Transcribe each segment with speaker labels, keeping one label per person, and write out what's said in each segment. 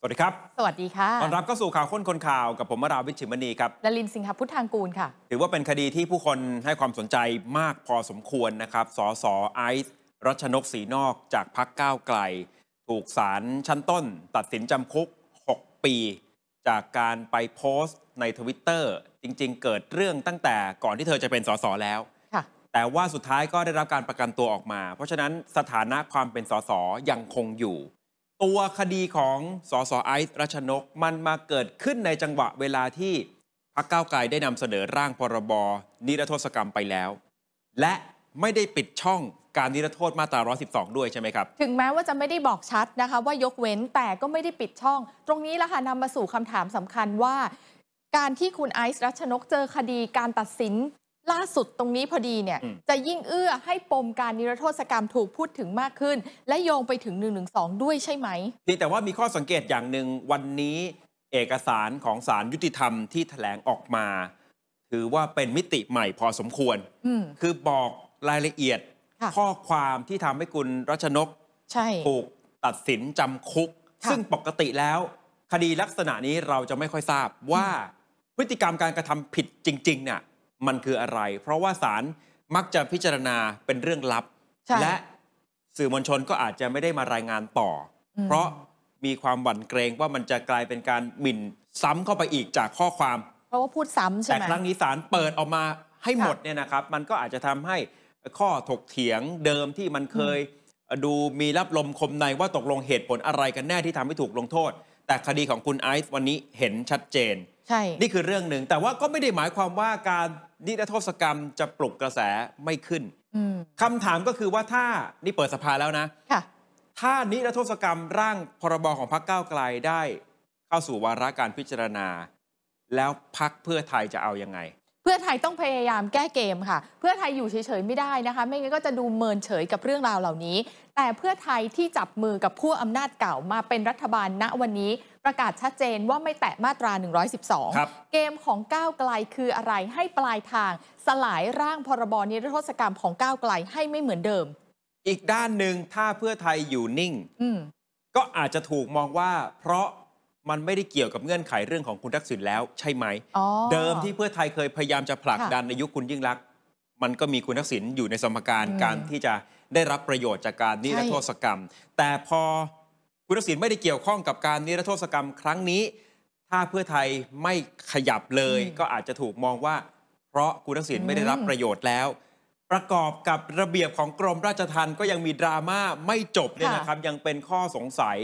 Speaker 1: สวัสดีครับ
Speaker 2: สวัสดีค่ะ ต้อน
Speaker 1: รับก็สู่ข่าวค้นคนข่าวกับผมวราวิชิมณีครับ
Speaker 2: ดลินสิงหพุทธางกูลค่ะ
Speaker 1: ถือว่าเป็นคดีที่ผู้คนให้ความสนใจมากพอสมควรนะครับ สสไอซ์รัชนกศรีนอกจากพักก้าวไกล ถูกศาลชั้นต้น ตัดสินจำคุก 6 ปี จากการไปโพสต์ในทวิตเตอร์จริงๆ เกิดเรื่องตั้งแต่ก่อนที่เธอจะเป็นสสแล้วแต่ว่าสุดท้ายก็ได้รับการประกันตัวออกมา เพราะฉะนั้นสถานะความเป็นสสยังคงอยู่ตัวคดีของสอสอไอซ์รัชนกมันมาเกิดขึ้นในจังหวะเวลาที่พรรคก้าวไกลได้นำเสนอร่างพรบนิรโทษกรรมไปแล้ว และไม่ได้ปิดช่องการนิรโทษมาตรา 112 ด้วยใช่ไหมครับ
Speaker 2: ถึงแม้ว่าจะไม่ได้บอกชัดนะคะว่ายกเว้นแต่ก็ไม่ได้ปิดช่อง ตรงนี้ละค่ะนำมาสู่คำถามสำคัญว่า การที่คุณไอซ์รัชนกเจอคดีการตัดสินล่าสุดตรงนี้พอดีเนี่ยจะยิ่งเอื้อให้ปมการนิรโทษกรรมถูกพูดถึงมากขึ้น และโยงไปถึง1นึด้วยใช่ไหม
Speaker 1: นี่แต่ว่ามีข้อสังเกตอย่างหนึ่งวันนี้เอกสารของสารยุติธรรมที่ถแถลงออกมา ถือว่าเป็นมิติใหม่พอสมควรคือบอกรายละเอียดข้อความที่ทำให้คุณรัชนกถูกตัดสินจำคุก ซึ่งปกติแล้ว คดีลักษณะนี้เราจะไม่ค่อยทราบว่า พฤติกรรมการกระทำผิดจริงๆเนี่ยมันคืออะไร เพราะว่าศาลมักจะพิจารณาเป็นเรื่องลับ และสื่อมวลชนก็อาจจะไม่ได้มารายงานต่อ เพราะมีความหวั่นเกรงว่ามันจะกลายเป็นการหมิ่นซ้ำเข้าไปอีกจากข้อความ
Speaker 2: เพราะว่าพูดซ้ำใช่ไหมแต่ครั้งน
Speaker 1: ี้ศาลเปิดออกมาให้หมดเนี่ยนะครับ มันก็อาจจะทำให้ข้อถกเถียงเดิมที่มันเคยดูมีรับลมคมในว่าตกลงเหตุผลอะไรกันแน่ที่ทำให้ถูกลงโทษ แต่คดีของคุณไอซ์วันนี้เห็นชัดเจน ใช่ นี่คือเรื่องหนึ่งแต่ว่าก็ไม่ได้หมายความว่าการนิรโทษกรรมจะปลุกกระแสไม่ขึ้น คำถามก็คือว่าถ้านี่เปิดสภาแล้วนะะถ้านิรโทษกรรมร่างพรบของพรรคก้าวไกลได้เข้าสู่วาระการพิจารณา แล้วพักเพื่อไทยจะเอาอยัางไง
Speaker 2: พื่อไทยต้องพยายามแก้เกมค่ะ เพื่อไทยอยู่เฉยๆ ไม่ได้นะคะ ไม่งั้นก็จะดูเมินเฉยกับเรื่องราวเหล่านี้ แต่เพื่อไทยที่จับมือกับผู้ออำนาจเก่ามาเป็นรัฐบาลณวันนี้ประกาศชัดเจนว่าไม่แตะมาตรา 112 เกมของก้าวไกลคืออะไรให้ปลายทางสลายร่างพรบนิรโทษกรรมของก้าวไกลให้ไม่เหมือนเดิม อี
Speaker 1: กด้านหนึ่งถ้าเพื่อไทยอยู่นิ่งก็อาจจะถูกมองว่า เพราะมันไม่ได้เกี่ยวกับเงื่อนไขเรื่องของคุณทักษิณแล้วใช่ไหมเดิมที่เพื่อไทยเคยพยายามจะผลักดันในยุคคุณยิ่งรักมันก็มีคุณทักษิณอยู่ในสมการการที่จะได้รับประโยชน์จากการนิรโทษกรรม แต่พอคุณทักษิณไม่ได้เกี่ยวข้องกับการนิรโทษกรรม ครั้งนี้ ถ้าเพื่อไทยไม่ขยับเลย ก็อาจจะถูกมองว่า เพราะคุณทักษิณไม่ได้รับประโยชน์แล้ว ประกอบกับระเบียบของกรมราชทัณฑ์ก็ยังมีดราม่าไม่จบเนี่ยนะครับยังเป็นข้อสงสัย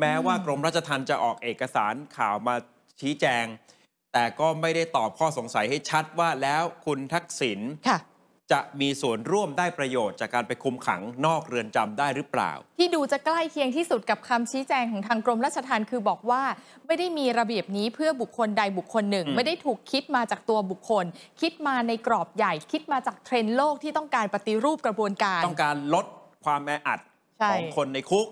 Speaker 1: แม้ว่ากรมราชทัณฑ์จะออกเอกสารข่าวมาชี้แจง แต่ก็ไม่ได้ตอบข้อสงสัยให้ชัดว่า แล้วคุณทักษิณจะมีส่วนร่วมได้ประโยชน์จากการไปคุมขังนอกเรือนจำได้หรือเปล่า
Speaker 2: ที่ดูจะใกล้เคียงที่สุดกับคำชี้แจงของทางกรมราชทัณฑ์คือบอกว่า ไม่ได้มีระเบียบนี้เพื่อบุคคลใดบุคคลหนึ่ง ไม่ได้ถูกคิดมาจากตัวบุคคล คิดมาในกรอบใหญ่ คิดมาจากเทรนด์โลกที่ต้องการปฏิรูปกระบวนการ ต้อ
Speaker 1: งการลดความแออัดของคนในคุก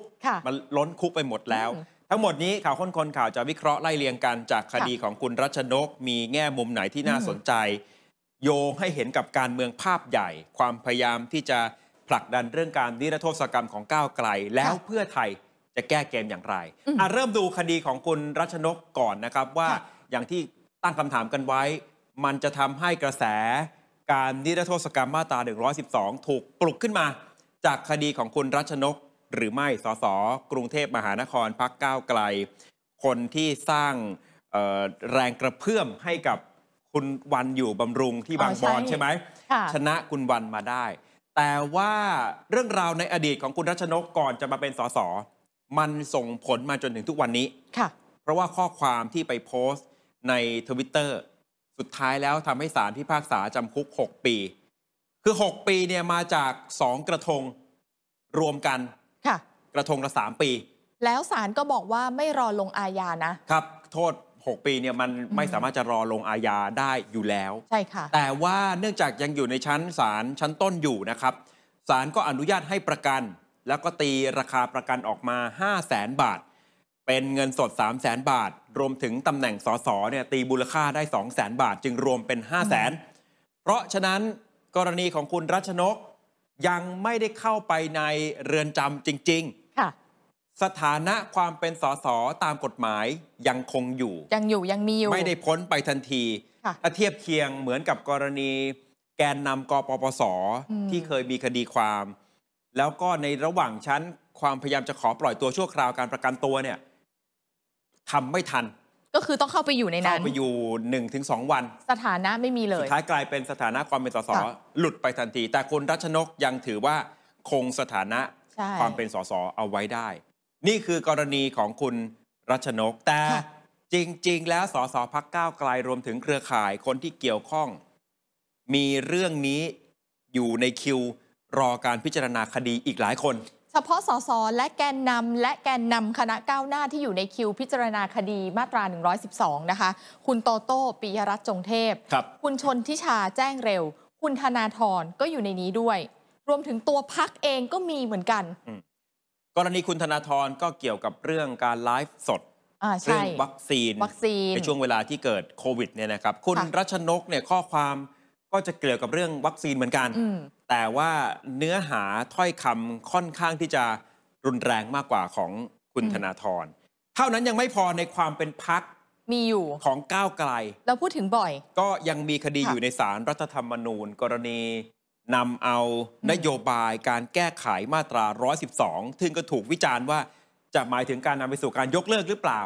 Speaker 1: มันล้นคุกไปหมดแล้ว ทั้งหมดนี้ข่าวค้นคนข่าวจะวิเคราะห์ไล่เรียงกันจากคดีของคุณรัชนกมีแง่มุมไหนที่น่าสนใจ โยงให้เห็นกับการเมืองภาพใหญ่ ความพยายามที่จะผลักดันเรื่องการนิรโทษกรรมของก้าวไกล แล้วเพื่อไทยจะแก้เกมอย่างไรอ่ะเริ่มดูคดีของคุณรัชนกก่อนนะครับว่าอย่างที่ตั้งคำถามกันไว้ มันจะทำให้กระแสการนิรโทษกรรมมาตรา 112 ถูกปลุกขึ้นมาจากคดีของคุณรัชนกหรือไม่สสกรุงเทพมหานครพักก้าวไกล คนที่สร้างแรงกระเพื่อมให้กับคุณวันอยู่บำรุงที่บางบอนใช่ไหมชนะคุณวันมาได้ แต่ว่าเรื่องราวในอดีตของคุณรัชนกก่อนจะมาเป็นสสมันส่งผลมาจนถึงทุกวันนี้ ค่ะ เพราะว่าข้อความที่ไปโพสต์ ในทวิตเตอร์สุดท้ายแล้วทำให้ศาลพิพากษาจำคุก6ปีคือ 6 ปีเนี่ยมาจาก 2 กระทงรวมกันค่ะกระทงละ3ปี
Speaker 2: แล้วศาลก็บอกว่าไม่รอลงอาญานะ
Speaker 1: ครับ โทษ 6 ปีเนี่ยมันไม่สามารถจะรอลงอาญาได้อยู่แล้วใช่ค่ะแต่ว่าเนื่องจากยังอยู่ในชั้นศาลชั้นต้นอยู่นะครับศาลก็อนุญาตให้ประกัน แล้วก็ตีราคาประกันออกมา 5 0 0แสนบาท เป็นเงินสด 3 0 0แสนบาท รวมถึงตำแหน่งสสเนี่ยตีบูลค่าได้ 2 0 0แสนบาทจึงรวมเป็น 5 0 0แสนเพราะฉะนั้นกรณีของคุณรัชนก ยังไม่ได้เข้าไปในเรือนจำจริงๆค่ะสถานะความเป็นสสตามกฎหมายยังคงอยู่
Speaker 2: ยังอยู่ ยังมีอยู่ ไม่ได้
Speaker 1: พ้นไปทันทีถ้าเทียบเคียงเหมือนกับกรณีแกนนำกปปส ที่เคยมีคดีความ แล้วก็ในระหว่างชั้น ความพยายามจะขอปล่อยตัวชั่วคราวการประกันตัวเนี่ยทำไม่ทัน
Speaker 2: ก็คือต้องเข้าไปอยู่ในนั้นเข้าไป
Speaker 1: อยู่1นถึงสวัน
Speaker 2: สถานะไม่มีเลยสุดท้าย
Speaker 1: กลายเป็นสถานะความเป็นสสหลุดไปทันที แต่คุณรัชนกยังถือว่าคงสถานะความเป็นสสเอาไว้ได้ นี่คือกรณีของคุณรัชนกแต่จริง ๆ แล้วสสพักก้าวไกลรวมถึงเครือข่ายคนที่เกี่ยวข้อง มีเรื่องนี้อยู่ในคิวรอการพิจารณาคดีอีกหลายคน
Speaker 2: พาะสสและแกนนำและแกนนำคณะก้าวหน้าที่อยู่ในคิว พิจารณาคดีมาตรา 112 นะคะ คุณโตโต้ปิยรัตน์จงเทพครับ คุณชนทิชาแจ้งเร็ว คุณธนาธรก็อยู่ในนี้ด้วย รวมถึงตัวพักเองก็มีเหมือนกัน
Speaker 1: กรณีคุณธนาธรก็เกี่ยวกับเรื่องการไลฟ์สดเรื่องวัคซีน ในช่วงเวลาที่เกิดโควิดเนี่ยนะครับ คุณรัชนกเนี่ยข้อความ ก็จะเกี่ยวกับเรื่องวัคซีนเหมือนกันแต่ว่าเนื้อหาถ้อยคำค่อนข้างที่จะรุนแรงมากกว่าของคุณธนาธรเท่านั้นยังไม่พอในความเป็นพักมีอยู่ของก้าวไกล เ
Speaker 2: ราพูดถึงบ่อย
Speaker 1: ก็ยังมีคดีอยู่ในศาลรรัฐธรรมนูญ กรณีนำเอานโยบายการแก้ไขมาตรา 112ซึ่งก็ถูกวิจารณ์ว่า จะหมายถึงการนำไปสู่การยกเลิกหรือเปล่า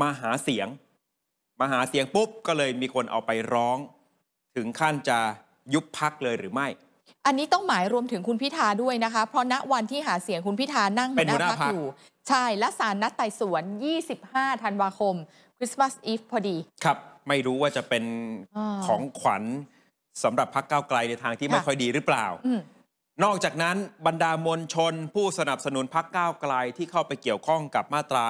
Speaker 1: มาหาเสียงมาหาเสียงปุ๊บก็เลยมีคนเอาไปร้อง ถึงขั้นจะยุบพักเลยหรือไม่
Speaker 2: อันนี้ต้องหมายรวมถึงคุณพิธาด้วยนะคะ เพราะณวันที่หาเสียงคุณพิธานั่งหัวหน้าพักอยู่ ใช่และสารนัดไต่สวน 25 ธันวาคมคริสต์มาสอีฟพอดี
Speaker 1: ครับไม่รู้ว่าจะเป็นอของขวัญสำหรับพักก้าวไกลในทางที่ไม่ค่อยดีหรือเปล่านอกจากนั้นบรรดามวลชนผู้สนับสนุนพักก้าวไกลที่เข้าไปเกี่ยวข้องกับมาตรา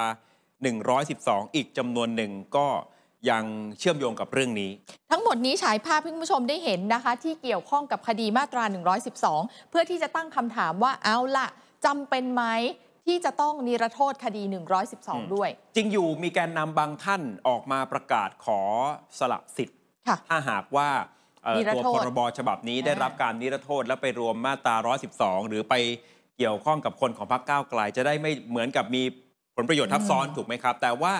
Speaker 1: 112 อีกจำนวนหนึ่งก็ยังเชื่อมโยงกับเรื่องนี้
Speaker 2: ทั้งหมดนี้ฉายภาพให้ผู้ชมได้เห็นนะคะ ที่เกี่ยวข้องกับคดีมาตรา 112 เพื่อที่จะตั้งคำถามว่าเอาละจำเป็นไหมที่จะต้องนิรโทษคดี 112 ด้วย
Speaker 1: จริงอยู่มีแกนนำบางท่านออกมาประกาศขอสละสิทธิ์ถ้าหากว่าตัวพรบฉบับนี้ได้รับการนิรโทษแล้วไปรวมมาตรา 112 หรือไปเกี่ยวข้องกับคนของพรรคก้าวไกล จะได้ไม่เหมือนกับมีผลประโยชน์ทับซ้อนถูกไหมครับ แต่ว่า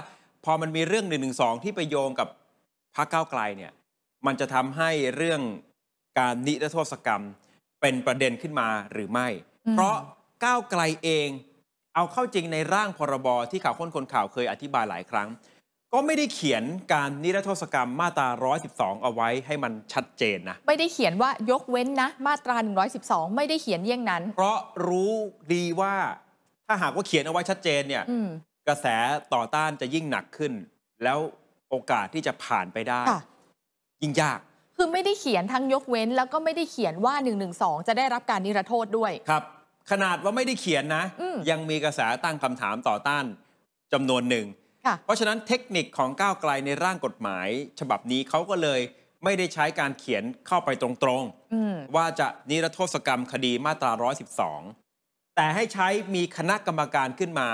Speaker 1: พอมันมีเรื่องหนึ่งหนึ่งสองที่ไปโยงกับพรรคก้าวไกลเนี่ยมันจะทำให้เรื่องการนิรโทษกรรมเป็นประเด็นขึ้นมาหรือไม่ เพราะก้าวไกลเองเอาเข้าจริงในร่างพรบรที่ข่าวค้นคนข่าวเคยอธิบายหลายครั้ง ก็ไม่ได้เขียนการนิรโทษกรรมมาตรา 112 เอาไว้ให้มันชัดเจนนะ
Speaker 2: ไม่ได้เขียนว่ายกเว้นนะมาตรา 112 ไม่ได้เขียนเยี่ยงนั้น เพราะ
Speaker 1: รู้ดีว่าถ้าหากว่าเขียนเอาไว้ชัดเจนเนี่ยกระแสต่อต้านจะยิ่งหนักขึ้น แล้วโอกาสที่จะผ่านไปได้ ยิ่งยาก
Speaker 2: คือไม่ได้เขียนทั้งยกเว้นแล้วก็ไม่ได้เขียนว่า1นึจะได้รับการนิรโทษด้วย
Speaker 1: ครับ ขนาดว่าไม่ได้เขียนนะ ยังมีกระแสตั้งคำถามต่อต้านจำนวนหนึ่ง เพราะฉะนั้นเทคนิคของก้าวไกลในร่างกฎหมาย ฉบับนี้เขาก็เลยไม่ได้ใช้การเขียนเข้าไปตรงๆว่าจะนิรโทษกรรมคดีมาตรา112แต่ให้ใช้มีคณะกรรมการขึ้นมา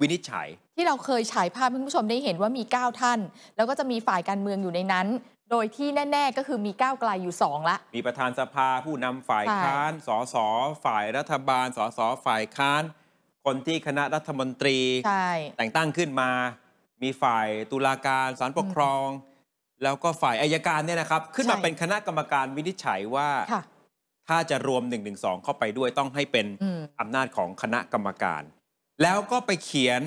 Speaker 1: วินิจฉัย
Speaker 2: ที่เราเคยฉายภาพให้คุณผู้ชมได้เห็นว่ามี9ท่าน แล้วก็จะมีฝ่ายการเมืองอยู่ในนั้น โดยที่แน่ๆ ก็คือมีก้าวไกลอยู่2ละ
Speaker 1: มีประธานสภาผู้นำฝ่ายค้านสสฝ่ายรัฐบาลสสฝ่ายค้านคนที่คณะรัฐมนตรีแต่งตั้งขึ้นมามีฝ่ายตุลาการศาลปกครอง แล้วก็ฝ่ายอายการเนี่ยนะครับ ขึ้นมาเป็นคณะกรรมการวินิจฉัยว่าถ้าจะรวม1นึเข้าไปด้วยต้องให้เป็นอำนาจของคณะกรรมการแล้วก็ไปเขียน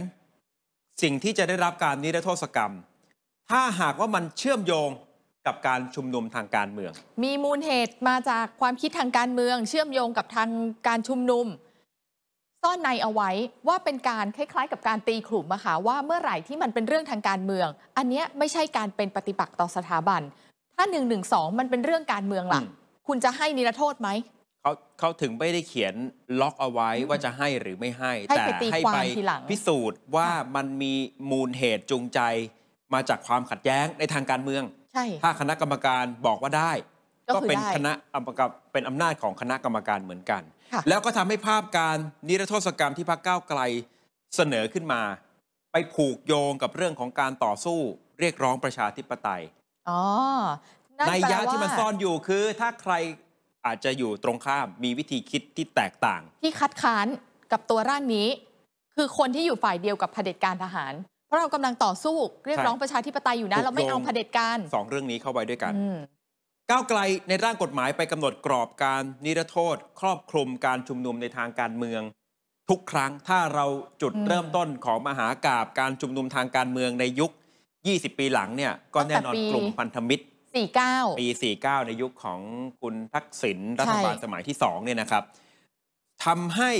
Speaker 1: สิ่งที่จะได้รับการนิรโทษกรรม ถ้าหากว่ามันเชื่อมโยงกับการชุมนุมทางการเมือง
Speaker 2: มีมูลเหตุมาจากความคิดทางการเมือง เชื่อมโยงกับทางการชุมนุม ซ่อนในเอาไว้ว่าเป็นการคล้ายๆกับการตีขลุ่มอะค่ะว่าเมื่อไหร่ที่มันเป็นเรื่องทางการเมือง อันนี้ไม่ใช่การเป็นปฏิปักษ์ต่อสถาบัน ถ้าหนึ่่งงงหนึสอมันเป็นเรื่องการเมืองล่ะ คุณจะให้นิรโทษไหม
Speaker 1: เขาเขาถึงไม่ได้เขียนล็อกเอาไว้ว่าจะให้หรือไม่ให้ใหแต่ให้ไปพิสูจน์ว่ามันมีมูลเหตุจูงใจ มาจากความขัดแย้งในทางการเมือง ใช่ ถ้าคณะกรรมการบอกว่าได้ ก็เป็นคณะอำกับเป็นอำนาจของคณะกรรมการเหมือนกัน แล้วก็ทำให้ภาพการนิรโทษกรรมที่พรรคก้าวไกล เสนอขึ้นมา ไปผูกโยงกับเรื่องของการต่อสู้เรียกร้องประชาธิปไตย
Speaker 3: อ๋อ
Speaker 2: ในยะ่าที่มันซ่อน
Speaker 1: อยู่คือถ้าใครอาจจะอยู่ตรงข้าม มีวิธีคิดที่แตกต่าง
Speaker 2: ที่คัดค้านกับตัวร่างนี้ คือคนที่อยู่ฝ่ายเดียวกับเผด็จการทหาร เพราะเรากำลังต่อสู้ เรียกร้องประชาธิปไตยอยู่นะเราไม่เอาเผด็จการ
Speaker 1: สองเรื่องนี้เข้าไปด้วยกันก้าวไกลในร่างกฎหมายไปกำหนดกรอบการนิรโทษ ครอบคลุมการชุมนุมในทางการเมือง ทุกครั้งถ้าเราจุดเริ่มต้นของมหากราบการชุมนุมทางการเมืองในยุค 20 ปีหลังเนี่ยก็แน่นอนกลุ่มพันธมิตร49ปี 49 ในยุคของคุณทักษิณรัฐบาลสมัยที่2เนี่ยนะครับทำให้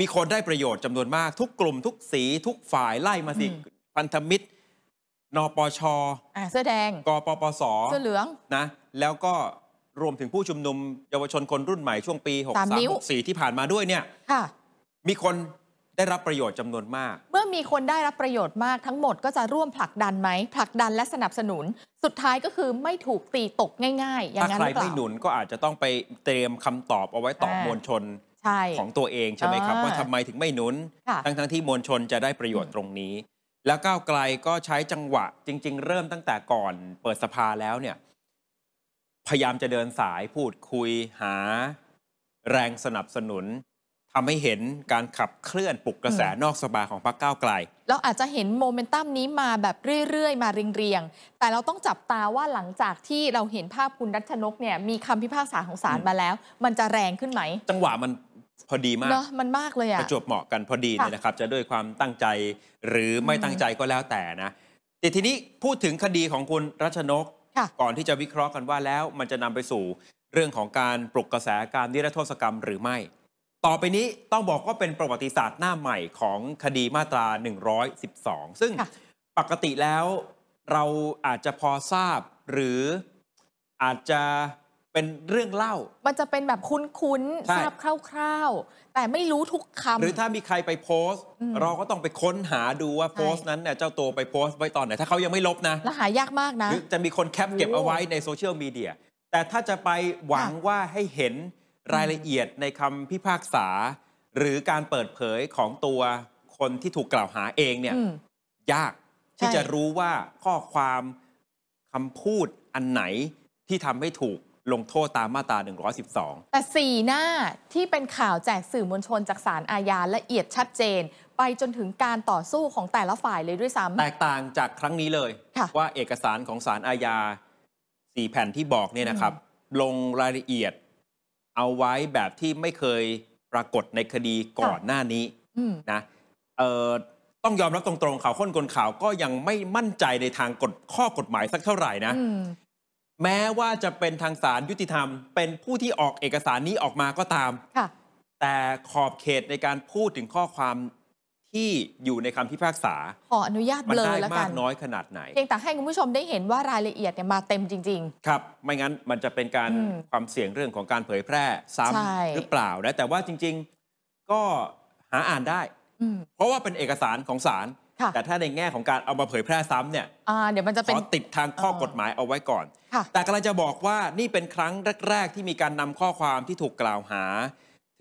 Speaker 1: มีคนได้ประโยชน์จำนวนมากทุกกลุ่มทุกสีทุกฝ่ายไล่มาสิพันธมิตร นปชเสื้อแดงกปปส เสื้อเหลืองนะแล้วก็รวมถึงผู้ชุมนุมเยาวชนคนรุ่นใหม่ช่วงปี 63 64ที่ผ่านมาด้วยเนี่ยมีคนได้รับประโยชน์จำนวนมาก
Speaker 2: เมื่อมีคนได้รับประโยชน์มากทั้งหมดก็จะร่วมผลักดันไหมผลักดันและสนับสนุน สุดท้ายก็คือไม่ถูกตีตกง่ายๆ อย่างนั้นหรือเปล่าถ้าใครไม่หน
Speaker 1: ุนก็อาจจะต้องไปเตรียมคำตอบเอาไว้ตอบมวลชนของตัวเองใช่ไหมครับ ว่าทำไมถึงไม่หนุนทั้งทั้งที่มวลชนจะได้ประโยชน์ตรงนี้ แล้วก้าวไกลก็ใช้จังหวะจริงๆ เริ่มตั้งแต่ก่อนเปิดสภาแล้วเนี่ย พยายามจะเดินสายพูดคุยหา แรงสนับสนุนทำให้เห็นการขับเคลื่อนปลุกกระแสนอกสภาของพรรคก้าวไกล
Speaker 2: เราอาจจะเห็นโมเมนตัมนี้มาแบบเรื่อยๆ มาเรียงๆ แต่เราต้องจับตาว่าหลังจากที่เราเห็นภาพคุณรัชนกเนี่ยมีคำพิพากษาของศาลมาแล้ว มันจะแรงขึ้นไหม จังห
Speaker 1: วะมันพอดีมากเนาะ
Speaker 2: มันมากเลยอะประจ
Speaker 1: วบเหมาะกันพอดีเลยนะครับ จะด้วยความตั้งใจ หรือไม่ตั้งใจก็แล้วแต่นะ แต่ทีนี้พูดถึงคดีของคุณรัชนก ก่อนที่จะวิเคราะห์กันว่าแล้วมันจะนำไปสู่เรื่องของการปลุกกระแสการนิรโทษกรรมหรือไม่ต่อไปนี้ต้องบอกว่าเป็นประวัติศาสตร์หน้าใหม่ของคดีมาตรา 112 ซึ่งปกติแล้วเราอาจจะพอทราบหรืออาจจะเป็นเรื่องเล่า
Speaker 2: มันจะเป็นแบบคุ้นๆทราบคร่าวๆ แต่ไม่รู้ทุกคำหรือถ้า
Speaker 1: มีใครไปโพสต์ เราก็ต้องไปค้นหาดูว่าโพสต์นั้นเนี่ยเจ้าตัวไปโพสต์ไว้ตอนไหนถ้าเขายังไม่ลบนะ แล
Speaker 2: ะหายากมากนะ
Speaker 1: จะมีคนแคปเก็บเอาไว้ในโซเชียลมีเดียแต่ถ้าจะไปหวังว่าให้เห็นรายละเอียดในคำพิพากษาหรือการเปิดเผยของตัวคนที่ถูกกล่าวหาเองเนี่ยยากที่จะรู้ว่าข้อความคำพูดอันไหนที่ทำให้ถูกลงโทษตามมาตรา112
Speaker 2: แต่สี่หน้าที่เป็นข่าวแจกสื่อมวลชน จากสารอาญาละเอียดชัดเจนไปจนถึงการต่อสู้ของแต่ละฝ่ายเลยด้วยซ้ำแตกต่าง
Speaker 1: จากครั้งนี้เลย ว่าเอกสารของสารอาญาสี่แผ่นที่บอกเนี่ยนะครับลงรายละเอียดเอาไว้แบบที่ไม่เคยปรากฏในคดีก่อนหน้านี้นะต้องยอมรับตรงๆข่าวข้นกลข่าวก็ยังไม่มั่นใจในทางกฎข้อกฎหมายสักเท่าไหร่นะแม้ว่าจะเป็นทางสารยุติธรรม เป็นผู้ที่ออกเอกสารนี้ออกมาก็ตามแต่ขอบเขตในการพูดถึงข้อความที่อยู่ในคำพิพากษา
Speaker 2: ขออนุญาตเบลอแล้วกันมาก
Speaker 1: น้อยขนาดไหนเพี
Speaker 2: ยงแต่ให้คุณผู้ชมได้เห็นว่ารายละเอียดเนี่ยมาเต็มจริง
Speaker 1: ๆ ครับ ไม่งั้นมันจะเป็นการความเสี่ยงเรื่องของการเผยแพร่ซ้ำหรือเปล่านะแต่ว่าจริง ๆก็หาอ่านได้เพราะว่าเป็นเอกสารของศาลแต่ถ้าในแง่ของการเอามาเผยแพร่ซ้ำเนี่ยเดี๋ยวมันจะเป็นติดทางข้อกฎหมายเอาไว้ก่อนแต่กำลังจะบอกว่านี่เป็นครั้งแรก ๆ ที่มีการนำข้อความที่ถูกกล่าวหา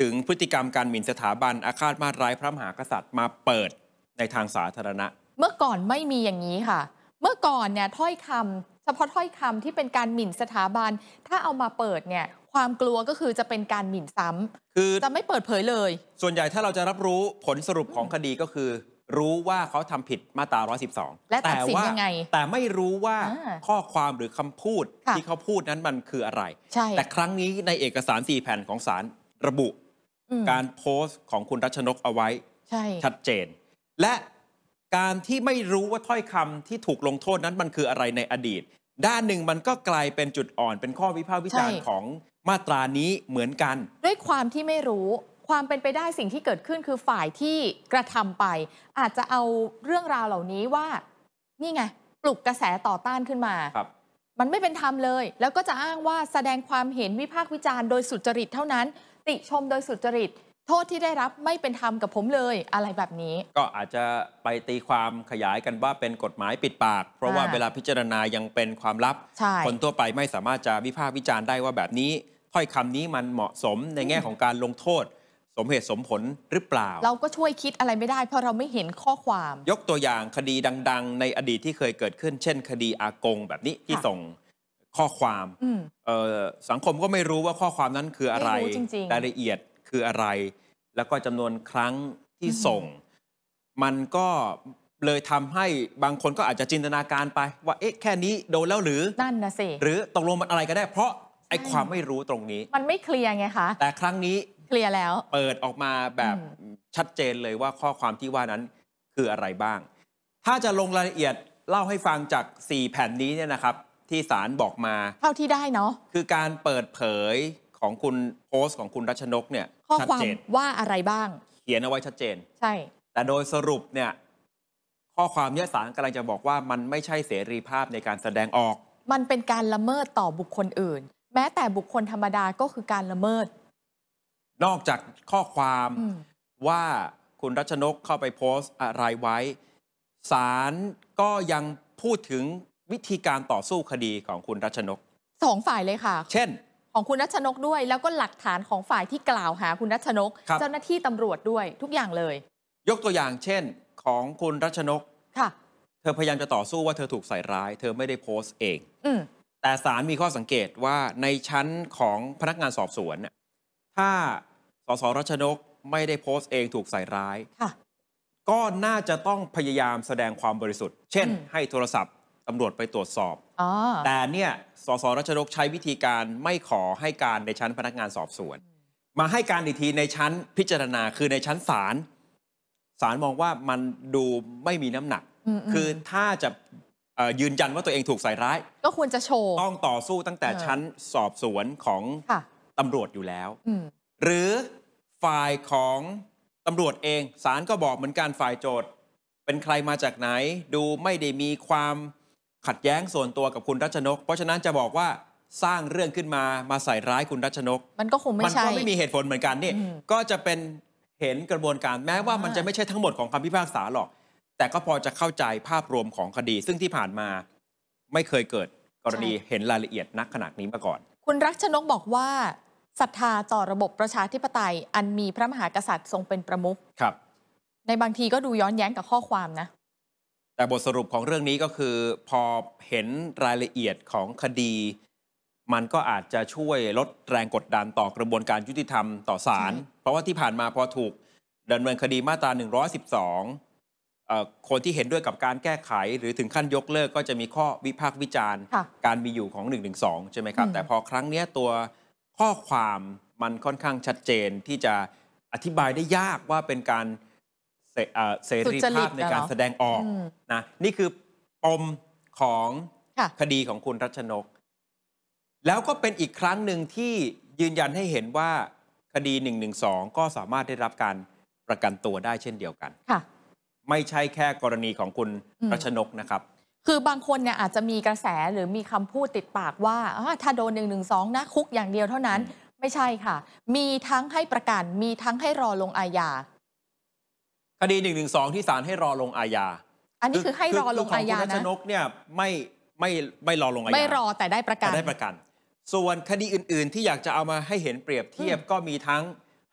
Speaker 1: ถึงพฤติกรรมการหมิ่นสถาบันอาฆาตมาตร้ายพระมหากษัตริย์มาเปิดในทางสาธารณะ
Speaker 2: เมื่อก่อนไม่มีอย่างนี้ค่ะ เมื่อก่อนเนี่ยถ้อยคำ เฉพาะถ้อยคำที่เป็นการหมิ่นสถาบัน ถ้าเอามาเปิดเนี่ยความกลัวก็คือจะเป็นการหมิ่นซ้ำ คือจะไม่เปิดเผยเลย
Speaker 1: ส่วนใหญ่ถ้าเราจะรับรู้ผลสรุปของคดีก็คือ รู้ว่าเขาทำผิดมาตรา112และต่ดสินยังไงแต่ไม่รู้ว่าข้อความหรือคำพูดที่เขาพูดนั้นมันคืออะไรแต่ครั้งนี้ในเอกสาร4แผ่นของศาลระบุการโพสต์ของคุณรัชนกเอาไว้ชชัดเจน และการที่ไม่รู้ว่าถ้อยคำที่ถูกลงโทษนั้นมันคืออะไรในอดีต ด้านหนึ่งมันก็กลายเป็นจุดอ่อนเป็นข้อวิพากษ์วิจารณ์ของมาตรานี้เหมือนกัน
Speaker 2: ด้วยความที่ไม่รู้ความเป็นไปได้สิ่งที่เกิดขึ้นคือฝ่ายที่กระทำไป อาจจะเอาเรื่องราวเหล่านี้ว่า นี่ไง ปลุกกระแสต่อต้านขึ้นมาครับ มันไม่เป็นธรรมเลย แล้วก็จะอ้างว่าแสดงความเห็นวิพากษ์วิจารณ์โดยสุจริตเท่านั้นติชมโดยสุจริต โทษที่ได้รับไม่เป็นธรรมกับผมเลยอะไรแบบนี้
Speaker 1: ก็อาจจะไปตีความขยายกันว่าเป็นกฎหมายปิดปาก เพราะว่าเวลาพิจารณายังเป็นความลับ คนทั่วไปไม่สามารถจะวิพากษ์วิจารณ์ได้ว่าแบบนี้ถ้อยคำนี้มันเหมาะสมในแง่ของการลงโทษ สมเหตุสมผลหรือเปล่า เร
Speaker 2: าก็ช่วยคิดอะไรไม่ได้เพราะเราไม่เห็นข้อความ
Speaker 1: ยกตัวอย่างคดีดัง ๆ ในอดีตที่เคยเกิดขึ้น เช่น คดีอากงแบบนี้ที่ส่งข้อความสังคมก็ไม่รู้ว่าข้อความนั้นคืออะไรรรายละเอียดคืออะไร แล้วก็จำนวนครั้งที่ส่ง มันก็เลยทำให้บางคนก็อาจจะจินตนาการไป ว่าเอ๊ะ แค่นี้โดนแล้วหรือ
Speaker 2: นั่นนะสิหรือ
Speaker 1: ตกลงมันอะไรก็ได้ เพราะไอ้ความไม่รู้ตรงนี้
Speaker 2: มันไม่เคลียร์ไงคะแต่ครั้งนี้เคลียร์แล้ว
Speaker 1: เปิดออกมาแบบชัดเจนเลยว่าข้อความที่ว่านั้นคืออะไรบ้าง ถ้าจะลงรายละเอียดเล่าให้ฟังจาก4แผ่นนี้เนี่ยนะครับที่ศาลบอกมา
Speaker 2: เท่าที่ได้เนาะ
Speaker 1: คือการเปิดเผยของคุณโพสต์ของคุณรัชนก เนี่ยข้อความ
Speaker 2: ว่าอะไรบ้าง
Speaker 1: เขียนเอาไว้ชัดเจน ใช่ แต่โดยสรุปเนี่ย ข้อความเนี่ยศาลกำลังจะบอกว่ามันไม่ใช่เสรีภาพในการแสดงออก
Speaker 2: มันเป็นการละเมิดต่อบุคคลอื่น แม้แต่บุคคลธรรมดาก็คือการละเมิด
Speaker 1: นอกจากข้อความว่าคุณรัชนกเข้าไปโพสต์อะไรไว้ศาลก็ยังพูดถึงวิธีการต่อสู้คดีของคุณรัชนก
Speaker 2: สองฝ่ายเลยค่ะ เช่น ของคุณรัชนกด้วย แล้วก็หลักฐานของฝ่ายที่กล่าวหาคุณรัชนก เจ้าหน้าที่ตำรวจด้วยทุกอย่างเลย
Speaker 1: ยกตัวอย่าง เช่น ของคุณรัชนก ค่ะ เธอพยายามจะต่อสู้ว่าเธอถูกใส่ร้าย เธอไม่ได้โพสต์เองอแต่ศาลมีข้อสังเกตว่าในชั้นของพนักงานสอบสวนถ้าสสรัชนกไม่ได้โพสต์เองถูกใส่ร้ายก็น่าจะต้องพยายามแสดงความบริสุทธิ์ เช่นให้โทรศัพท์ตำรวจไปตรวจสอบแต่เนี่ย สสรัชนกใช้วิธีการไม่ขอให้การในชั้นพนักงานสอบสวน มาให้การอีกทีในชั้นพิจารณา คือในชั้นศาล ศาลมองว่ามันดูไม่มีน้ำหนัก คือถ้าจะยืนยันว่าตัวเองถูกใส่ร้าย
Speaker 2: ก็ควรจะโชว์ต้
Speaker 1: องต่อสู้ตั้งแต่ชั้นสอบสวนของตำรวจอยู่แล้วหรือฝ่ายของตำรวจเอง ศาลก็บอกเหมือนกันฝ่ายโจทย์เป็นใครมาจากไหน ดูไม่ได้มีความขัดแย้งส่วนตัวกับคุณรัชนก เพราะฉะนั้นจะบอกว่าสร้างเรื่องขึ้นมามาใส่ร้ายคุณรัชนก
Speaker 2: มันก็คงไม่ใช่มันก็ไม่มีเ
Speaker 1: หตุผลเหมือนกันนี่ก็จะเป็นเห็นกระบวนการแม้ว่ามันจะไม่ใช่ทั้งหมดของคำพิพากษาหรอก แต่ก็พอจะเข้าใจภาพรวมของคดี ซึ่งที่ผ่านมาไม่เคยเกิดกรณีเห็นรายละเอียดนักขนาดนี้มาก่อน
Speaker 2: คุณรัชนกบอกว่าศรัทธาต่อระบบประชาธิปไตย อันมีพระมหากษัตริย์ทรงเป็นประมุขครับ ในบางทีก็ดูย้อนแย้งกับข้อความนะ
Speaker 1: แต่บทสรุปของเรื่องนี้ก็คือ พอเห็นรายละเอียดของคดี มันก็อาจจะช่วยลดแรงกดดันต่อกระบวนการยุติธรรมต่อศาลเพราะว่าที่ผ่านมาพอถูกดำเนินคดีมาตรา 112คนที่เห็นด้วยกับการแก้ไขหรือถึงขั้นยกเลิกก็จะมีข้อวิพากษ์วิจารณ์ การมีอยู่ของ 112 ใช่ไหมครับ แต่พอครั้งนี้ตัวข้อความมันค่อนข้างชัดเจนที่จะอธิบายได้ยากว่าเป็นการเสรีภาพในการแสดงออกนะนี่คือ ปมของคดีของคุณรัชนก แล้วก็เป็นอีกครั้งหนึ่งที่ยืนยันให้เห็นว่าคดี1นึก็สามารถได้รับการประกันตัวได้เช่นเดียวกันค่ะ ไม่ใช่แค่กรณีของคุณรัชนกนะครับ
Speaker 2: คือบางคนเนี่ยอาจจะมีกระแสหรือมีคำพูดติดปากว่าถ้าโดน1นึนะคุกอย่างเดียวเท่านั้นไม่ใช่ค่ะ มีทั้งให้ประกัน มีทั้งให้รอลงอาญา
Speaker 1: คดี1นึที่ศาลให้รอลงอาญา
Speaker 2: อันนี้คือให้รอลงอาญานะคุณชน
Speaker 1: กเนี่ยไม่ไม่ไม่รอลงอาญา ไม่รอแต่ได้ประกันได้ประกัน ส่วนคดีอื่นๆ ที่อยากจะเอามาให้เห็นเปรียบเทียบก็มีทั้ง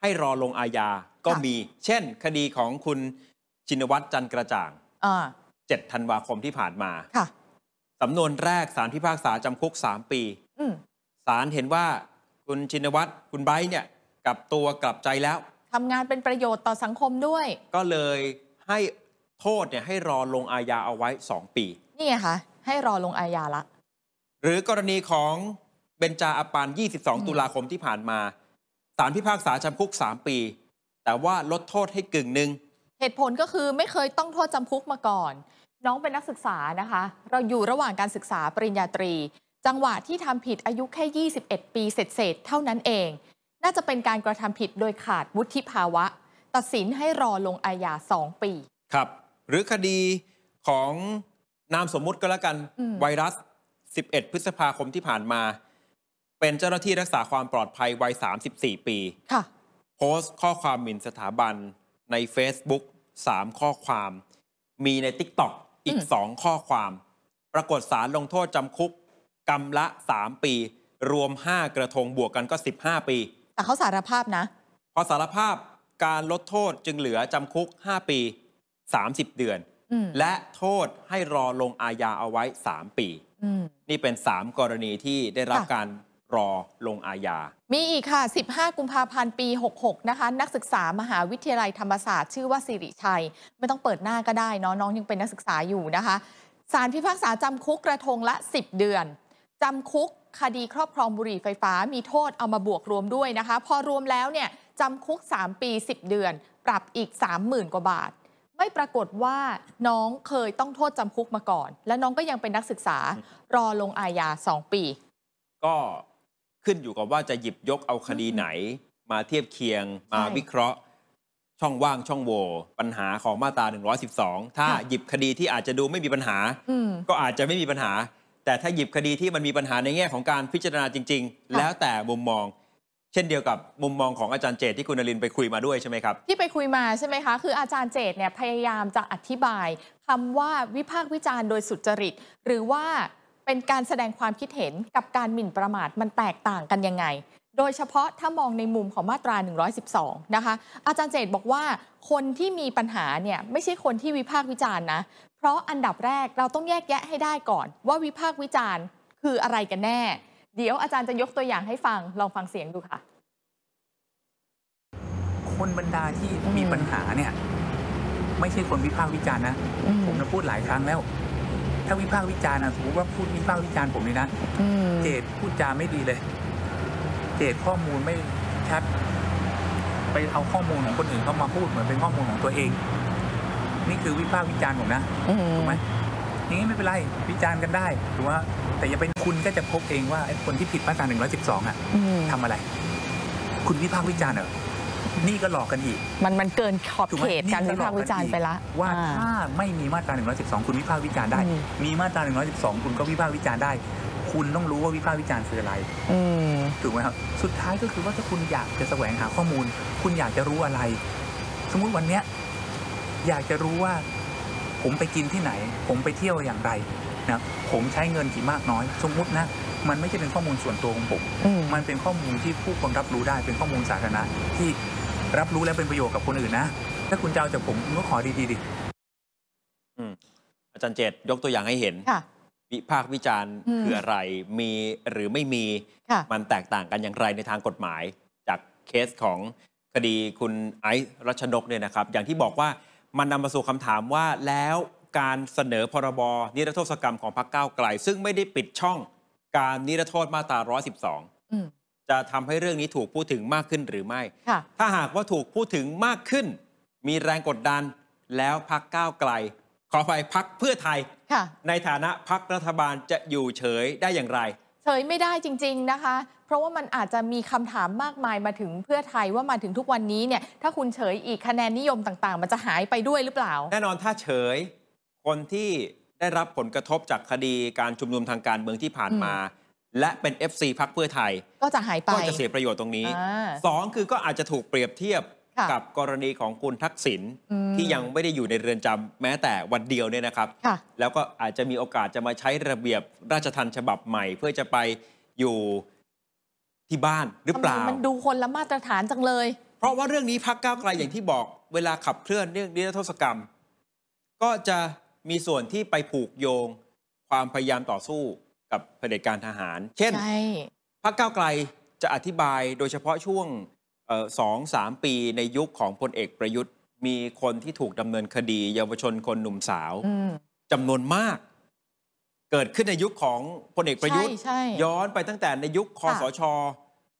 Speaker 1: ให้รอลงอาญาก็มี เช่นคดีของคุณชินวัตรจันกระจ่าง เจ็ดธันวาคมที่ผ่านมา ค่ะสำนวนแรกสารพิพากษาจำคุกสามปีศาลเห็นว่าคุณชินวัตรคุณไบร์เนี่ยกลับตัวกลับใจแล้ว
Speaker 2: ทำงานเป็นประโยชน์ต่อสังคมด้วย
Speaker 1: ก็เลยให้โทษเนี่ยให้รอลงอาญาเอาไว้ 2 ปี
Speaker 2: นี่ค่ะ ให้รอลงอาญาละ
Speaker 1: หรือกรณีของเบญจาอปาน22 ตุลาคมที่ผ่านมาศาลพิพากษาจำคุก 3 ปี แต่ว่าลดโทษให้กึ่งหนึ่ง
Speaker 2: เหตุผลก็คือไม่เคยต้องโทษจำคุกมาก่อน น้องเป็นนักศึกษานะคะ เราอยู่ระหว่างการศึกษาปริญญาตรี จังหวะที่ทำผิดอายุแค่ 21 ปีเศษเศษเท่านั้นเองน่าจะเป็นการกระทำผิดโดยขาดวุฒิภาวะ ตัดสินให้รอลงอาญาสองปี
Speaker 1: ครับ หรือคดีของนามสมมุติก็แล้วกันไวรัส 11 พฤษภาคมที่ผ่านมา เป็นเจ้าหน้าที่รักษาความปลอดภัยวัย 34 ปี ค่ะโพสต์ข้อความหมิ่นสถาบันใน Facebook 3 ข้อความ มีใน TikTok อีก 2 ข้อความ ปรากฏสารลงโทษจำคุกกรรมละ 3 ปี รวม 5 กระทงบวกกันก็ 15 ปี
Speaker 2: แต่เขาสารภาพนะ
Speaker 1: พอสารภาพการลดโทษจึงเหลือจำคุก 5 ปี 30 เดือน และโทษให้รอลงอาญาเอาไว้ 3 ปีนี่เป็น 3 กรณีที่ได้รับการรอลงอาญา
Speaker 2: มีอีกค่ะ 15 กุมภาพันธ์ปี 66 นะคะ นักศึกษามหาวิทยาลัยธรรมศาสตร์ชื่อว่าสิริชัยไม่ต้องเปิดหน้าก็ได้เนาะน้อง ยังเป็นนักศึกษาอยู่นะคะสารพิพากษาจำคุกกระทงละ 10 เดือนจำคุกคดีครอบครองบุหรี่ไฟฟ้ามีโทษเอามาบวกรวมด้วยนะคะ พอรวมแล้วเนี่ยจำคุก 3 ปี 10 เดือน ปรับอีก30,000กว่าบาท ไม่ปรากฏว่าน้องเคยต้องโทษจำคุกมาก่อน และน้องก็ยังเป็นนักศึกษารอลงอาญา2 ปี
Speaker 1: ก็ขึ้นอยู่กับว่าจะหยิบยกเอาคดีไหน มาเทียบเคียงมาวิเคราะห์ ช่องว่างช่องโหว่ปัญหาของมาตรา112ถ้าหยิบคดีที่อาจจะดูไม่มีปัญหาก็อาจจะไม่มีปัญหาแต่ถ้าหยิบคดีที่มันมีปัญหาในแง่ของการพิจารณาจริง ๆ แล้วแต่มุมมอง เช่นเดียวกับมุมมองของอาจารย์เจตที่คุณนรินไปคุยมาด้วยใช่ไหมครับ
Speaker 2: ที่ไปคุยมาใช่ไหมคะคืออาจารย์เจตเนี่ยพยายามจะอธิบายคำว่าวิพากษ์วิจารณ์โดยสุจริต หรือว่าเป็นการแสดงความคิดเห็นกับการหมิ่นประมาทมันแตกต่างกันยังไงโดยเฉพาะถ้ามองในมุมของมาตรา 112 นะคะ อาจารย์เจตบอกว่าคนที่มีปัญหาเนี่ยไม่ใช่คนที่วิพากษ์วิจารณ์นะเพราะอันดับแรกเราต้องแยกแยะให้ได้ก่อน ว่าวิพากษ์วิจารณ์คืออะไรกันแน่ เดี๋ยวอาจารย์จะยกตัวอย่างให้ฟัง ลองฟังเสียงดูค่ะ
Speaker 4: คนบรรดาที่มีปัญหาเนี่ยไม่ใช่คนวิพากษ์วิจารณ์นะ ผมจะพูดหลายครั้งแล้ว ถ้าวิพากษ์วิจารณ์นะสมมติว่าพูดวิพากษ์วิจารณ์ผมเลยนะเจตพูดจาไม่ดีเลย เจตข้อมูลไม่ชัด ไปเอาข้อมูลของคนอื่นเข้ามาพูดเหมือนเป็นข้อมูลของตัวเองนี่คือวิพากษ์วิจารณ์ผมนะถูกไหมอย่างนี้ ไม่เป็นไร วิจารณ์กันได้ถูกว่า แต่อย่าเป็นคุณก็จะพบเองว่าคนที่ผิดมาตรา112 อ่ะทำอะไร คุณวิพากษ์วิจารณ์เหรอนี่ก็หลอกกันอีก
Speaker 2: มันมันเกินขอบเขตการวิพากษ์วิจารณ์ไปละ
Speaker 4: ว่าถ้า ไม่มีมาตรา112 คุณวิพากษ์วิจารณ์ได้ มีมาตรา112คุณก็วิพากษ์วิจารณ์ได้ คุณต้องรู้ว่าวิพากษ์วิจารณ์คืออะไรถูกไหมครับสุดท้ายก็คือว่าถ้าคุณอยากจะแสวงหาข้อมูล คุณอยากจะรู้อะไร สมมุติวันเนี้ยอยากจะรู้ว่า ผมไปกินที่ไหน ผมไปเที่ยวอย่างไร นะ ผมใช้เงินกี่มากน้อย สมมุตินะมันไม่ใช่เป็นข้อมูลส่วนตัวของผมมันเป็นข้อมูลที่ผู้คนรับรู้ได้เป็นข้อมูลสาธารณะ ที่รับรู้และเป็นประโยชน์กับคนอื่นนะถ้าคุณจะเอาจากผมคุณก็ขอดีๆดิ
Speaker 1: อาจารย์เจตยกตัวอย่างให้เห็นวิพากษ์วิจารณ์คืออะไรมีหรือไม่มี มันแตกต่างกันอย่างไรในทางกฎหมาย จากเคสของคดีคุณไอซ์รัชนกเนี่ยนะครับ อย่างที่บอกว่ามันนำมาสู่คำถามว่าแล้วการเสนอพรบ นิรโทษกรรมของพรรคก้าวไกล ซึ่งไม่ได้ปิดช่องการนิรโทษมาตรา
Speaker 3: 112
Speaker 1: จะทำให้เรื่องนี้ถูกพูดถึงมากขึ้นหรือไม่ ถ้าหากว่าถูกพูดถึงมากขึ้น มีแรงกดดัน แล้วพรรคก้าวไกล ขอไปพักเพื่อไทย ในฐานะพรรครัฐบาลจะอยู่เฉยได้อย่างไร
Speaker 2: เฉยไม่ได้จริงๆนะคะ เพราะว่ามันอาจจะมีคำถามมากมายมาถึงเพื่อไทยว่ามาถึงทุกวันนี้เนี่ยถ้าคุณเฉยอีกคะแนนนิยมต่างๆ มันจะหายไปด้วยหรือเปล่า แ
Speaker 1: น่นอนถ้าเฉยคนที่ได้รับผลกระทบจากคดีการชุมนุมทางการเมืองที่ผ่านมา และเป็น FC พักเพื่อไทย
Speaker 2: ก็จะหายไป ก็จะเส
Speaker 1: ียประโยชน์ตรงนี้สองคือก็อาจจะถูกเปรียบเทียบกับกรณีของคุณ ทักษิณที่ยังไม่ได้อยู่ในเรือนจำ แม้แต่วันเดียวเนี่ยนะครับ แล้วก็อาจจะมีโอกาสจะมาใช้ระเบียบราชทันฉบับใหม่ เพื่อจะไปอยู่ที่บ้านหรือเปล่า มัน
Speaker 2: ดูคนละมาตรฐานจังเลย
Speaker 1: เพราะว่าเรื่องนี้พักก้าวไกลอย่างที่บอกเวลาขับเคลื่อนเรื่องนิรโทษกรรมก็จะมีส่วนที่ไปผูกโยงความพยายามต่อสู้กับเผด็จการทหาร เช่นพักก้าวไกลจะอธิบายโดยเฉพาะช่วงสองสามปีในยุคของพลเอกประยุทธ์ มีคนที่ถูกดำเนินคดี เยาวชนคนหนุ่มสาวจำนวนมาก เกิดขึ้นในยุคของพลเอกประยุทธ์ ย้อนไปตั้งแต่ในยุคคอสช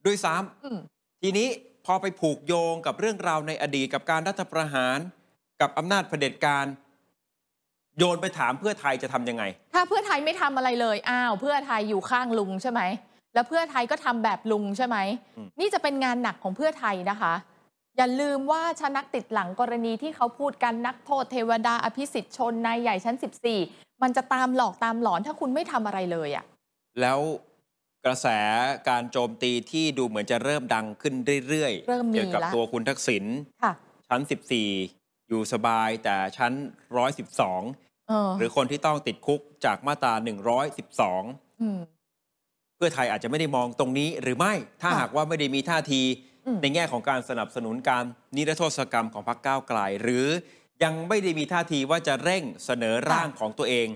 Speaker 1: ด้วยซ้ำทีนี้พอไปผูกโยงกับเรื่องราวในอดีตกับการรัฐประหาร กับอำนาจเผด็จการโยนไปถามเพื่อไทยจะทำยังไง
Speaker 2: ถ้าเพื่อไทยไม่ทำอะไรเลยอ้าว เพื่อไทยอยู่ข้างลุงใช่ไหมแล้วเพื่อไทยก็ทำแบบลุงใช่ไหมนี่จะเป็นงานหนักของเพื่อไทยนะคะ อย่าลืมว่าชนักติดหลังกรณีที่เขาพูดกัน นักโทษ เทวดาอภิสิทธิ์ชนนายใหญ่ชั้น 14 มันจะตามหลอกตามหลอนถ้าคุณไม่ทำอะไรเลยอะ่ะ
Speaker 1: แล้วกระแสการโจมตีที่ดูเหมือนจะเริ่มดังขึ้นเรื่อยๆเเกี่ยวกับตัวคุณทักษิณชั้น 14 อยู่สบายแต่ชั้น112หรือคนที่ต้องติดคุกจากมาตรา112พื่อไทยอาจจะไม่ได้มองตรงนี้หรือไม่ถ้าหากว่าไม่ได้มีท่าที ในแง่ของการสนับสนุนการ นิรโทษกรรมของพรรคก้าวไกลหรือ ยังไม่ได้มีท่าทีว่าจะเร่งเสนอร่างของตัวเอง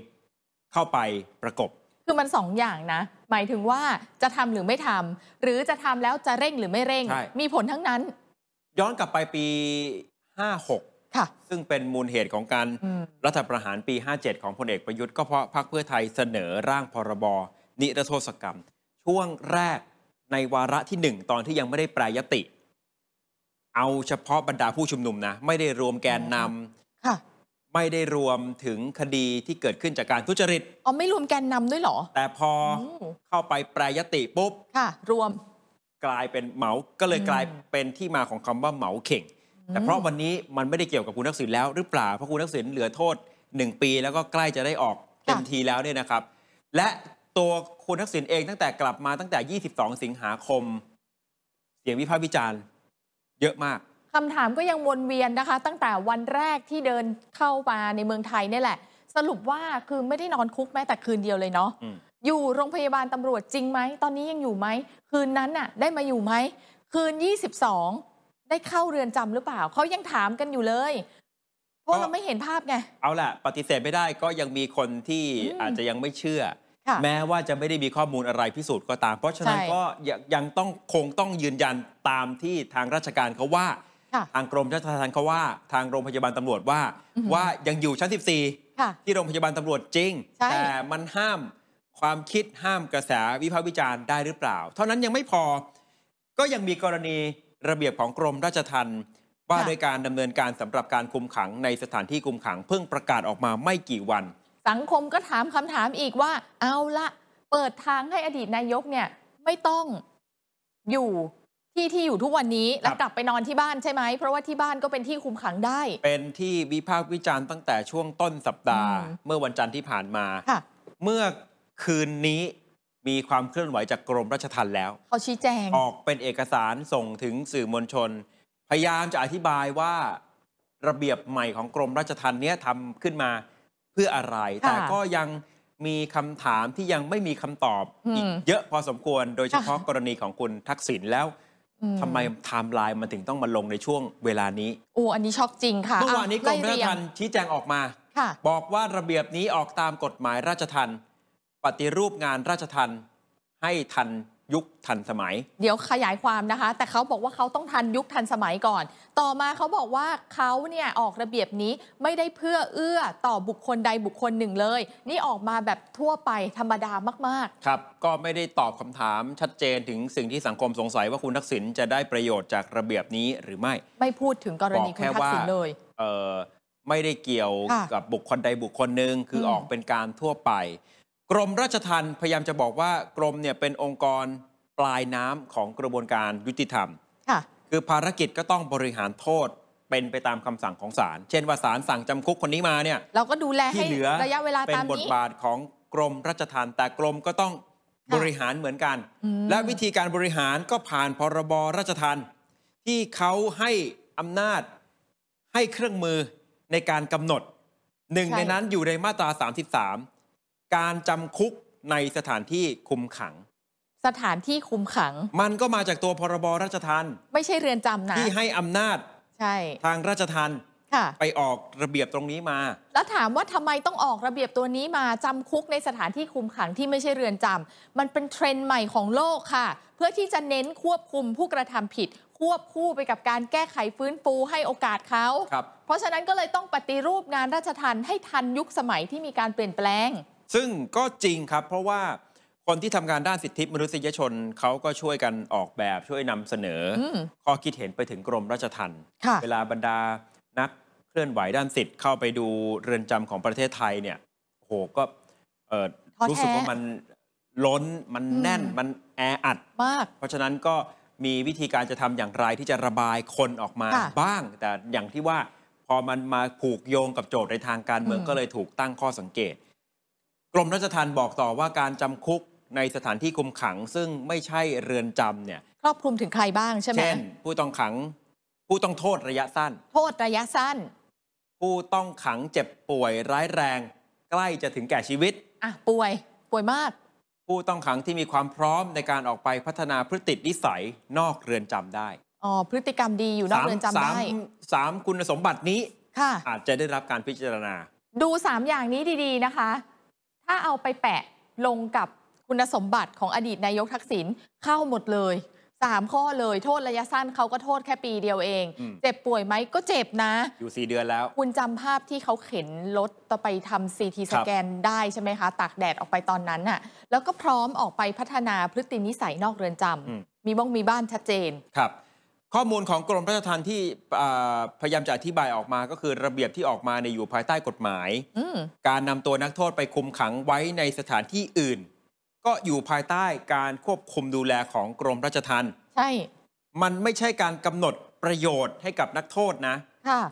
Speaker 1: เข้าไปประกบ
Speaker 2: คือมันสองอย่างนะ หมายถึงว่าจะทำหรือไม่ทำ หรือจะทำแล้วจะเร่งหรือไม่เร่งมีผลทั้งนั้น
Speaker 1: ย้อนกลับไปปี 56ค่ะซึ่งเป็นมูลเหตุของการรัฐประหารปี 57 ของพลเอกประยุทธ์ก็เพราะพรรคเพื่อไทยเสนอร่างพรบนิรโทษกรรมช่วงแรกในวาระที่หนึ่งตอนที่ยังไม่ได้แปรยติ เอาเฉพาะบรรดาผู้ชุมนุมนะไม่ได้รวมแกนนำไม่ได้รวมถึงคดีที่เกิดขึ้นจากการทุจริต
Speaker 2: อ๋อ ไม่รวมแกนนำด้วยเหรอ
Speaker 1: แต่พอเข้าไปแปรยติปุ๊บค่ะ รวม กลายเป็นเหมาก็เลยกลายเป็นที่มาของคำว่าเหมาเข่ง แต่เพราะวันนี้มันไม่ได้เกี่ยวกับคุณทักษิณแล้วหรือเปล่าเพราะคุณทักษิณเหลือโทษ 1 ปีแล้วก็ใกล้จะได้ออกเต็มทีแล้วเนี่ยนะครับ และตัวคุณทักษิณเองตั้งแต่กลับมาตั้งแต่22 สิงหาคม เสียงวิพากษ์วิจารณ์ เยอะมาก
Speaker 2: คำถามก็ยังวนเวียนนะคะ ตั้งแต่วันแรกที่เดินเข้ามาในเมืองไทยนี่แหละ สรุปว่าคือไม่ได้นอนคุกแม้แต่คืนเดียวเลยเนาะอยู่โรงพยาบาลตำรวจจริงไหม ตอนนี้ยังอยู่ไหม คืนนั้นน่ะ ได้มาอยู่ไหม คืน22ได้เข้าเรือนจำหรือเปล่าเขายังถามกันอยู่เลยเพราะเราไม่เห็นภาพไง
Speaker 1: เอาล่ะปฏิเสธไม่ได้ก็ยังมีคนที่อาจจะยังไม่เชื่อแม้ว่าจะไม่ได้มีข้อมูลอะไรพิสูจน์ก็ตาม เพราะฉะนั้นก็ยังต้องคงต้องยืนยันตามที่ทางราชการเขาว่าทางกรมราชทัณฑ์เขาว่าทางโรงพยาบาลตำรวจว่าว่ายังอยู่ชั้น 14ที่โรงพยาบาลตำรวจจริง แต่มันห้ามความคิดห้ามกระแสวิพากษ์วิจารณ์ได้หรือเปล่า เท่านั้นยังไม่พอก็ยังมีกรณีระเบียบของกรมราชทัณฑ์ว่าโดยการดำเนินการสำหรับการคุมขัง ในสถานที่คุมขัง เพิ่งประกาศออกมาไม่กี่วัน
Speaker 2: สังคมก็ถามคำถามอีกว่าเอาละเปิดทางให้อดีตนายกเนี่ย ไม่ต้องอยู่ที่ที่อยู่ทุกวันนี้แล้วกลับไปนอนที่บ้านใช่ไหมเพราะว่าที่บ้านก็เป็นที่คุมขังได้
Speaker 1: เป็นที่วิพากษ์วิจารณ์ตั้งแต่ช่วงต้นสัปดาห์เมื่อวันจันทร์ที่ผ่านมา เมื่อคืนนี้มีความเคลื่อนไหวจากกรมราชทัณฑ์แล้ว
Speaker 2: เขาชี้แจงออก
Speaker 1: เป็นเอกสารส่งถึงสื่อมวลชน พยายามจะอธิบายว่าระเบียบใหม่ของกรมราชทัณฑ์เนี้ยทำขึ้นมาพื่ออะไร แต่ก็ยังมีคำถามที่ยังไม่มีคำตอบ อีกเยอะพอสมควร โดยเฉพาะกรณีของคุณทักษิณแล้วทำไมไทม์ไลน์มันถึงต้องมาลงในช่วงเวลานี้
Speaker 2: โอ้อันนี้ช็อกจริงค่ะ เมื่อวานนี้กรมราชทัณฑ
Speaker 1: ์ชี้แจงออกมาบอกว่าระเบียบนี้ออกตามกฎหมายราชทัณฑ์ปฏิรูปงานราชทัณฑ์ให้ทันยุคทันสมัย
Speaker 2: เดี๋ยวขยายความนะคะ แต่เขาบอกว่าเขาต้องทันยุคทันสมัยก่อน ต่อมาเขาบอกว่าเขาเนี่ยออกระเบียบนี้ไม่ได้เพื่อเอื้อต่อบุคคลใดบุคคลหนึ่งเลย นี่ออกมาแบบทั่วไปธรรมดามาก
Speaker 1: ๆ ครับก็ไม่ได้ตอบคำถามชัดเจนถึงสิ่งที่สังคมสงสัยว่าคุณทักษิณจะได้ประโยชน์จากระเบียบนี้หรือไม่
Speaker 2: ไม่พูดถึงกรณีคุณทักษิณเลย
Speaker 1: เออไม่ได้เกี่ยวกับบุคคลใดบุคคลหนึ่งคือออกเป็นการทั่วไปกรมราชทัณฑ์พยายามจะบอกว่ากรมเนี่ยเป็นองค์กรปลายน้ำของกระบวนการยุติธรรมค่ะคือภารกิจก็ต้องบริหารโทษเป็นไปตามคำสั่งของศาลเช่นว่าศาลสั่งจำคุกคนนี้มาเนี่ยเราก็ดูแลให้ระยะเวลาเป็นบทบาทของกรมราชทัณฑ์แต่กรมก็ต้องบริหารเหมือนกัน และวิธีการบริหารก็ผ่านพรบราชทัณฑ์ที่เขาให้อำนาจให้เครื่องมือในการกำหนดหนึ่งในนั้นอยู่ในมาตรา33การจำคุกในสถานที่คุมขัง
Speaker 2: สถานที่คุมขัง
Speaker 1: มันก็มาจากตัวพรบรัชทัน
Speaker 2: ไม่ใช่เรือนจำนะที่
Speaker 1: ให้อำนาจ ใช่ ทางราชทันไปออกระเบียบตรงนี้มา
Speaker 2: แล้วถามว่าทำไมต้องออกระเบียบตัวนี้มาจำคุกในสถานที่คุมขังที่ไม่ใช่เรือนจำมันเป็นเทรนด์ใหม่ของโลกค่ะ เพื่อที่จะเน้นควบคุมผู้กระทำผิด ควบคู่ไปกับการแก้ไขฟื้นฟูให้โอกาสเขาครับเพราะฉะนั้นก็เลยต้องปฏิรูปงาน ราชทันให้ทันยุคสมัยที่มีการเปลี่ยนแปลง
Speaker 1: ซึ่งก็จริงครับเพราะว่าคนที่ทำงานด้านสิทธิมนุษยชนเขาก็ช่วยกันออกแบบช่วยนำเสนอ ข้อคิดเห็นไปถึงกรมราชทัณฑ์เวลาบรรดานักเคลื่อนไหวด้านสิทธิ์ เข้าไปดูเรือนจำของประเทศไทยเนี่ยโหก็รู้สึกว่ามันล้นมันแน่นมันแออัดมาก เพราะฉะนั้นก็มีวิธีการจะทำอย่างไรที่จะระบายคนออกมาบ้าง แต่อย่างที่ว่าพอมันมาผูกโยงกับโจทย์ในทางการเมืองก็เลยถูกตั้งข้อสังเกตกรมราชทัณฑ์บอกต่อว่าการจำคุกในสถานที่คุมขังซึ่งไม่ใช่เรือนจำเนี่ย
Speaker 2: ครอบคลุมถึงใครบ้างใช่ไหมเช่น
Speaker 1: ผู้ต้องขัง ผู้ต้องโทษระยะสั้น
Speaker 2: โทษระยะสั้น
Speaker 1: ผู้ต้องขังเจ็บป่วยร้ายแรง ใกล้จะถึงแก่ชีวิต
Speaker 2: อ่ะป่วย ป่วยมาก
Speaker 1: ผู้ต้องขังที่มีความพร้อมในการออกไปพัฒนาพฤตินิสัยนอกเรือนจำได้
Speaker 2: อ๋อพฤติกรรมดีอยู่นอกเรือนจำสามได้
Speaker 1: สามคุณสมบัตินี้ค่ะอาจจะได้รับการพิจารณา
Speaker 2: ดู 3 อย่างนี้ดีๆนะคะถ้าเอาไปแปะลงกับคุณสมบัติของอดีตนายกทักษิณเข้าหมดเลยสามข้อเลย โทษระยะสั้นเขาก็โทษแค่ปีเดียวเอง เจ็บป่วยไหมก็เจ็บนะ
Speaker 1: อยู่ 4 เดือนแล้ว
Speaker 2: คุณจำภาพที่เขาเข็นรถต่อไปทำซีทีสแกนได้ใช่ไหมคะ ตากแดดออกไปตอนนั้นน่ะ แล้วก็พร้อมออกไปพัฒนาพฤตินิสัยนอกเรือนจำ มีบ้องมีบ้านชัดเจน
Speaker 1: ครับข้อมูลของกรมราชทัณฑ์ที่พยายามจะอธิบายออกมาก็คือระเบียบที่ออกมาในอยู่ภายใต้กฎหมายการนำตัวนักโทษไปคุมขังไว้ในสถานที่อื่น ก็อยู่ภายใต้การควบคุมดูแลของกรมราชทัณฑ์ใช่ มันไม่ใช่การกำหนดประโยชน์ให้กับนักโทษนะค่ะ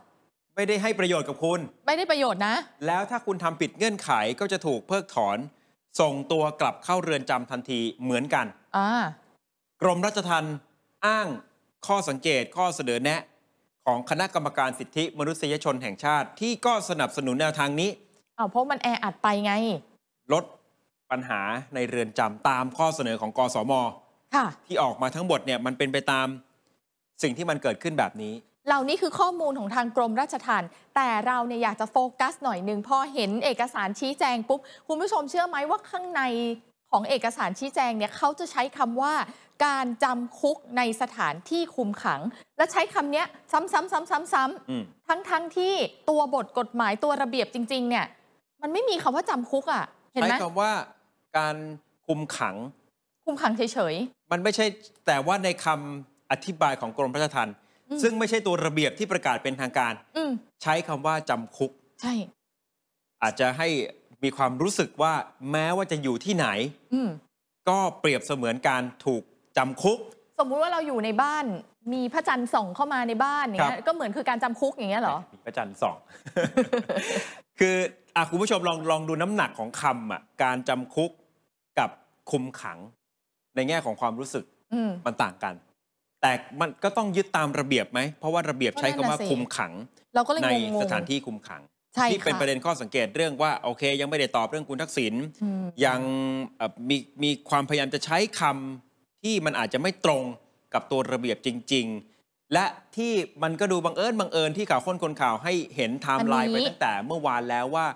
Speaker 1: ไม่ได้ให้ประโยชน์กับคุณ
Speaker 2: ไม่ได้ประโยชน์นะ
Speaker 1: แล้วถ้าคุณทำผิดเงื่อนไขก็จะถูกเพิกถอนส่งตัวกลับเข้าเรือนจำทันทีเหมือนกันกรมราชทัณฑ์อ้างข้อสังเกตข้อเสนอแนะของคณะกรรมการสิทธิมนุษยชนแห่งชาติ ที่ก็สนับสนุนแนวทางนี้
Speaker 2: อ้าวเพราะมันแออัดไปไง
Speaker 1: ลดปัญหาในเรือนจำตามข้อเสนอของกสมค่ะที่ออกมาทั้งหมดเนี่ยมันเป็นไปตามสิ่งที่มันเกิดขึ้นแบบนี้
Speaker 2: เหล่านี้คือข้อมูลของทางกรมราชทัณฑ์แต่เราเนี่ยอยากจะโฟกัสหน่อยหนึ่งพอเห็นเอกสารชี้แจงปุ๊บคุณผู้ชมเชื่อไหมว่าข้างในของเอกสารชี้แจงเนี่ยเขาจะใช้คำว่าการจำคุกในสถานที่คุมขัง และใช้คำนี้ซ้ำๆๆๆๆ ทั้งทั้งที่ตัวบทกฎหมายตัวระเบียบจริง ๆ เนี่ย มันไม่มีคำว่าจำคุก อ่ะ เห็นไหมใช้ค
Speaker 1: ำว่าการคุมขัง
Speaker 2: คุมขังเฉย
Speaker 1: ๆ มันไม่ใช่ แต่ว่าในคำอธิบายของกรมพระราชทัน์ซึ่งไม่ใช่ตัวระเบียบที่ประกาศเป็นทางการใช้คำว่าจำคุก ใช่ อาจจะให้มีความรู้สึกว่า แม้ว่าจะอยู่ที่ไหนก็เปรียบเสมือนการถูกจำคุก
Speaker 2: สมมุติว่าเราอยู่ในบ้านมีพระจันทร์ส่องเข้ามาในบ้านเนี่ย ก็เหมือนคือการจำคุกอย่างเงี้ยเหรอม
Speaker 1: ีพระจันทร์ส่อง คืออ่ะคุณผู้ชมลองลองดูน้ำหนักของคำอ่ะ การจำคุกกับคุมขัง ในแง่ของความรู้สึกมันต่างกัน แต่มันก็ต้องยึดตามระเบียบไหมเพราะว่าระเบียบใช้คำว่าคุมขังในสถานที่คุมขัง ที่เป็นประเด็นข้อสังเกตเรื่องว่าโอเค ยังไม่ได้ตอบเรื่องคุณทักษิณยังมีมีความพยายามจะใช้คำที่มันอาจจะไม่ตรงกับตัวระเบียบจริง ๆ และที่มันก็ดูบังเอิญบังเอิญที่ข่าวค้นคนข่าวให้เห็น ไทม์ไลน์ไปตั้งแต่เมื่อวานแล้วว่า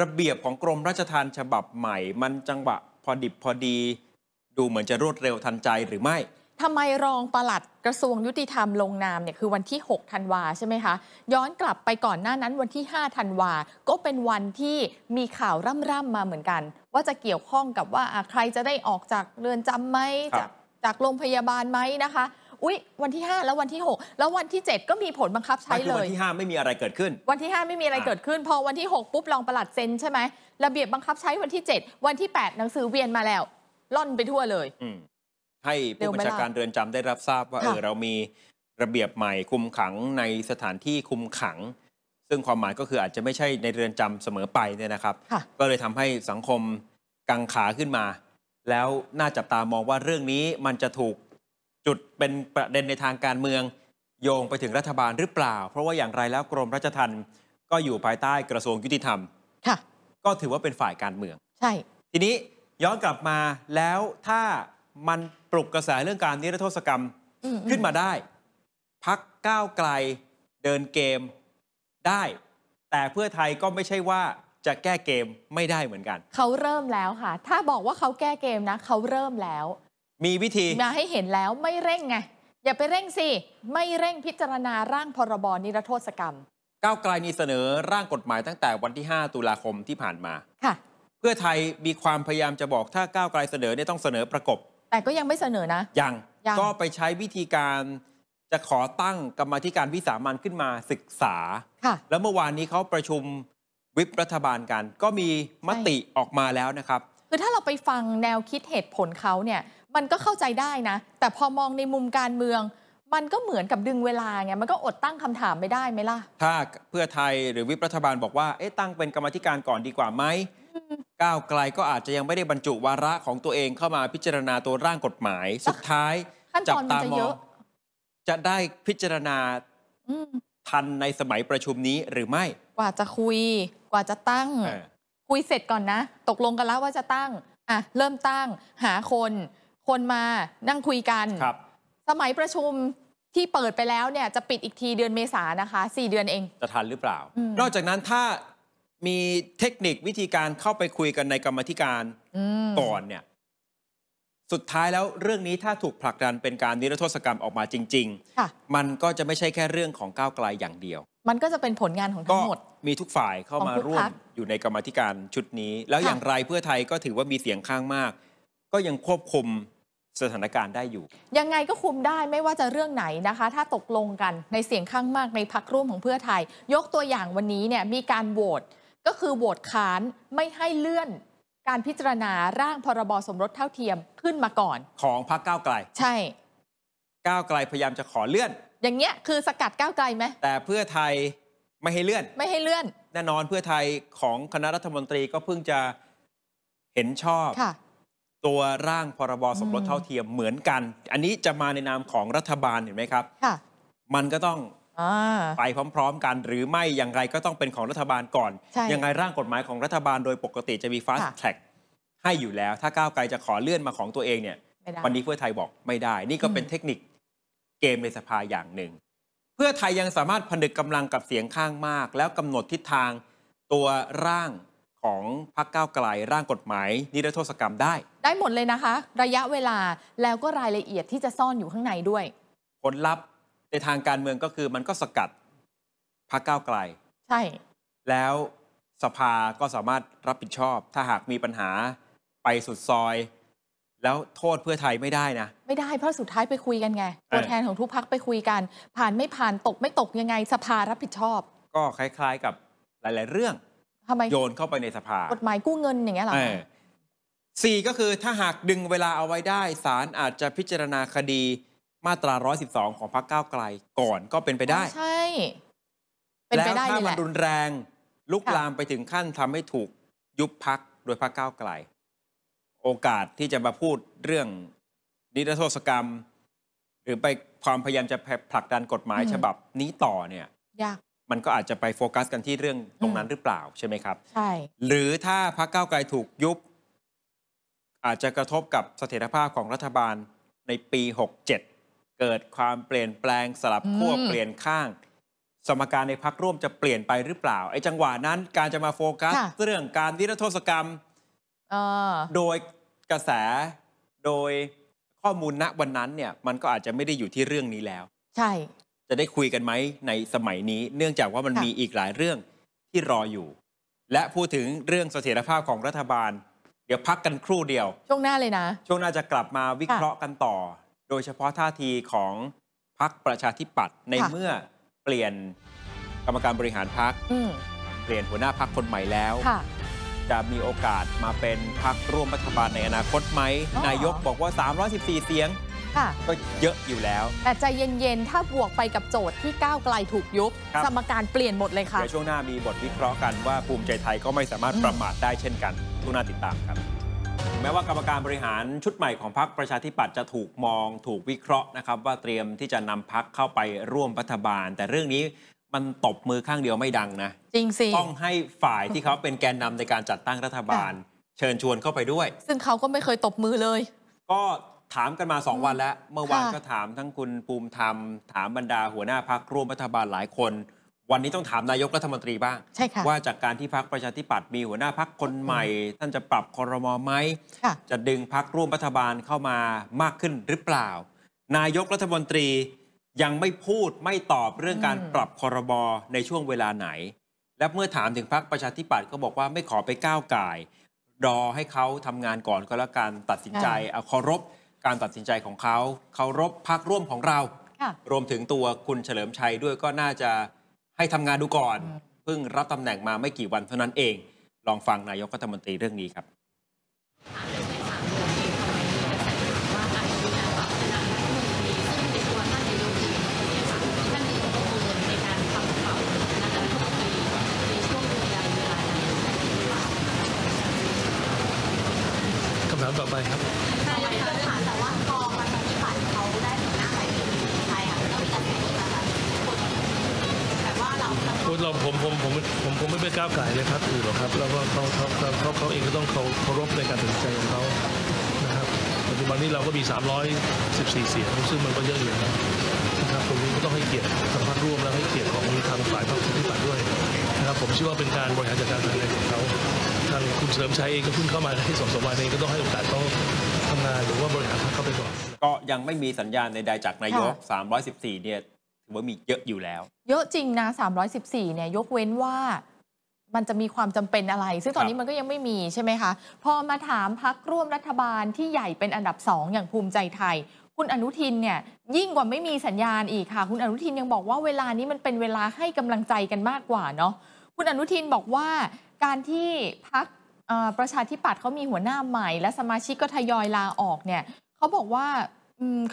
Speaker 1: ระเบียบของกรมราชทัณฑ์ฉบับใหม่ มันจังหวะพอดิบพอดี ดูเหมือนจะรวดเร็วทันใจหรือไม่
Speaker 2: ทำไมรองปลัดกระทรวงยุติธรรมลงนามเนี่ยคือวันที่6ธันวาใช่ไหมคะย้อนกลับไปก่อนหน้านั้นวันที่5ธันวาก็เป็นวันที่มีข่าวร่ำๆมาเหมือนกัน ว่าจะเกี่ยวข้องกับว่าใครจะได้ออกจากเรือนจำไหมจะจากโรงพยาบาลไหมนะคะ อุ๊ย วันที่ 5 แล้ววันที่ 6 แล้ววันที่ 7ก็มีผลบังคับใช้เลยวันที่
Speaker 1: 5 ไม่มีอะไรเกิดขึ้น
Speaker 2: วันที่ 5 ไม่มีอะไรเกิดขึ้นพอวันที่6ปุ๊บรองประหลัด เซ็น ใช่ไหมระเบียบบังคับใช้วันที่ 7 วันที่8หนังสือเวียนมาแล้ว ล่อนไปทั่วเลย
Speaker 1: ให้ผู้บัญชาการเรือนจำได้รับทราบว่า เออเรามีระเบียบใหม่คุมขังในสถานที่คุมขัง ซึ่งความหมายก็คืออาจจะไม่ใช่ในเรือนจำเสมอไปเนี่ยนะครับก็เลยทำให้สังคมกังขาขึ้นมาแล้วน่าจับตามองว่าเรื่องนี้มันจะถูกจุดเป็นประเด็นในทางการเมือง โยงไปถึงรัฐบาลหรือเปล่า เพราะว่าอย่างไรแล้วกรมราชทัณฑ์ก็อยู่ภายใต้กระทรวงยุติธรรม ค่ะ ก็ถือว่าเป็นฝ่ายการเมือง ใช่ ทีนี้ย้อนกลับมาแล้วถ้ามันปลุกกระแสเรื่องการนิรโทษกรรมขึ้นมาได้พักก้าวไกลเดินเกมได้ แต่เพื่อไทยก็ไม่ใช่ว่าจะแก้เกมไม่ได้เหมือนกัน
Speaker 2: เขาเริ่มแล้วค่ะ ถ้าบอกว่าเขาแก้เกมนะเขาเริ่มแล้ว
Speaker 1: มีวิธีมา
Speaker 2: ให้เห็นแล้วไม่เร่งไงอย่าไปเร่งสิไม่เร่งพิจารณาร่างพรบนิรโทษกรรม
Speaker 1: ก้าวไกลนีเสนอร่างกฎหมายตั้งแต่วันที่ 5 ตุลาคมที่ผ่านมาค่ะ เพื่อไทยมีความพยายามจะบอกถ้าก้าวไกลเสนอเนี่ยต้องเสนอประกบ
Speaker 2: แต่ก็ยังไม่เสนอนะ
Speaker 1: ยังก็ไปใช้วิธีการ จะขอตั้งกรรมธิการวิสามันขึ้นมาศึกษาค่ะ แล้วเมื่อวานนี้เขาประชุมวิปรัฐบาลกันก็มีมติออกมาแล้วนะครับ
Speaker 2: คือถ้าเราไปฟังแนวคิดเหตุผลเขาเนี่ย มันก็เข้าใจได้นะ แต่พอมองในมุมการเมือง มันก็เหมือนกับดึงเวลาไงมันก็อดตั้งคำถามไม่ได้ไหมล่ะ
Speaker 1: ถ้าเพื่อไทยหรือวิปรัฐบาลบอกว่าเอ๊ะตั้งเป็นกรรมธิการก่อนดีกว่าไหมก้าวไกลก็อาจจะยังไม่ได้บรรจุวาระของตัวเองเข้ามาพิจารณาตัวร่างกฎหมายสุดท้าย จับตามองจะได้พิจารณาทันในสมัยประชุมนี้หรือไม่
Speaker 2: กว่าจะคุยกว่าจะตั้งคุยเสร็จก่อนนะ ตกลงกันแล้วว่าจะตั้งอ่ะเริ่มตั้งหาคน คนมานั่งคุยกันครับ สมัยประชุมที่เปิดไปแล้วเนี่ยจะปิดอีกทีเดือนเมษานะคะ 4 เดือนเอง
Speaker 1: จะทันหรือเปล่า นอกจากนั้นถ้ามีเทคนิควิธีการเข้าไปคุยกันในกรรมธิการก่อนเนี่ยสุดท้ายแล้วเรื่องนี้ถ้าถูกผลักดันเป็นการนิรโทษกรรมออกมาจริง ๆ มันก็จะไม่ใช่แค่เรื่องของก้าวไกลอย่างเดียว
Speaker 2: มันก็จะเป็นผลงานของทั้งหมด
Speaker 1: มีทุกฝ่ายเข้ามาร่วม อยู่ในกรรมธิการชุดนี้ แล้วอย่างไรเพื่อไทยก็ถือว่ามีเสียงข้างมาก ก็ยังควบคุมสถานการณ์ได้อยู่
Speaker 2: ยังไงก็คุมได้ไม่ว่าจะเรื่องไหนนะคะ ถ้าตกลงกันในเสียงข้างมากในพักร่วมของเพื่อไทย ยกตัวอย่างวันนี้เนี่ยมีการโหวตก็คือโหวตค้านไม่ให้เลื่อนการพิจารณาร่างพรบสมรสเท่าเทียมขึ้นมาก่อน
Speaker 1: ของพรรคก้าวไกล ใช่ก้าวไกลพยายามจะขอเลื่อน
Speaker 2: อย่างเงี้ยคือสกัดก้าวไกลไหม
Speaker 1: แต่เพื่อไทยไม่ให้เลื่อน ไม่ให้เลื่อน แน่นอนเพื่อไทยของคณะรัฐมนตรีก็เพิ่งจะเห็นชอบตัวร่างพรบสมรสเท่าเทียมเหมือนกัน อันนี้จะมาในนามของรัฐบาลเห็นไหมครับมันก็ต้องไปพร้อมๆกัน หรือไม่อย่างไรก็ต้องเป็นของรัฐบาลก่อนยังไงร่างกฎหมายของรัฐบาลโดยปกติจะมีฟาสต์แท็กให้อยู่แล้วถ้าก้าวไกลจะขอเลื่อนมาของตัวเองเนี่ยวันนี้เพื่อไทยบอกไม่ได้ นี่ก็เป็นเทคนิคเกมในสภาอย่างหนึ่ง เพื่อไทยยังสามารถผนึกกำลังกับเสียงข้างมาก แล้วกำหนดทิศทางตัวร่างของพรรคก้าวไกลร่างกฎหมายนิรโทษกรรมได้
Speaker 2: ได้หมดเลยนะคะ ระยะเวลาแล้วก็รายละเอียดที่จะซ่อนอยู่ข้างในด้วย
Speaker 1: ผลลัพธในทางการเมืองก็คือมันก็สกัดพรรคก้าวไกล ใช่แล้วสภาก็สามารถรับผิดชอบ ถ้าหากมีปัญหาไปสุดซอย แล้วโทษเพื่อไทยไม่ได้นะ
Speaker 2: ไม่ได้เพราะสุดท้ายไปคุยกันไงตัวแทนของทุกพักไปคุยกัน ผ่านไม่ผ่านตกไม่ตกยังไงสภารับผิดชอบ
Speaker 1: ก็คล้ายๆกับหลาย ๆเรื่องทำไมโยนเข้าไปในสภา กฎ
Speaker 2: หมายกู้เงินอย่างเงี้ยหรอ
Speaker 1: สี่ก็คือถ้าหากดึงเวลาเอาไว้ได้ ศาลอาจจะพิจารณาคดีมาตรา112ของพรรคก้าวไกลก่อนก็เป็นไปได้
Speaker 2: ใช่เป็นไปได้แล้วถ้ามัน
Speaker 1: รุนแรงลุกลามไปถึงขั้นทำให้ถูกยุบพักโดยพรรคก้าวไกล โอกาสที่จะมาพูดเรื่องนิรโทษกรรม หรือไปความพยายามจะผลักดันกฎหมายฉบับนี้ต่อเนี่ยยากมันก็อาจจะไปโฟกัสกันที่เรื่องตรงนั้นหรือเปล่าใช่ไหมครับใช่หรือถ้าพรรคก้าวไกลถูกยุบ อาจจะกระทบกับเสถียรภาพของรัฐบาลในปี67เกิดความเปลี่ยนแปลงสลับขั้วเปลี่ยนข้าง สมการในพักร่วมจะเปลี่ยนไปหรือเปล่าไอ้จังหวะนั้น การจะมาโฟกัสเรื่องการนิรโทษกรรม โดยกระแสโดยข้อมูลณวันนั้นเนี่ยมันก็อาจจะไม่ได้อยู่ที่เรื่องนี้แล้ว ใช่ จะได้คุยกันไหมในสมัยนี้ เนื่องจากว่ามันมีอีกหลายเรื่องที่รออยู่ และพูดถึงเรื่องเสถียรภาพของรัฐบาล เดี๋ยวพักกันครู่เดียว ช่วงหน้าเลยนะช่วงหน้าจะกลับมาวิเคราะห์กันต่อโดยเฉพาะท่าทีของพรรคประชาธิปัตย์ในเมื่อเปลี่ยนกรรมการบริหารพรรคเปลี่ยนหัวหน้าพรรคคนใหม่แล้ว จะมีโอกาสมาเป็นพรรคร่วมรัฐบาลในอนาคตไหมนายกบอกว่า 314 เสียงก็เยอะอยู่แล้ว
Speaker 2: แต่ใจเย็นๆ ถ้าบวกไปกับโจทย์ที่ก้าวไกลถูกยุบสมการเปลี่ยนหมดเลยค่ะเดี๋ยวช
Speaker 1: ่วงหน้ามีบทวิเคราะห์กันว่าภูมิใจไทยก็ไม่สามารถประมาทได้เช่นกันทุกน่าติดตามครับแม้ว่ากรรมการบริหารชุดใหม่ของพรรคประชาธิปัตย์จะถูกมองถูกวิเคราะห์นะครับว่าเตรียมที่จะนำพรรคเข้าไปร่วมรัฐบาล แต่เรื่องนี้มันตบมือข้างเดียวไม่ดังนะ จริงสิ ต้องให้ฝ่ายที่เขาเป็นแกนนำในการจัดตั้งรัฐบาล เชิญชวนเข้าไปด้วย
Speaker 2: ซึ่งเขาก็ไม่เคยตบมือเลย ก็
Speaker 1: ถามกันมาสองวันแล้ว เมื่อวานก็ถามทั้งคุณภูมิธรรมถามบรรดาหัวหน้าพักร่วมรัฐบาลหลายคนวันนี้ต้องถามนายกรัฐมนตรีบ้างใช่ค่ะว่าจากการที่พักประชาธิปัตย์มีหัวหน้าพักคนใหม่ ท่านจะปรับครมอไหมจะดึงพักร่วมรัฐบาลเข้ามามากขึ้นหรือเปล่า นายกรัฐมนตรียังไม่พูดไม่ตอบเรื่องการปรับครมอในช่วงเวลาไหน และเมื่อถามถึงพักประชาธิปัตย์ก็บอกว่าไม่ขอไปก้าวไก่รอให้เขาทำงานก่อนก็แล้วกันตัดสินใจเเคารพการตัดสินใจของเขาเคารพพักร่วมของเรา รวมถึงตัวคุณเฉลิมชัยด้วยก็น่าจะให้ทำงานดูก่อน เพิ่งรับตำแหน่งมาไม่กี่วันเท่านั้นเองลองฟังนายกรัฐมนตรีเรื่องนี้คร
Speaker 5: ับ คำถามต่อไปครับเราผมผมผมผมผมไม่ไปก้าวไก่เลยครับอื่นหรอกครับแล้วก็เขาเขาเขาเขาเองก็ต้องเขาคารพในการตัดสินใจของเขานะครับปัจจุบันนี้เราก็มี 314 เสียงซึ่งมันก็เยอะอยู่นะครับตรงนี้ก็ต้องให้เกียรติสภาร่วมและให้เกียรติของทางฝ่ายพรรคที่ฝัายด้วยนะครับผมเชื่อว่าเป็นการบริหารจัดการภายในของเขา
Speaker 1: ทางคุณเสริมชัยเองก็เพิ่งเข้ามาได้สองสามวันเองก็ต้องให้โอกาสเขาทำงานหรือว่าบริหารพรรคเข้าไปก่อนก็ยังไม่มีสัญญาณใดๆจากนายก 314 เนี่ยือว่ามีเยอะอยู่แล้
Speaker 2: ว เยอะจริงนะ314เนี่ยยกเว้นว่ามันจะมีความจำเป็นอะไร ซึ่งตอนนี้มันก็ยังไม่มี ใช่ไหมคะ พอมาถามพักร่วมรัฐบาลที่ใหญ่เป็นอันดับสองอย่างภูมิใจไทย คุณอนุทินเนี่ยยิ่งกว่าไม่มีสัญญาณอีกค่ะ คุณอนุทินยังบอกว่าเวลานี้มันเป็นเวลาให้กำลังใจกันมากกว่าเนาะคุณอนุทินบอกว่าการที่พักประชาธิปัตย์เขามีหัวหน้าใหม่ และสมาชิกก็ทยอยลาออกเนี่ยเขาบอกว่า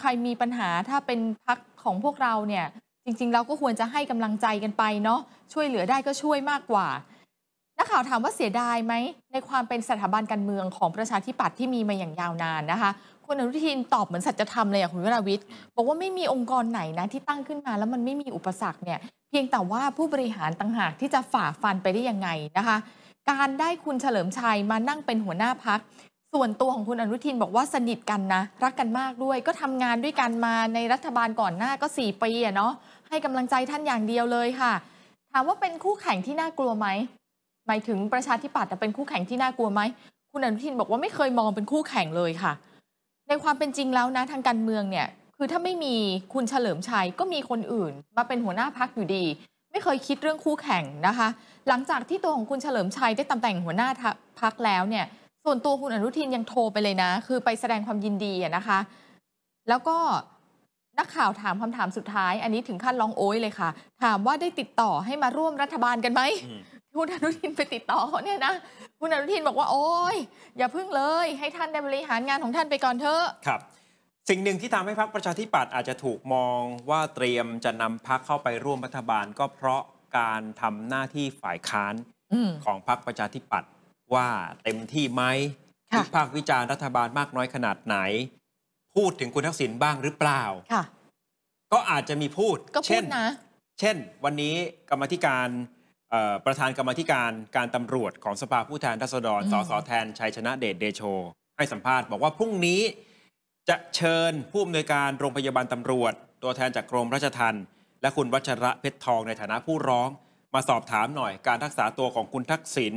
Speaker 2: ใครมีปัญหาถ้าเป็นพักของพวกเราเนี่ยจริง ๆ เราก็ควรจะให้กำลังใจกันไปเนาะช่วยเหลือได้ก็ช่วยมากกว่านักข่าวถามว่าเสียดายไหม ในความเป็นสถาบันการเมืองของประชาธิปัตย์ที่มีมาอย่างยาวนานนะคะคุณอนุทินตอบเหมือนสัจธรรมเลยอะคุณวราวิทย์ บอกว่าไม่มีองค์กรไหนนะที่ตั้งขึ้นมา แล้วมันไม่มีอุปสรรคเนี่ยเพียงแต่ว่าผู้บริหารต่างหากที่จะฝ่าฟันไปได้ยังไงนะคะ การได้คุณเฉลิมชัยมานั่งเป็นหัวหน้าพักส่วนตัวของคุณอนุทินบอกว่าสนิทกันนะรักกันมากด้วย ก็ทำงานด้วยกันมาในรัฐบาลก่อนหน้าก็4ปีอะเนาะให้กำลังใจท่านอย่างเดียวเลยค่ะ ถามว่าเป็นคู่แข่งที่น่ากลัวไหมหมายถึงประชาธิปัตย์เป็นคู่แข่งที่น่ากลัวไหมคุณอนุทินบอกว่าไม่เคยมองเป็นคู่แข่งเลยค่ะในความเป็นจริงแล้วนะทางการเมืองเนี่ยคือถ้าไม่มีคุณเฉลิมชัยก็มีคนอื่นมาเป็นหัวหน้าพักอยู่ดี ไม่เคยคิดเรื่องคู่แข่งนะคะ หลังจากที่ตัวของคุณเฉลิมชัยได้ตำแหน่งหัวหน้าพักแล้วเนี่ยส่วนตัวคุณอนุทินยังโทรไปเลยนะ คือไปแสดงความยินดีนะคะ แล้วก็นักข่าวถามคำถามสุดท้าย อันนี้ถึงขั้นร้องโอ้ยเลยค่ะ ถามว่าได้ติดต่อให้มาร่วมรัฐบาลกันไหมคุณอนุทินไปติดต่อเขาเนี่ยนะ คุณอนุทินบอกว่าโอ้ยอย่าพึ่งเลย ให้ท่านได้บริหารงานของท่านไปก่อนเถอะ
Speaker 1: ครับ สิ่งหนึ่งที่ทำให้พรรคประชาธิปัตย์อาจจะถูกมองว่าเตรียมจะนำพรรคเข้าไปร่วมรัฐบาล ก็เพราะการทำหน้าที่ฝ่ายค้านของพรรคประชาธิปัตย์ว่าเต็มที่ไหมวิพากษ์วิจารณ์รัฐบาลมากน้อยขนาดไหน พูดถึงคุณทักษิณบ้างหรือเปล่า ก็อาจจะมีพูด เช่นนะ เช่นวันนี้กรรมธิการ ประธานกรรมธิการการตำรวจของสภาผู้แทนราษฎรสสแทนชัยชนะเดชเดโชให้สัมภาษณ์บอกว่าพรุ่งนี้จะเชิญผู้อำนวยการโรงพยาบาลตำรวจ ตัวแทนจากกรมราชทัณฑ์และคุณวัชระเพชรทองในฐานะผู้ร้อง มาสอบถามหน่อยการรักษาตัวของคุณทักษิณ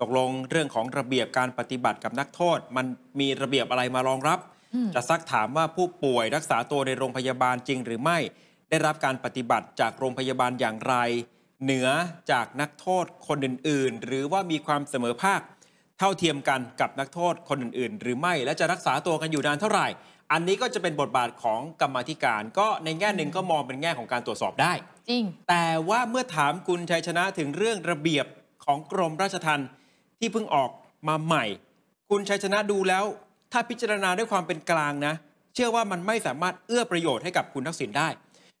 Speaker 1: ตกลงเรื่องของระเบียบการปฏิบัติกับนักโทษมันมีระเบียบอะไรมารองรับ จะซักถามว่าผู้ป่วยรักษาตัวในโรงพยาบาลจริงหรือไม่ได้รับการปฏิบัติจากโรงพยาบาลอย่างไร เหนือจากนักโทษคนอื่น ๆ หรือว่ามีความเสมอภาค เท่าเทียมกันกับนักโทษคนอื่น ๆ หรือไม่และจะรักษาตัวกันอยู่นานเท่าไหร่ อันนี้ก็จะเป็นบทบาทของกรรมธิการ ก็ในแง่หนึ่งก็มองเป็นแง่ของการตรวจสอบได้ จริง แต่ว่าเมื่อถามคุณชัยชนะถึงเรื่องระเบียบของกรมราชทัณฑ์ที่เพิ่งออกมาใหม่ คุณชัยชนะดูแล้ว ถ้าพิจารณาด้วยความเป็นกลางนะ เชื่อว่ามันไม่สามารถเอื้อประโยชน์ให้กับคุณทักษิณได้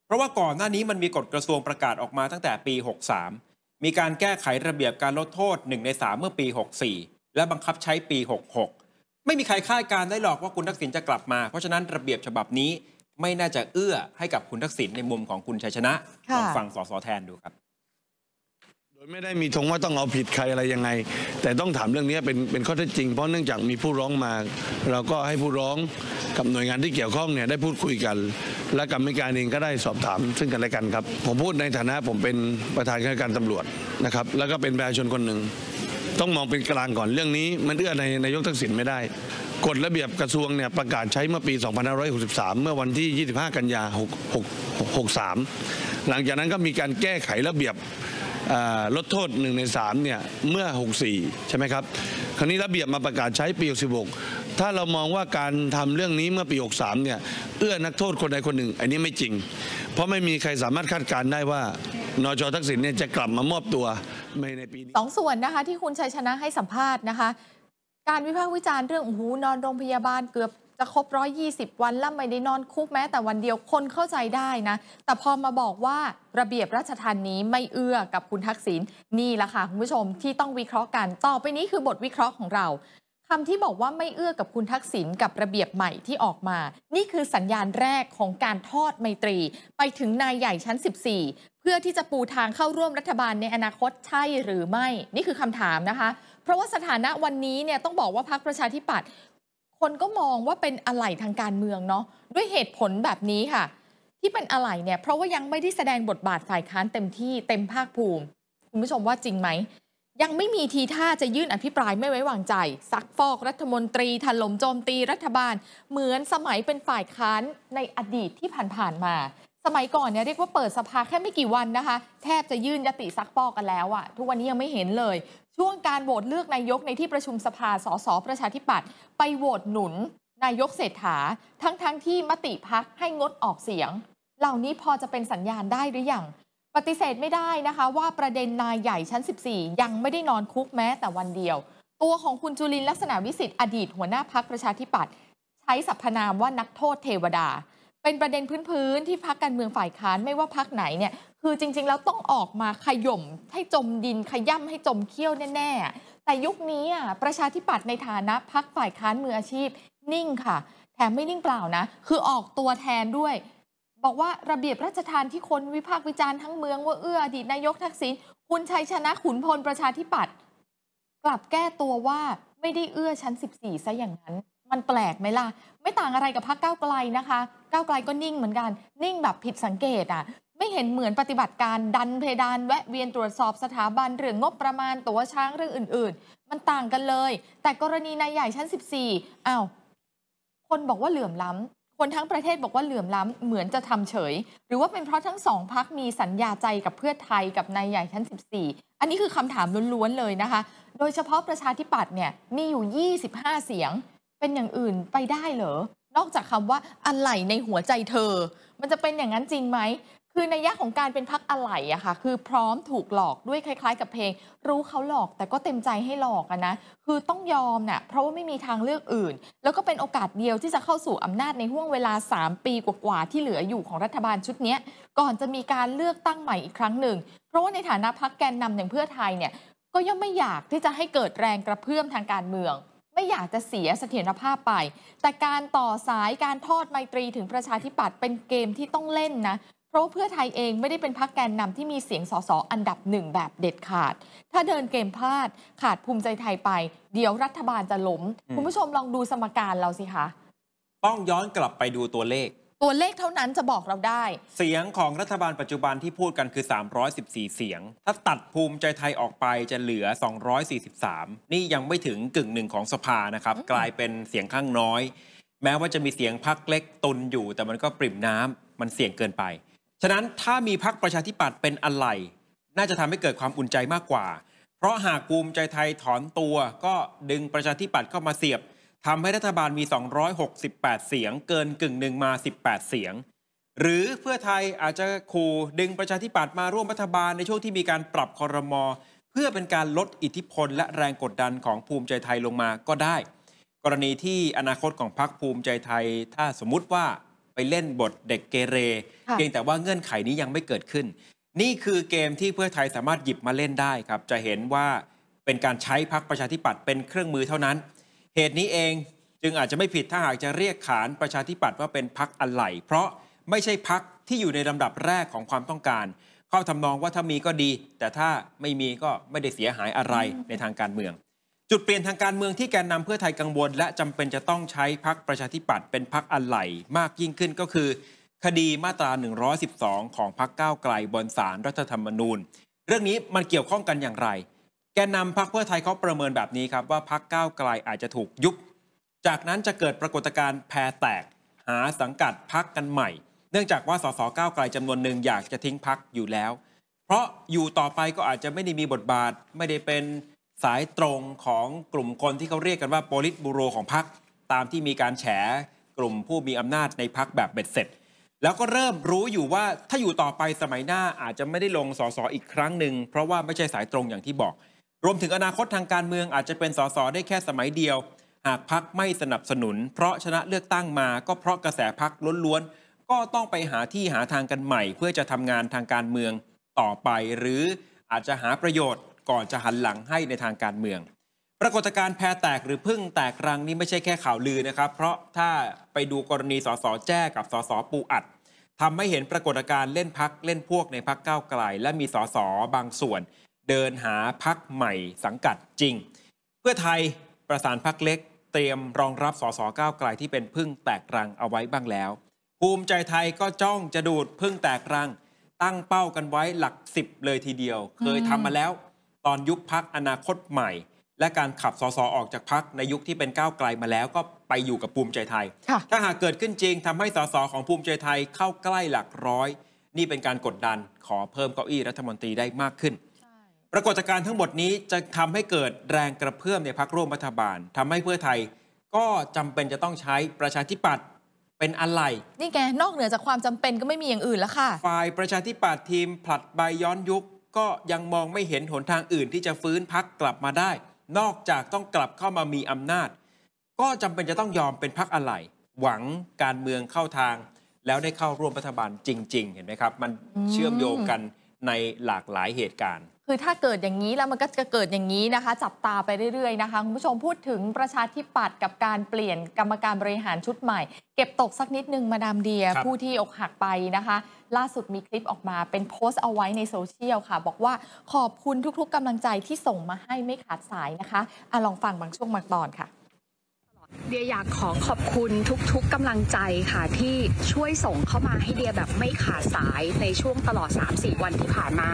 Speaker 1: เพราะว่าก่อนหน้านี้มันมีกฎกระทรวงประกาศออกมาตั้งแต่ปี 63 มีการแก้ไขระเบียบการลดโทษ 1 ใน 3 เมื่อปี 64 และบังคับใช้ปี 66 ไม่มีใครคาดการได้หรอกว่าคุณทักษิณจะกลับมา เพราะฉะนั้นระเบียบฉบับนี้ ไม่น่าจะเอื้อให้กับคุณทักษิณในมุมของคุณชัยชนะลองฟังสสแทนดูครับ
Speaker 6: ไม่ได้มีทงว่าต้องเอาผิดใครอะไรยังไง แต่ต้องถามเรื่องนี้เป็นเป็นข้อเท็จจริงเพราะเนื่องจากมีผู้ร้องมาเราก็ให้ผู้ร้องกับหน่วยงานที่เกี่ยวข้องเนี่ยได้พูดคุยกัน และกรรมการเองก็ได้สอบถาม ซึ่งกันและกันครับผมพูดในฐานะผมเป็นประธานคณะการตำรวจนะครับแล้วก็เป็นประชาชนคนหนึ่งต้องมองเป็นกลางก่อนเรื่องนี้ มันเอื้อในนายกทักษิณไม่ได้กฎระเบียบกระทรวงเนี่ยประกาศใช้เมื่อปี 2563 เมื่อวันที่ 25 กันยา 6 6 63 หลังจากนั้นก็มีการแก้ไขระเบียบลดโทษ 1 ใน3เนี่ยเมื่อ 64 ใช่ไหมครับ คราวนี้ระเบียบมาประกาศใช้ปี66ถ้าเรามองว่าการทำเรื่องนี้เมื่อปี63เนี่ย เอื้อนักโทษคนใดคนหนึ่ง อันนี้ไม่จริง เพราะไม่มีใครสามารถคาดการได้ว่านจทักษิณเนี่ยจะกลับมามอบตัวในปีน
Speaker 2: ี้สองส่วนนะคะที่คุณชัยชนะให้สัมภาษณ์นะคะ การวิพากษ์วิจารณ์เรื่องหูนอนโรงพยาบาลเกือบจะครบร้อยยี่สิบวันแล้วไม่ได้นอนคุกแม้ แต่วันเดียวคนเข้าใจได้นะ แต่พอมาบอกว่าระเบียบราชทานนี้ไม่เอื้อกับคุณทักษิณนี่แหละค่ะคุณผู้ชมที่ต้องวิเคราะห์กันต่อไปนี้คือบทวิเคราะห์ของเราคำที่บอกว่าไม่เอื้อกับคุณทักษิณกับระเบียบใหม่ที่ออกมา นี่คือสัญญาณแรกของการทอดไมตรี ไปถึงนายใหญ่ชั้น 14 เพื่อที่จะปูทางเข้าร่วมรัฐบาลในอนาคตใช่หรือไม่ นี่คือคำถามนะคะ เพราะว่าสถานะวันนี้เนี่ยต้องบอกว่าพรรคประชาธิปัตย์คนก็มองว่าเป็นอะไรทางการเมืองเนาะด้วยเหตุผลแบบนี้ค่ะ ที่เป็นอะไรเนี่ยเพราะว่ายังไม่ได้แสดงบทบาทฝ่ายค้านเต็มที่เต็มภาคภูมิ คุณผู้ชมว่าจริงไหมยังไม่มีทีท่าจะยื่นอภิปรายไม่ไว้วางใจซักฟอก รัฐมนตรีถล่มโจมตีรัฐบาล เหมือนสมัยเป็นฝ่ายค้านในอดีตที่ผ่านๆมา สมัยก่อนเนี่ยเรียกว่าเปิดสภาแค่ไม่กี่วันนะคะ แทบจะยื่นยติซักฟอกกันแล้วอะทุกวันนี้ยังไม่เห็นเลยช่วงการโหวตเลือกนายกในที่ประชุมสภาสสประชาธิปัตย์ไปโหวตหนุน นายกเศรษฐาทั้งๆทที่มติพักให้งดออกเสียง เหล่านี้พอจะเป็นสัญญาณได้หรืออยังปฏิเสธไม่ได้นะคะว่าประเด็นนายใหญ่ชั้น 14 ยังไม่ได้นอนคุกแม้แต่วันเดียว ตัวของคุณจุลินลักษณะวิสิทธิ์อดีตหัวหน้าพักประชาธิปัตย์ใช้สรรพนามว่านักโทษเทวดา เป็นประเด็นพื้นๆที่พักการเมืองฝ่ายค้านไม่ว่าพักไหนเนี่ยคือจริง ๆ แล้วต้องออกมาขย่มให้จมดินขย่ำ ให้จมเขี้ยวแน่ ๆ แต่ยุคนี้อ่ะประชาธิปัตย์ในฐานะพักฝ่ายค้านมืออาชีพ นิ่งค่ะ แถมไม่นิ่งเปล่านะ คือออกตัวแทนด้วย บอกว่าระเบียบราชทานที่คนวิพากษ์วิจารณ์ทั้งเมืองว่าเอื้ออดีตนายกทักษิณ คุณชัยชนะขุนพลประชาธิปัตย์กลับแก้ตัวว่าไม่ได้เอื้อชั้น14ซะอย่างนั้น มันแปลกไหมล่ะ ไม่ต่างอะไรกับพรรคก้าวไกลนะคะ ก้าวไกลก็นิ่งเหมือนกัน นิ่งแบบผิดสังเกตอ่ะไม่เห็นเหมือนปฏิบัติการดันเพดานแวะเวียนตรวจสอบสถาบันเรื่องงบประมาณตัวช้างเรื่องอื่น ๆ มันต่างกันเลย แต่กรณีนายใหญ่ชั้น 14อา้าวคนบอกว่าเหลื่อมล้ำ คนทั้งประเทศบอกว่าเหลื่อมล้ำ เหมือนจะทำเฉย หรือว่าเป็นเพราะทั้งสองพักมีสัญญาใจกับเพื่อไทยกับนายใหญ่ชั้น 14 อันนี้คือคำถามล้วนๆเลยนะคะ โดยเฉพาะประชาธิปัตย์เนี่ยมีอยู่25เสียงเป็นอย่างอื่นไปได้เหรอนอกจากคำว่าอะไรในหัวใจเธอ มันจะเป็นอย่างนั้นจริงไหมคือในยะของการเป็นพักอะไหล่อะค่ะ คือพร้อมถูกหลอกด้วยคล้ายๆกับเพลง รู้เขาหลอกแต่ก็เต็มใจให้หลอกอะนะคือต้องยอมนะ่ยเพราะว่าไม่มีทางเลือกอื่น แล้วก็เป็นโอกาสเดียวที่จะเข้าสู่อำนาจในห่วงเวลา 3 ปีกว่าๆที่เหลืออยู่ของรัฐบาลชุดนี้ก่อนจะมีการเลือกตั้งใหม่อีกครั้งหนึ่ง เพราะว่าในฐานะพักแกนนำอย่างเพื่อไทยเนี่ยก็ย่อมไม่อยากที่จะให้เกิดแรงกระเพื่อมทางการเมือง ไม่อยากจะเสียเสถียรภาพไป แต่การต่อสายการทอดไมตรีถึงประชาธิปัตย์เป็นเกมที่ต้องเล่นนะราะเพื่อไทยเองไม่ได้เป็นพรรคแกนนำที่มีเสียงสสอันดับหนึ่งแบบเด็ดขาด ถ้าเดินเกมพลาดขาดภูมิใจไทยไป เดี๋ยวรัฐบาลจะล้ม คุณผู้ชมลองดูสมการเราสิคะ
Speaker 1: ต้องย้อนกลับไปดูตัวเลข
Speaker 2: ตัวเลขเท่านั้นจะบอกเราได้
Speaker 1: เสียงของรัฐบาลปัจจุบันที่พูดกันคือ 314 เสียง ถ้าตัดภูมิใจไทยออกไปจะเหลือ 243 นี่ยังไม่ถึงกึ่งหนึ่งของสภานะครับ กลายเป็นเสียงข้างน้อย แม้ว่าจะมีเสียงพักเล็กตนอยู่ แต่มันก็ปริ่มน้ำมันเสี่ยงเกินไปฉะนั้นถ้ามีพักประชาธิปัตย์เป็นอะไรน่าจะทำให้เกิดความอุ่นใจมากกว่าเพราะหากภูมิใจไทยถอนตัวก็ดึงประชาธิปัตย์เข้ามาเสียบ ทำให้รัฐบาลมี 268 เสียง เกินกึ่งหนึ่งมา 18 เสียงหรือเพื่อไทยอาจจะขู่ดึงประชาธิปัตย์มาร่วมรัฐบาลในช่วงที่มีการปรับคอรมอเพื่อเป็นการลดอิทธิพลและแรงกดดันของภูมิใจไทยลงมาก็ได้ กรณีที่อนาคตของพรรคภูมิใจไทยถ้าสมมุติว่าไปเล่นบทเด็กเกเร เพียงแต่ว่าเงื่อนไขนี้ยังไม่เกิดขึ้น นี่คือเกมที่เพื่อไทยสามารถหยิบมาเล่นได้ครับ จะเห็นว่าเป็นการใช้พักประชาธิปัตย์เป็นเครื่องมือเท่านั้น เหตุนี้เองจึงอาจจะไม่ผิดถ้าหากจะเรียกขานประชาธิปัตย์ว่าเป็นพักอะไหลเพราะไม่ใช่พักที่อยู่ในลำดับแรกของความต้องการเข้าทานองว่าถ้ามีก็ดี แต่ถ้าไม่มีก็ไม่ได้เสียหายอะไรในทางการเมืองจุดเปลี่ยนทางการเมืองที่แกนนำเพื่อไทยกังวล และจำเป็นจะต้องใช้พักประชาธิปัตย์เป็นพักอันไหลมากยิ่งขึ้นก็คือ คดีมาตรา 112 ของพักก้าวไกลบนสารรัฐธรรมนูญ เรื่องนี้มันเกี่ยวข้องกันอย่างไร แกนนำพักเพื่อไทยเขาประเมินแบบนี้ครับว่าพักก้าวไกลอาจจะถูกยุบจากนั้นจะเกิดปรากฏการณ์แพรแตก หาสังกัดพักกันใหม่เนื่องจากว่าสสก้าวไกลจำนวนหนึ่งอยากจะทิ้งพักอยู่แล้ว เพราะอยู่ต่อไปก็อาจจะไม่ได้มีบทบาทไม่ได้เป็นสายตรงของกลุ่มคนที่เขาเรียกกันว่า โปลิตบูโรของพักตามที่มีการแฉกลุ่มผู้มีอำนาจในพักแบบเบ็ดเสร็จ แล้วก็เริ่มรู้อยู่ว่าถ้าอยู่ต่อไปสมัยหน้าอาจจะไม่ได้ลงสสอีกครั้งหนึ่งเพราะว่าไม่ใช่สายตรงอย่างที่บอก รวมถึงอนาคตทางการเมืองอาจจะเป็นสสได้แค่สมัยเดียว หากพักไม่สนับสนุน เพราะชนะเลือกตั้งมาก็เพราะกระแสพักล้วนๆก็ต้องไปหาที่หาทางกันใหม่ เพื่อจะทำงานทางการเมืองต่อไปหรืออาจจะหาประโยชน์ก่อนจะหันหลังให้ในทางการเมือง ปรากฏการณ์แพรแตกหรือพึ่งแตกรังนี้ไม่ใช่แค่ข่าวลือนะครับเพราะถ้าไปดูกรณีสสแจ้กับสสปูอัดทำให้เห็นปรากฏการณ์เล่นพักเล่นพวกในพักก้าวไกลและมีสสบางส่วน เดินหาพักใหม่สังกัดจริง เพื่อไทยประสานพักเล็กเตรียมรองรับสสก้าวไกลที่เป็นพึ่งแตกรังเอาไว้บ้างแล้ว ภูมิใจไทยก็จ้องจะดูดพึ่งแตกรัง ตั้งเป้ากันไว้หลักสิบเลยทีเดียว เคยทำมาแล้วตอนยุบพักอนาคตใหม่ และการขับสสออกจากพักในยุคที่เป็นก้าวไกลมาแล้ว ก็ไปอยู่กับภูมิใจไทย ถ้าหากเกิดขึ้นจริงทำให้สสของภูมิใจไทยเข้าใกล้หลักร้อย นี่เป็นการกดดันขอเพิ่มเก้าอี้รัฐมนตรีได้มากขึ้น ปรากฏการณ์ทั้งหมดนี้จะทำให้เกิดแรงกระเพื่อมในพักร่วมรัฐบาลทำให้เพื่อไทย ก็จำเป็นจะต้องใช้ประชาธิปัตย์เป็นอะไร
Speaker 2: นี่แกนอกเหนือจากความจำเป็นก็ไม่มีอย่างอื่นแล้วค่ะ
Speaker 1: ฝ่ายประชาธิปัตย์ทีมผลัดใบย้อนยุคก็ยังมองไม่เห็น หนทางอื่นที่จะฟื้นพักกลับมาได้ นอกจากต้องกลับเข้ามามีอำนาจ ก็จำเป็นจะต้องยอมเป็นพักอะไร หวังการเมืองเข้าทาง แล้วได้เข้าร่วมรัฐบาลจริง ๆ เห็นไหมครับ มันเชื่อมโยงกันในหลากหลายเหตุการณ์
Speaker 2: คือถ้าเกิดอย่างนี้แล้วมันก็จะเกิดอย่างนี้นะคะ จับตาไปเรื่อย ๆ นะคะคุณผู้ชมพูดถึงประชาธิปัตย์กับการเปลี่ยนกรรมการบริหารชุดใหม่เก็บตกสักนิดนึงมาดามเดียผู้ที่อกหักไปนะคะ ล่าสุดมีคลิปออกมา เป็นโพสต์เอาไว้ในโซเชียลค่ะ บอกว่าขอบคุณทุก ๆกำลังใจที่ส่งมาให้ไม่ขาดสายนะคะอะลองฟังบางช่วงบางตอนค่ะเดียอยากขอขอบคุณทุก ๆกำลังใจค่ะที่ช่วยส่งเข้ามาให้เดียแบบไม่ขาดสายในช่วงตลอด3-4วันที่ผ่านมา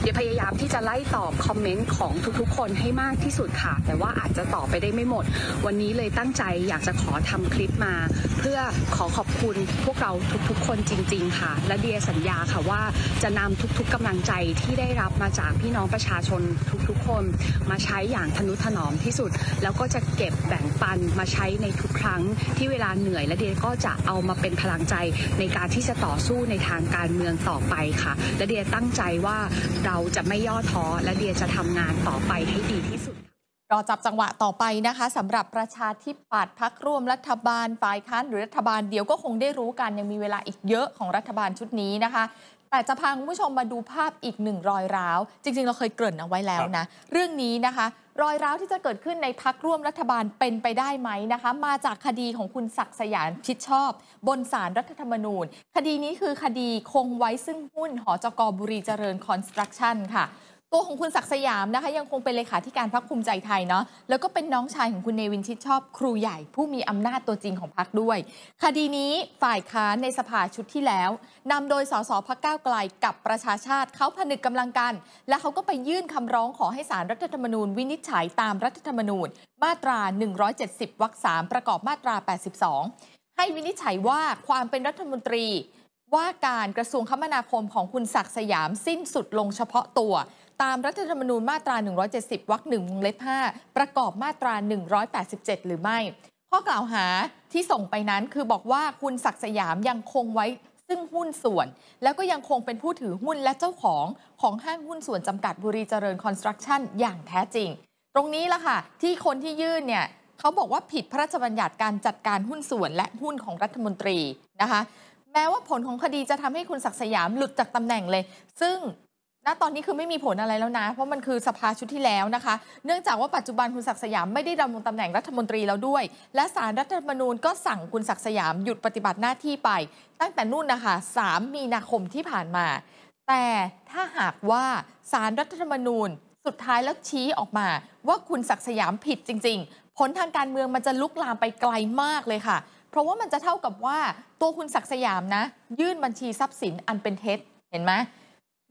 Speaker 2: เดียพยายามที่จะไล่ตอบคอมเมนต์ของทุกๆ คนให้มากที่สุดค่ะ แต่ว่าอาจจะตอบไปได้ไม่หมด วันนี้เลยตั้งใจอยากจะขอทำคลิปมา เพื่อขอขอบคุณพวกเราทุกๆ คนจริง ๆค่ะ และเดียสัญญาค่ะว่าจะนำทุก ๆกำลังใจที่ได้รับมาจากพี่น้องประชาชนทุกๆคน มาใช้อย่างทนุถนอมที่สุด แล้วก็จะเก็บแบ่งปันมาใช้ในทุกครั้งที่เวลาเหนื่อย และเดียก็จะเอามาเป็นพลังใจในการที่จะต่อสู้ในทางการเมืองต่อไปค่ะและเดียตั้งใจว่าเราจะไม่ย่อท้อและเดียจะทำงานต่อไปให้ดีที่สุดรอจับจังหวะต่อไปนะคะสำหรับประชาธิปัตย์พักร่วมรัฐบาลฝ่ายค้านหรือรัฐบาลเดียวก็คงได้รู้กันยังมีเวลาอีกเยอะของรัฐบาลชุดนี้นะคะ แต่จะพาคุณผู้ชมมาดูภาพอีกหนึ่งรอยร้าวจริง ๆเราเคยเกริ่นเอาไว้แล้วนะ เรื่องนี้นะคะรอยร้าวที่จะเกิดขึ้นในพักร่วมรัฐบาลเป็นไปได้ไหมนะคะ มาจากคดีของคุณศักดิ์สยามชิดชอบบนศาลรัฐธรรมนูญ คดีนี้คือคดีคงไว้ซึ่งหุ้นหอจกบุรีเจริญคอนสตรักชั่นค่ะตัวของคุณศักสยามนะคะยังคงเป็นเลขาธิการพรรคภูมิใจไทยเนาะแล้วก็เป็นน้องชายของคุณเนวินชิดชอบครูใหญ่ผู้มีอำนาจตัวจริงของพรรคด้วยคดีนี้ฝ่ายค้านในสภาชุดที่แล้วนำโดยสสพักก้าวไกลกับประชาชาติเขาผนึกกำลังกัน และเขาก็ไปยื่นคำร้องขอให้สารรัฐธรรมนูญ วินิจฉัยตามรัฐธรรมนูญ มาตรา 170วรรคสามประกอบมาตรา 82 ให้วินิจฉัยว่าความเป็นรัฐมนตรี ว่าการกระทรวงคมนาคมของคุณศักสยามสิ้นสุดลงเฉพาะตัวตามรัฐธรรมนูญมาตรา 170 วรรคหนึ่งวงเล็บ5ประกอบมาตรา 187 หรือไม่ ข้อกล่าวหาที่ส่งไปนั้นคือบอกว่าคุณศักดิ์สยามยังคงไว้ซึ่งหุ้นส่วน แล้วก็ยังคงเป็นผู้ถือหุ้นและเจ้าของของห้างหุ้นส่วนจำกัดบุรีเจริญคอนสตรักชั่นอย่างแท้จริง ตรงนี้ละค่ะ ที่คนที่ยื่นเนี่ยเขาบอกว่าผิดพระราชบัญญัติการจัดการหุ้นส่วนและหุ้นของรัฐมนตรีนะคะ แม้ว่าผลของคดีจะทำให้คุณศักดิ์สยามหลุดจากตำแหน่งเลย ซึ่งณตอนนี้คือไม่มีผลอะไรแล้วนะ เพราะมันคือสภาชุดที่แล้วนะคะเนื่องจากว่าปัจจุบันคุณศักดิ์สยามไม่ได้ดำรงตำแหน่งรัฐมนตรีแล้วด้วย และสารรัฐธรรมนูญก็สั่งคุณศักดิ์สยามหยุดปฏิบัติหน้าที่ไป ตั้งแต่นู่นนะคะ3มีนาคมที่ผ่านมา แต่ถ้าหากว่าสารรัฐธรรมนูญ สุดท้ายแล้วชี้ออกมา ว่าคุณศักดิ์สยามผิดจริง ๆ ผลทางการเมืองมันจะลุกลามไปไกลมากเลยค่ะ เพราะว่ามันจะเท่ากับว่า ตัวคุณศักดิ์สยามนะ ยื่นบัญชีทรัพย์สินอันเป็นเท็จเห็นไหม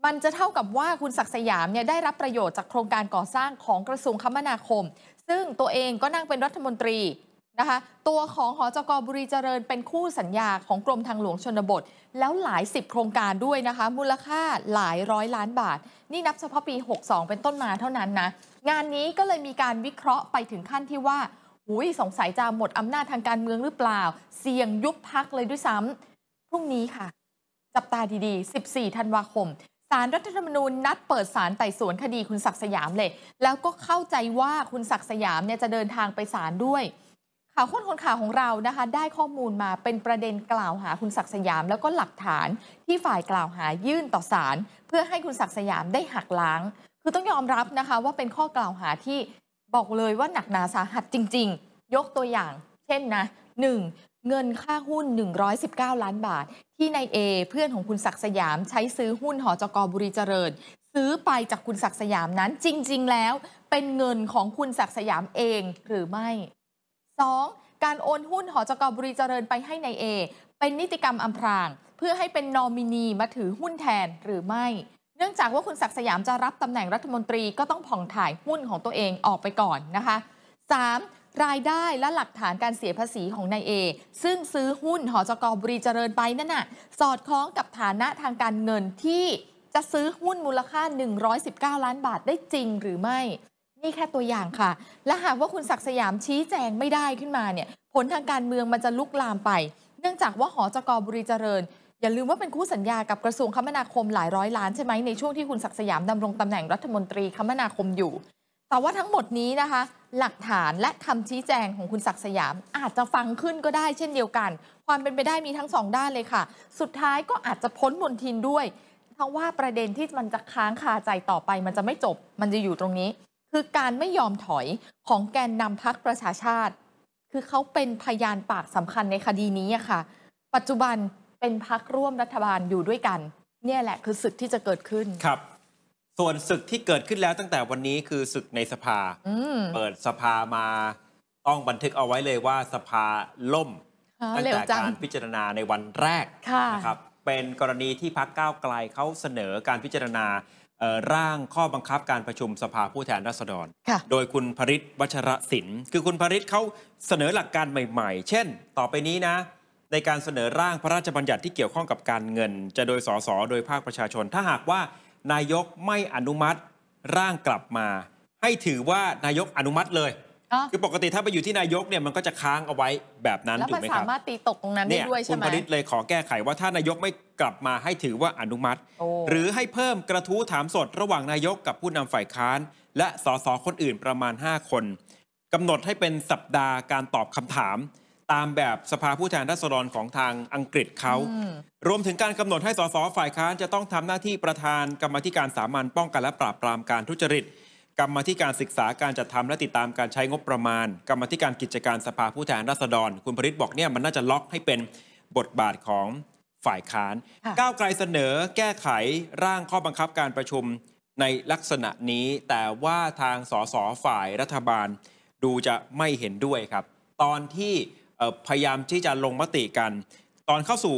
Speaker 2: มันจะเท่ากับว่าคุณศักสยามเนี่ยได้รับประโยชน์จากโครงการก่อสร้างของกระทรวงคมนาคม ซึ่งตัวเองก็นั่งเป็นรัฐมนตรีนะคะตัวของหอจกบุรีเจริญเป็นคู่สัญญาของกรมทางหลวงชนบท แล้วหลายสิบโครงการด้วยนะคะ มูลค่าหลายร้อยล้านบาท นี่นับเฉพาะปี 62 เป็นต้นมาเท่านั้นนะ งานนี้ก็เลยมีการวิเคราะห์ไปถึงขั้นที่ว่าหุยสงสัยจะหมดอำนาจทางการเมืองหรือเปล่า เสี่ยงยุบพักเลยด้วยซ้ำพรุ่งนี้ค่ะจับตาดีๆ14 ธันวาคมารรัฐธรรมนูญนัดเปิดสารไต่สวนคดีคุณศักสยามเลย แล้วก็เข้าใจว่าคุณศักสยามเนี่ยจะเดินทางไปศาลด้วย ข่าวข้นคนข่าวของเรานะคะได้ข้อมูลมาเป็นประเด็นกล่าวหาคุณศักสยาม แล้วก็หลักฐานที่ฝ่ายกล่าวหายื่นต่อศาลเพื่อให้คุณศักสยามได้หักล้าง คือต้องยอมรับนะคะว่าเป็นข้อกล่าวหาที่บอกเลยว่าหนักหนาสาหัสจริง ๆ ยกตัวอย่าง เช่นนะ 1. เงินค่าหุ้น119ล้านบาทที่นายเอเพื่อนของคุณศักสยามใช้ซื้อหุ้นหอจกบุรีเจริญ ซื้อไปจากคุณศักสยามนั้นจริง ๆ แล้วเป็นเงินของคุณศักสยามเองหรือไม่ 2. การโอนหุ้นหอจกบุรีเจริญไปให้ในายเอเป็นนิติกรรมอำพรางเพื่อให้เป็นนอมินีมาถือหุ้นแทนหรือไม่ เนื่องจากว่าคุณศักสยามจะรับตำแหน่งรัฐมนตรีก็ต้องผ่องถ่ายหุ้นของตัวเองออกไปก่อนนะคะ 3. รายได้และหลักฐานการเสียภาษีของนายเอ ซึ่งซื้อหุ้นหอจกบุรีเจริญไปนั่นน่ะสอดคล้องกับฐานะทางการเงินที่จะซื้อหุ้นมูลค่า119 ล้านบาทได้จริงหรือไม่ นี่แค่ตัวอย่างค่ะ และหากว่าคุณศักสยามชี้แจงไม่ได้ขึ้นมาเนี่ยผลทางการเมืองมันจะลุกลามไป เนื่องจากว่าหอจกบุรีเจริญ อย่าลืมว่าเป็นคู่สัญญากับกระทรวงคมนาคมหลายร้อยล้านใช่ไหมในช่วงที่คุณศักสยามดำรงตำแหน่งรัฐมนตรีคมนาคมอยู่แต่ว่าทั้งหมดนี้นะคะ หลักฐานและคำชี้แจงของคุณศักสยาม อาจจะฟังขึ้นก็ได้เช่นเดียวกัน ความเป็นไปได้มีทั้งสองด้านเลยค่ะ สุดท้ายก็อาจจะพ้นมนทินด้วย เพราะว่าประเด็นที่มันจะค้างคาใจต่อไป มันจะไม่จบมันจะอยู่ตรงนี้ คือการไม่ยอมถอยของแกนนำพักประชาชาติ คือเขาเป็นพยานปากสำคัญในคดีนี้ค่ะ ปัจจุบันเป็นพักร่วมรัฐบาลอยู่ด้วยกัน เนี่ยแหละ คือศึกที่จะเกิดขึ้นครับ
Speaker 1: ส่วนศึกที่เกิดขึ้นแล้วตั้งแต่วันนี้คือศึกในสภา เปิดสภามา ต้องบันทึกเอาไว้เลยว่าสภาล่มตั้งแต่การพิจารณาในวันแรกนะครับเป็นกรณีที่พักก้าวไกลเขาเสนอการพิจารณาร่างข้อบังคับการประชุมสภาผู้แทนราษฎรโดยคุณพริศวัชรศิลป์คือคุณพริศเขาเสนอหลักการใหม่ ๆ เช่น ต่อไปนี้นะในการเสนอร่างพระราชบัญญัติที่เกี่ยวข้องกับการเงิน จะโดยสสโดยภาคประชาชนถ้าหากว่านายกไม่อนุมัติร่างกลับมา ให้ถือว่านายกอนุมัติเลย คือปกติถ้าไปอยู่ที่นายกเนี่ยมันก็จะค้างเอาไว้แบบนั้นถูกไหมครับแล้วมันสาม
Speaker 2: ารถตีตกตรงนั้นได้ด้วยใช่ไหมคุณผลิต
Speaker 1: เลยขอแก้ไขว่าถ้านายกไม่กลับมาให้ถือว่าอนุมัติ หรือให้เพิ่มกระทู้ถามสดระหว่างนายกกับผู้นำฝ่ายค้าน และสสคนอื่นประมาณ 5 คน กำหนดให้เป็นสัปดาห์การตอบคำถามตามแบบสภาผู้แทนราษฎรของทางอังกฤษเขา รวมถึงการกำหนดให้สสฝ่ายค้านจะต้องทำหน้าที่ประธานกรรมธิการสามัญป้องกันและปราบปรามการทุจริต กรรมธิการศึกษาการจัดทำและติดตามการใช้งบประมาณกรรมธิการกิจการสภาผู้แทนราษฎร คุณผลิตบอกเนี่ยมันน่าจะล็อกให้เป็นบทบาทของฝ่ายค้าน ก้าวไกลเสนอ แก้ไขร่างข้อบังคับการประชุมในลักษณะนี้แต่ว่าทางสสฝ่ายรัฐบาล ดูจะไม่เห็นด้วยครับ ตอนที่พยายามที่จะลงมติกัน ตอนเข้าสู่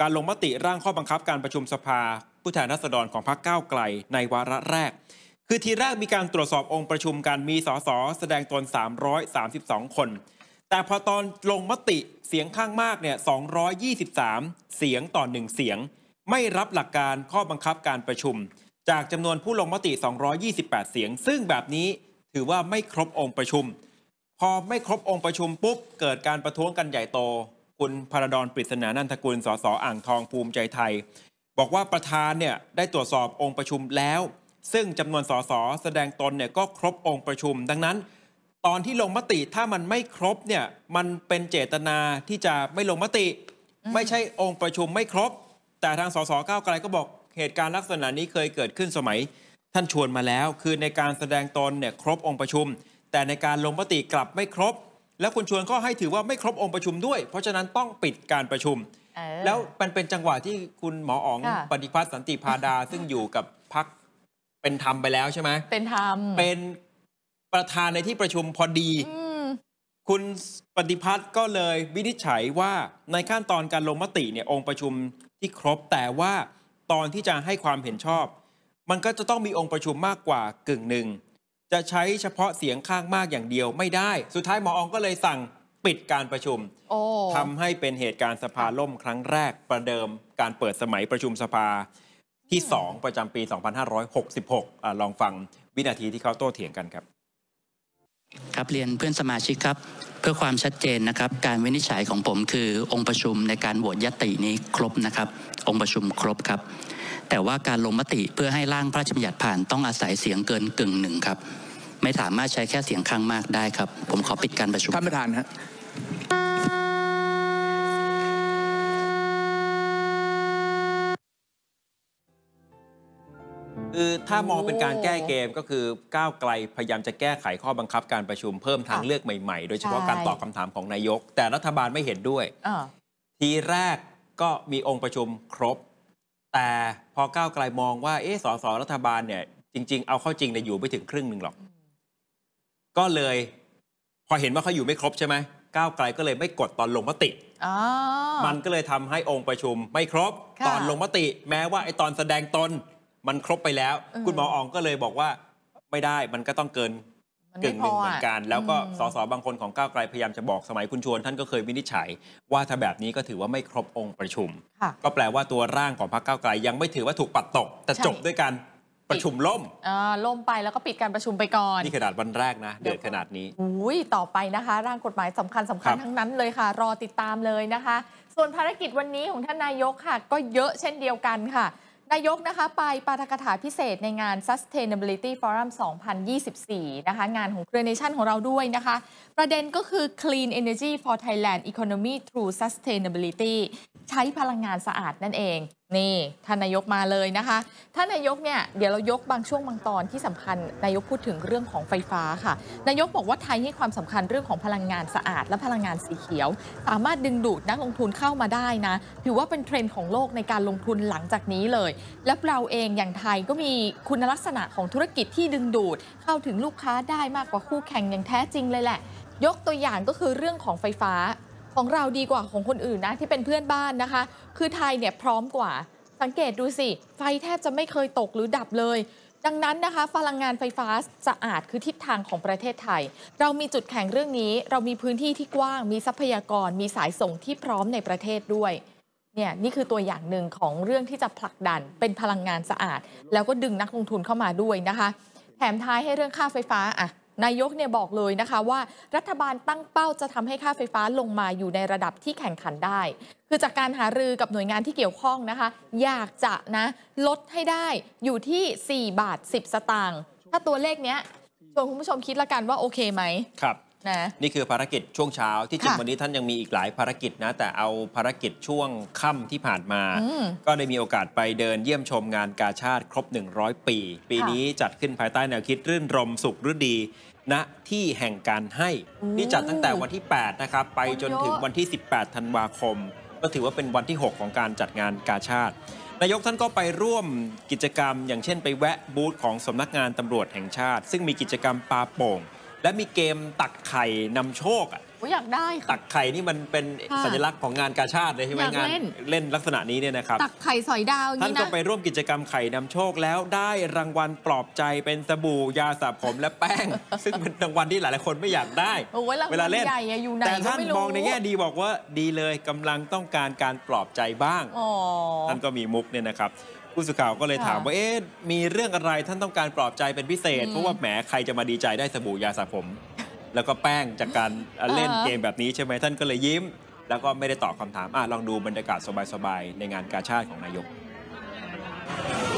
Speaker 1: การลงมติร่างข้อบังคับการประชุมสภา ผู้แทนราษฎรของพรรคก้าวไกลในวาระแรก คือทีแรกมีการตรวจสอบองค์ประชุมการมีสสแสดงตน332 คน แต่พอตอนลงมติเสียงข้างมากเนี่ย 223 เสียงต่อหนึ่งเสียง ไม่รับหลักการข้อบังคับการประชุม จากจำนวนผู้ลงมติ 228 เสียง ซึ่งแบบนี้ถือว่าไม่ครบองค์ประชุมพอไม่ครบองค์ประชุมปุ๊บ เกิดการประท้วงกันใหญ่โต คุณพระดอนปริศนานันทกุลสสอ่างทองภูมิใจไทย บอกว่าประธานเนี่ย ได้ตรวจสอบองค์ประชุมแล้ว ซึ่งจำนวนสส แสดงตนเนี่ยก็ครบองค์ประชุมดังนั้น ตอนที่ลงมติถ้ามันไม่ครบเนี่ยมันเป็นเจตนาที่จะไม่ลงมติ ไม่ใช่องค์ประชุมไม่ครบ แต่ทางสสก้าวไกลก็บอกเหตุการณ์ลักษณะนี้เคยเกิดขึ้นสมัย ท่านชวนมาแล้วคือในการแสดงตนเนี่ยครบองค์ประชุมแต่ในการลงมติกลับไม่ครบ แล้วคุณชวนก็ให้ถือว่าไม่ครบองค์ประชุมด้วย เพราะฉะนั้นต้องปิดการประชุม แล้วมันเป็นจังหวะที่คุณหมออ๋องปฏิพัฒน์สันติพาดาซึ่งอยู่กับพักเป็นธรรมไปแล้วใช่ไหม
Speaker 2: เป็นธรรมเป็น
Speaker 1: ประธานในที่ประชุมพอดีคุณปฏิพัฒน์ก็เลยวินิจฉัยว่าในขั้นตอนการลงมติเนี่ยองค์ประชุมที่ครบ แต่ว่าตอนที่จะให้ความเห็นชอบ มันก็จะต้องมีองค์ประชุมมากกว่ากึ่งหนึ่งจะใช้เฉพาะเสียงข้างมากอย่างเดียวไม่ได้ สุดท้ายหมออองก็เลยสั่งปิดการประชุมทำให้เป็นเหตุการณ์สภาล่มครั้งแรก ประเดิมการเปิดสมัยประชุมสภาที่2ประจำปี 2566อลองฟังวินาทีที่เขาโต้เถียงกันครับ ครับเรียนเ
Speaker 4: พื่อนสมาชิกครับ เพื่อความชัดเจนนะครับ การวินิจฉัยของผมคือองค์ประชุมในการโหวตยตินี้ครบนะครับ องค์ประชุมครบครับแต่ว่าการลงมติเพื่อให้ร่างพระราชบัญญัติผ่านต้องอาศัยเสียงเกินกึ่งหนึ่งครับ ไม่สามารถใช้แค่เสียงข้างมากได้ครับ ผมขอปิดการประชุมท่านประธานครับ
Speaker 1: คือถ้ามองเป็นการแก้เกมก็คือก้าวไกลพยายามจะแก้ไขข้อบังคับการประชุมเพิ่มทางเลือกใหม่ๆ โดยเฉพาะการตอบคาถามของนายก แต่รัฐบาลไม่เห็นด้วยทีแรกก็มีองค์ประชุมครบแต่พอก้าวไกลมองว่าเออสสรัฐบาลเนี่ย จริง ๆเอาเข้าจริงเนี่ยอยู่ไม่ถึงครึ่งหนึ่งหรอก ก็เลย พอเห็นว่าเขาอยู่ไม่ครบใช่ไหมก้าวไกลก็เลยไม่กดตอนลงมติมันก็เลยทำให้องค์ประชุม ไม่ครบตอนลงมติ แม้ว่าไอตอนแสดงตนมันครบไปแล้ว คุณหมออองก็เลยบอกว่า ไม่ได้มันก็ต้องเกิน
Speaker 3: กึ่งหนึ่งเหมือนก
Speaker 1: ันแล้วก็สสบางคนของก้าวไกล พยายามจะบอกสมัยคุณชวน ท่านก็เคยวินิจฉัย ว่าถ้าแบบนี้ก็ถือว่าไม่ครบองค์ประชุมก็แปลว่าตัวร่างของพรรคก้าวไกลยังไม่ถือว่าถูกปัดตกแต่จบด้วยกันประชุมล่ม
Speaker 2: ล่มไปแล้วก็ปิดการประชุมไปก่อนนี่ขนาด
Speaker 1: วันแรกนะเดือดขนาดนี้
Speaker 2: อุ้ยต่อไปนะคะ ร่างกฎหมายสำคัญสำคัญทั้งนั้นเลยค่ะ รอติดตามเลยนะคะ ส่วนภารกิจวันนี้ของท่านนายกค่ะ ก็เยอะเช่นเดียวกันค่ะนายกนะคะไปปาฐกถาพิเศษในงาน Sustainability Forum 2024 นะคะงานของเครือเนชั่นของเราด้วยนะคะ ประเด็นก็คือ Clean Energy for Thailand Economy Through Sustainability ใช้พลังงานสะอาดนั่นเองนี่ท่านนายกมาเลยนะคะท่านนายกเนี่ย เดี๋ยวเรายกบางช่วงบางตอนที่สำคัญนายกพูดถึงเรื่องของไฟฟ้าค่ะนายกบอกว่าไทยให้ความสำคัญเรื่องของพลังงานสะอาด และพลังงานสีเขียว สามารถดึงดูดนักลงทุนเข้ามาได้นะถือว่าเป็นเทรนด์ของโลกในการลงทุนหลังจากนี้เลย และเราเองอย่างไทยก็มีคุณลักษณะของธุรกิจที่ดึงดูดเข้าถึงลูกค้าได้มากกว่าคู่แข่งอย่างแท้จริงเลยแหละ ยกตัวอย่างก็คือเรื่องของไฟฟ้าของเราดีกว่าของคนอื่นนะที่เป็นเพื่อนบ้านนะคะ คือไทยเนี่ยพร้อมกว่าสังเกตดูสิ ไฟแทบจะไม่เคยตกหรือดับเลย ดังนั้นนะคะพลังงานไฟฟ้าสะอาดคือทิศทางของประเทศไทย เรามีจุดแข็งเรื่องนี้ เรามีพื้นที่ที่กว้างมีทรัพยากร มีสายส่งที่พร้อมในประเทศด้วยเนี่ยนี่คือตัวอย่างหนึ่งของเรื่องที่จะผลักดัน เป็นพลังงานสะอาด แล้วก็ดึงนักลงทุนเข้ามาด้วยนะคะแถมท้ายให้เรื่องค่าไฟฟ้าอ่ะนายกเนี่ยบอกเลยนะคะว่ารัฐบาลตั้งเป้าจะทำให้ค่าไฟฟ้าลงมาอยู่ในระดับที่แข่งขันได้ คือจากการหารือกับหน่วยงานที่เกี่ยวข้องนะคะอยากจะนะลดให้ได้อยู่ที่ 4 บาท 10 สตางค์ถ้าตัวเลขเนี้ยชวนคุณผู้ชมคิดละกันว่าโอเคไหมครับนะ
Speaker 1: นี่คือภารกิจช่วงเช้าที่จริงวันนี้ท่านยังมีอีกหลายภารกิจนะ แต่เอาภารกิจช่วงค่ำที่ผ่านมา ก็ได้มีโอกาสไปเดินเยี่ยมชมงานกาชาติครบ 100 ปี ปีนี้จัดขึ้นภายใต้แนวคิดรื่นรมสุขฤดีณที่แห่งการให้นี่จัดตั้งแต่วันที่8นะครับไปจนถึงวันที่ 18ธันวาคม ก็ถือว่าเป็นวันที่ 6 ของการจัดงานกาชาติ นายกท่านก็ไปร่วมกิจกรรม อย่างเช่นไปแวะบูธของสำนักงานตำรวจแห่งชาติ ซึ่งมีกิจกรรมปาโป่ง และมีเกมตักไข่นำโชค
Speaker 2: อยากได้ค่ะตัก
Speaker 1: ไข่นี่มันเป็นสัญลักษณ์ของงานกาชาติเลยใช่ไหมงานเล่น เล่นลักษณะนี้เนี่ยนะครับ ตั
Speaker 2: กไข่สอยดาว่ท่านก็
Speaker 1: ะไปร่วมกิจกรรมไข่นำโชคแล้วได้รางวัลปลอบใจเป็นสบู่ยาสระผม และแป้ง ซึ่งเป็นรางวัลที่หลายๆคนไม่อยากได้ เวลาเลใหญ่
Speaker 2: ออยู่ไหนแต่ท่านมองในแง่
Speaker 1: ดีบอกว่าดีเลยกำลังต้องการการปลอบใจบ้างท่านก็มีมุกเนี่ยนะครับ ผู้สื่อข่าวก็เลยถามว่าเอ๊ะมีเรื่องอะไรท่านต้องการปลอบใจเป็นพิเศษ เพราะว่าแหมใครจะมาดีใจได้สบู่ยาสระผมแล้วก็แป้งจากการเล่นเกมแบบนี้ ใช่ไหมท่านก็เลยยิ้ม แล้วก็ไม่ได้ตอบคำถามอ่ะลองดูบรรยากาศสบายๆ ในงานกาชาติของนายก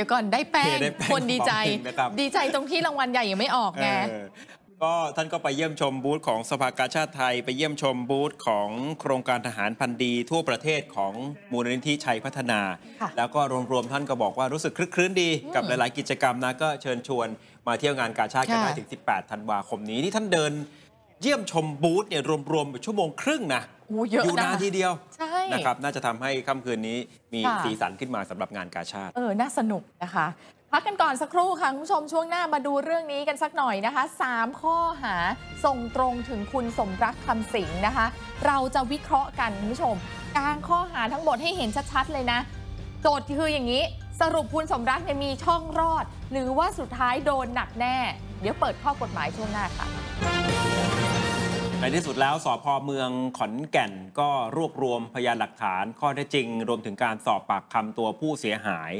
Speaker 2: ี๋ยวก่อนได้แป้งคนดีใจดีใจตรงที่รางวัลใหญ่ยังไม่ออกไง
Speaker 1: ก็ท่านก็ไปเยี่ยมชมบูธของสภากาชาติไทย ไปเยี่ยมชมบูธของโครงการทหารพันดี ทั่วประเทศของมูลนิธิชัยพัฒนา แล้วก็รวมๆ ท่านก็บอกว่ารู้สึกคลึกคลื้นดี กับหลายๆกิจกรรมนะ ก็เชิญชวนมาเที่ยวงานกาชาติกันได้ถึง 18 ธันวาคมนี้ที่ท่านเดิน เยี่ยมชมบูธเนี่ยรวมๆชั่วโมงครึ่งนะ
Speaker 2: ออยู่นานทีเดียว ใช่นะครับ
Speaker 1: น่าจะทำให้ค่ำคืนนี้มีสีสันขึ้นมาสำหรับงานกาชาติ เ
Speaker 2: ออ น่าสนุกนะคะ พักกันก่อนสักครู่ค่ะคุณผู้ชมช่วงหน้ามาดูเรื่องนี้กันสักหน่อยนะคะ 3 ข้อหาส่งตรงถึงคุณสมรักคำสิงนะคะ เราจะวิเคราะห์กันคุณผู้ชมกลางข้อหาทั้งหมดให้เห็นชัดๆ เลยนะ โจทย์คืออย่างนี้ สรุปคุณสมรักเนี่ยมีช่องรอด หรือว่าสุดท้ายโดนหนักแน่ เดี๋ยวเปิดข้อกฎหมายช่วงหน้าค่ะ
Speaker 1: ในที่สุดแล้วสพเมืองขอนแก่นก็รวบรวมพยานหลักฐานข้อเท็จจริงรวมถึงการสอบปากคำตัวผู้เสียหาย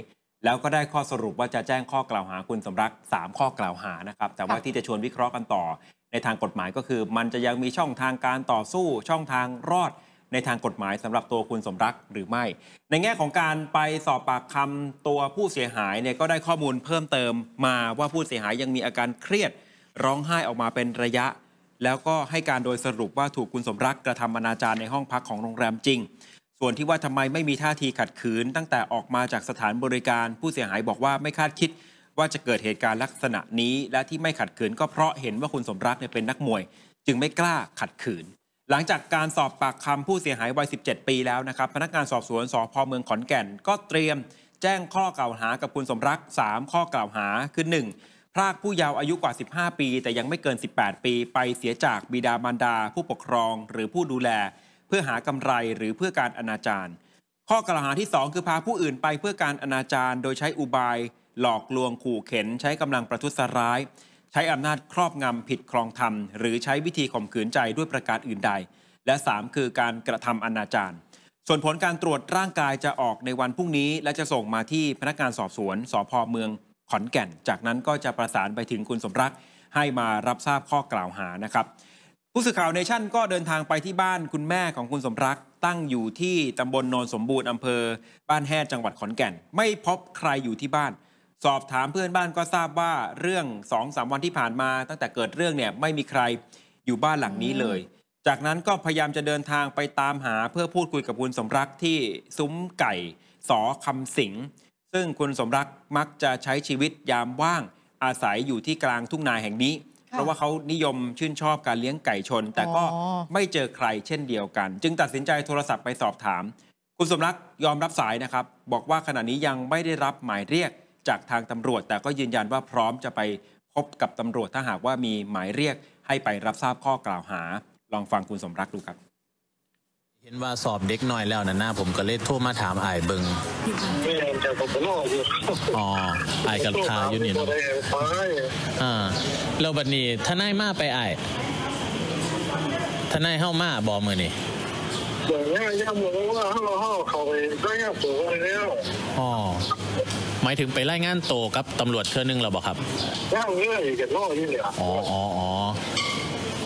Speaker 1: แล้วก็ได้ข้อสรุปว่าจะแจ้งข้อกล่าวหาคุณสมรัก3ข้อกล่าวหานะครับ แต่ว่าที่จะชวนวิเคราะห์กันต่อ ในทางกฎหมายก็คือ มันจะยังมีช่องทางการต่อสู้ช่องทางรอดในทางกฎหมายสำหรับตัวคุณสมรักหรือไม่ ในแง่ของการไปสอบปากคำตัวผู้เสียหายเนี่ยก็ได้ข้อมูลเพิ่มเติมมาว่าผู้เสียหายยังมีอาการเครียดร้องไห้ออกมาเป็นระยะแล้วก็ให้การโดยสรุปว่าถูกคุณสมรักกระทำอนาจารในห้องพักของโรงแรมจริง ส่วนที่ว่าทำไมไม่มีท่าทีขัดขืน ตั้งแต่ออกมาจากสถานบริการผู้เสียหายบอกว่าไม่คาดคิด ว่าจะเกิดเหตุการณ์ลักษณะนี้ และที่ไม่ขัดขืน ก็เพราะเห็นว่าคุณสมรักเนี่ยเป็นนักมวย จึงไม่กล้าขัดขืน หลังจากการสอบปากคำผู้เสียหายวัย 17 ปีแล้วนะครับพนักงานสอบสวนสพเมืองขอนแก่นก็เตรียม แจ้งข้อกล่าวหากับคุณสมรัก3ข้อกล่าวหาคือ1พรากผู้เยาว์อายุกว่า 15 ปี แต่ยังไม่เกิน 18 ปี ไปเสียจาก บิดามารดาผู้ปกครอง หรือผู้ดูแล เพื่อหากำไรหรือเพื่อการอนาจารข้อกล่าวหาที่ 2 คือ พาผู้อื่นไปเพื่อการอนาจารโดยใช้อุบาย หลอกลวงขู่เข็นใช้กำลังประทุษร้าย ใช้อำนาจครอบงำผิดครองธรรมหรือใช้วิธีข่มขืนใจด้วยประการอื่นใด และ 3 คือการกระทำอนาจารส่วนผลการตรวจร่างกายจะออกในวันพรุ่งนี้ และจะส่งมาที่พนักงานสอบสวนสพเมืองขอนแก่น จากนั้นก็จะประสานไปถึงคุณสมรักให้มารับทราบข้อกล่าวหานะครับ ผู้สื่อข่าวเนชั่นก็เดินทางไปที่บ้านคุณแม่ของคุณสมรัก ตั้งอยู่ที่ตำบลนนสมบูรณ์อำเภอ บ้านแฮดจังหวัดขอนแก่นไม่พบใครอยู่ที่บ้าน สอบถามเพื่อนบ้านก็ทราบว่าเรื่องสองสามวันที่ผ่านมา ตั้งแต่เกิดเรื่องเนี่ยไม่มีใครอยู่บ้านหลังนี้เลย จากนั้นก็พยายามจะเดินทางไปตามหาเพื่อพูดคุยกับคุณสมรักที่ซุ้มไก่สอคำสิงซึ่งคุณสมรักมักจะใช้ชีวิตยามว่าง อาศัยอยู่ที่กลางทุ่งนาแห่งนี้ เพราะว่าเขานิยมชื่นชอบการเลี้ยงไก่ชน แต่ก็ไม่เจอใครเช่นเดียวกัน จึงตัดสินใจโทรศัพท์ไปสอบถาม คุณสมรักยอมรับสายนะครับ บอกว่าขณะนี้ยังไม่ได้รับหมายเรียกจากทางตำรวจ แต่ก็ยืนยันว่าพร้อมจะไปพบกับตำรวจถ้าหากว่ามีหมายเรียกให้ไปรับทราบ
Speaker 3: ข้อกล่าวหาลองฟังคุณสมรักดูครับเห็นว่าสอบเด็กน้อยแล้วนะหน้าผมก็เลยโทรมาถามไอ้เบิงไม่เห็นจตผมก็รอออ๋ออ้กับคาอยู่นี่เนาะอ่าแล้วบัดนี้ทนายมาไปไอ้ทนายเฮ้ามาบอมือนี่เียี้อ่้าเ้าเขาไปไยงแล้วอ๋อหมายถึงไปไล่งานโตกับตำรวจเทื่อนึงเราบอกครับย่างเรื่อยกันรอย่เลี่ยอ๋ออ๋อ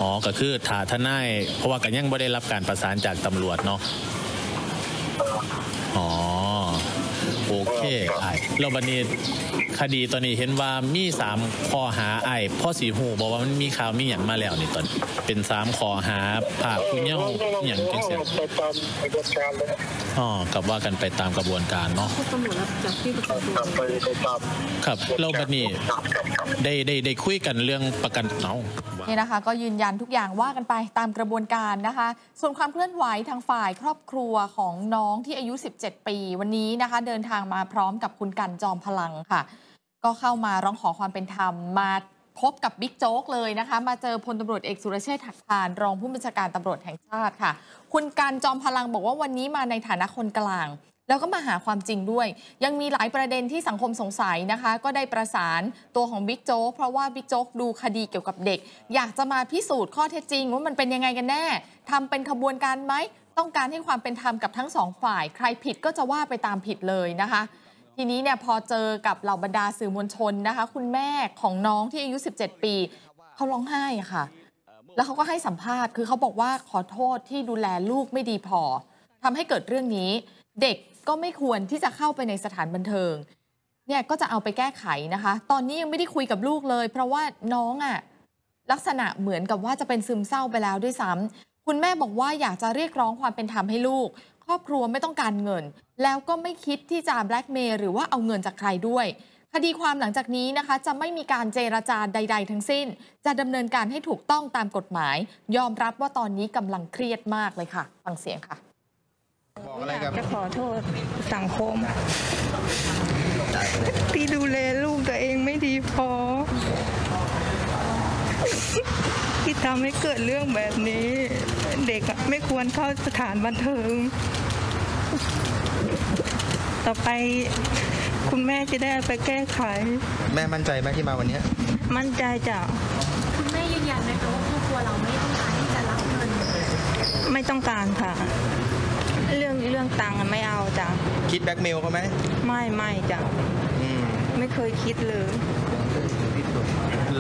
Speaker 3: อ๋อ ก็คือถาทนาย เพราะว่ากันยังไม่ได้รับการประสานจากตำรวจเนาะ อ๋อโอเคไอ้เราบันที้คดีตอนนี้เห็นว่ามีสามข้อหาไอ้พ่อสีหูบอกว่ามันมีข่าวมีอย่างมาแล้วนี่ตอนเป็นสามข้อหาผากคุณเงี้ยอย่างังเสียอ๋อกับว่ากันไปตามกระบวนการเนาะครับเราบันนี้ได้ได้ได้คุยกันเรื่องประกันเนาะน
Speaker 2: ี่นะคะ ก็ยืนยันทุกอย่างว่ากันไปตามกระบวนการนะคะ ส่วนความเคลื่อนไหวทางฝ่ายครอบครัวของน้องที่อายุ 17 ปี วันนี้นะคะ เดินทางมาพร้อมกับคุณกันจอมพลังค่ะ ก็เข้ามาร้องขอความเป็นธรรมมาพบกับบิ๊กโจ๊กเลยนะคะ มาเจอพลตำรวจเอกสุรเชษฐ์ถักพานรองผู้บัญชาการตำรวจแห่งชาติค่ะ คุณการจอมพลังบอกว่าวันนี้มาในฐานะคนกลางแล้วก็มาหาความจริงด้วย ยังมีหลายประเด็นที่สังคมสงสัยนะคะ ก็ได้ประสานตัวของบิ๊กโจ๊กเพราะว่าบิ๊กโจ๊กดูคดีเกี่ยวกับเด็กอยากจะมาพิสูจน์ข้อเท็จจริงว่า มันเป็นยังไงกันแน่ทำเป็นขบวนการไหมต้องการให้ความเป็นธรรมกับทั้งสองฝ่าย ใครผิดก็จะว่าไปตามผิดเลยนะคะ ทีนี้เนี่ยพอเจอกับเหล่าบรรดาสื่อมวลชนนะคะ คุณแม่ของน้องที่อายุ 17 ปี เขาร้องไห้ค่ะ แล้วเขาก็ให้สัมภาษณ์คือเขาบอกว่าขอโทษที่ดูแลลูกไม่ดีพอทำให้เกิดเรื่องนี้เด็กก็ไม่ควรที่จะเข้าไปในสถานบันเทิง เนี่ยก็จะเอาไปแก้ไขนะคะ ตอนนี้ยังไม่ได้คุยกับลูกเลย เพราะว่าน้องอะ่ะ ลักษณะเหมือนกับว่าจะเป็นซึมเศร้าไปแล้วด้วยซ้ำ คุณแม่บอกว่าอยากจะเรียกร้องความเป็นธรรมให้ลูก ครอบครัวไม่ต้องการเงิน แล้วก็ไม่คิดที่จะแบล็กเมย์หรือว่าเอาเงินจากใครด้วย คดีความหลังจากนี้นะคะ จะไม่มีการเจรจาใด ๆ ทั้งสิ้น จะดำเนินการให้ถูกต้องตามกฎหมาย ยอมรับว่าตอนนี้กำลังเครียดมากเลยค่ะฟังเสียงค่ะ
Speaker 4: อยากจะขอโทษสังคมที่ดูแลลูกตัวเองไม่ดีพอ ที่ทำให้เกิดเรื่องแบบนี้ เด็กไม่ควรเข้าสถานบันเทิง ต่อไปคุณแม่จะได้ไปแก้ไข
Speaker 1: แม่มั่นใจไหมที่มาวันนี้
Speaker 4: มั่นใจจ้ะคุณแม่ยืนยันไหมคะว่าครอบครัวเราไม่ต้องการที่จะรับเงินไม่ต้องการค่ะเรื่องเรื่องตังค์ไม่เอาจ้ะ
Speaker 1: คิดแบ็กเมลเขาไหม
Speaker 4: ไม่ไม่จ้ะไม่เคยคิดเลย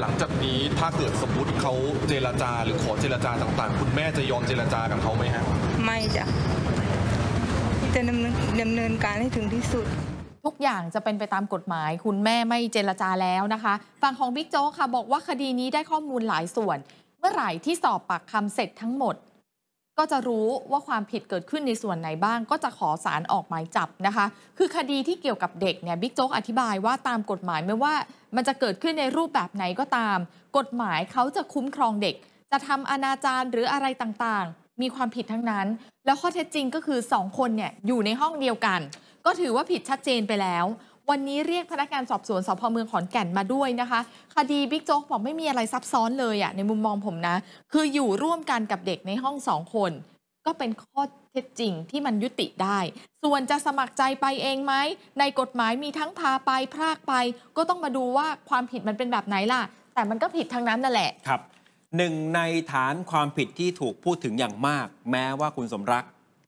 Speaker 1: หลังจากนี้ ถ้าเกิดสมมติเขาเจรจาหรือขอเจรจาต่าง ๆ คุณแม่จะยอมเจรจากับเขาไหมฮะ
Speaker 4: ไม่จ้ะ
Speaker 2: จะดำเนินดำเนินการให้ถึงที่สุดทุกอย่างจะเป็นไปตามกฎหมาย คุณแม่ไม่เจรจาแล้วนะคะฝั่งของบิ๊กโจ๊กค่ะบอกว่าคดีนี้ได้ข้อมูลหลายส่วน เมื่อไหร่ที่สอบปากคำเสร็จทั้งหมดก็จะรู้ว่าความผิดเกิดขึ้นในส่วนไหนบ้างก็จะขอสารออกหมายจับนะคะ คือคดีที่เกี่ยวกับเด็กเนี่ยบิ๊กโจ๊กอธิบายว่าตามกฎหมายไม่ว่า มันจะเกิดขึ้นในรูปแบบไหนก็ตาม กฎหมายเขาจะคุ้มครองเด็ก จะทำอนาจารหรืออะไรต่างๆ มีความผิดทั้งนั้น แล้วข้อเท็จจริงก็คือ 2 คนเนี่ยอยู่ในห้องเดียวกัน ก็ถือว่าผิดชัดเจนไปแล้ววันนี้เรียกพนักงานสอบสวนสพเมืองขอนแก่นมาด้วยนะคะ คดีบิ๊กโจ๊กบอกไม่มีอะไรซับซ้อนเลยอะในมุมมองผมนะ คืออยู่ร่วมกันกับเด็กในห้องสองคน ก็เป็นข้อเท็จจริงที่มันยุติได้ ส่วนจะสมัครใจไปเองไหมในกฎหมายมีทั้งพาไป พรากไป ก็ต้องมาดูว่าความผิดมันเป็นแบบไหนล่ะ แต่มันก็ผิดทั้งนั้นนั่นแหละ
Speaker 1: ครับหนึ่งในฐานความผิดที่ถูกพูดถึงอย่างมาก แม้ว่าคุณสมรัก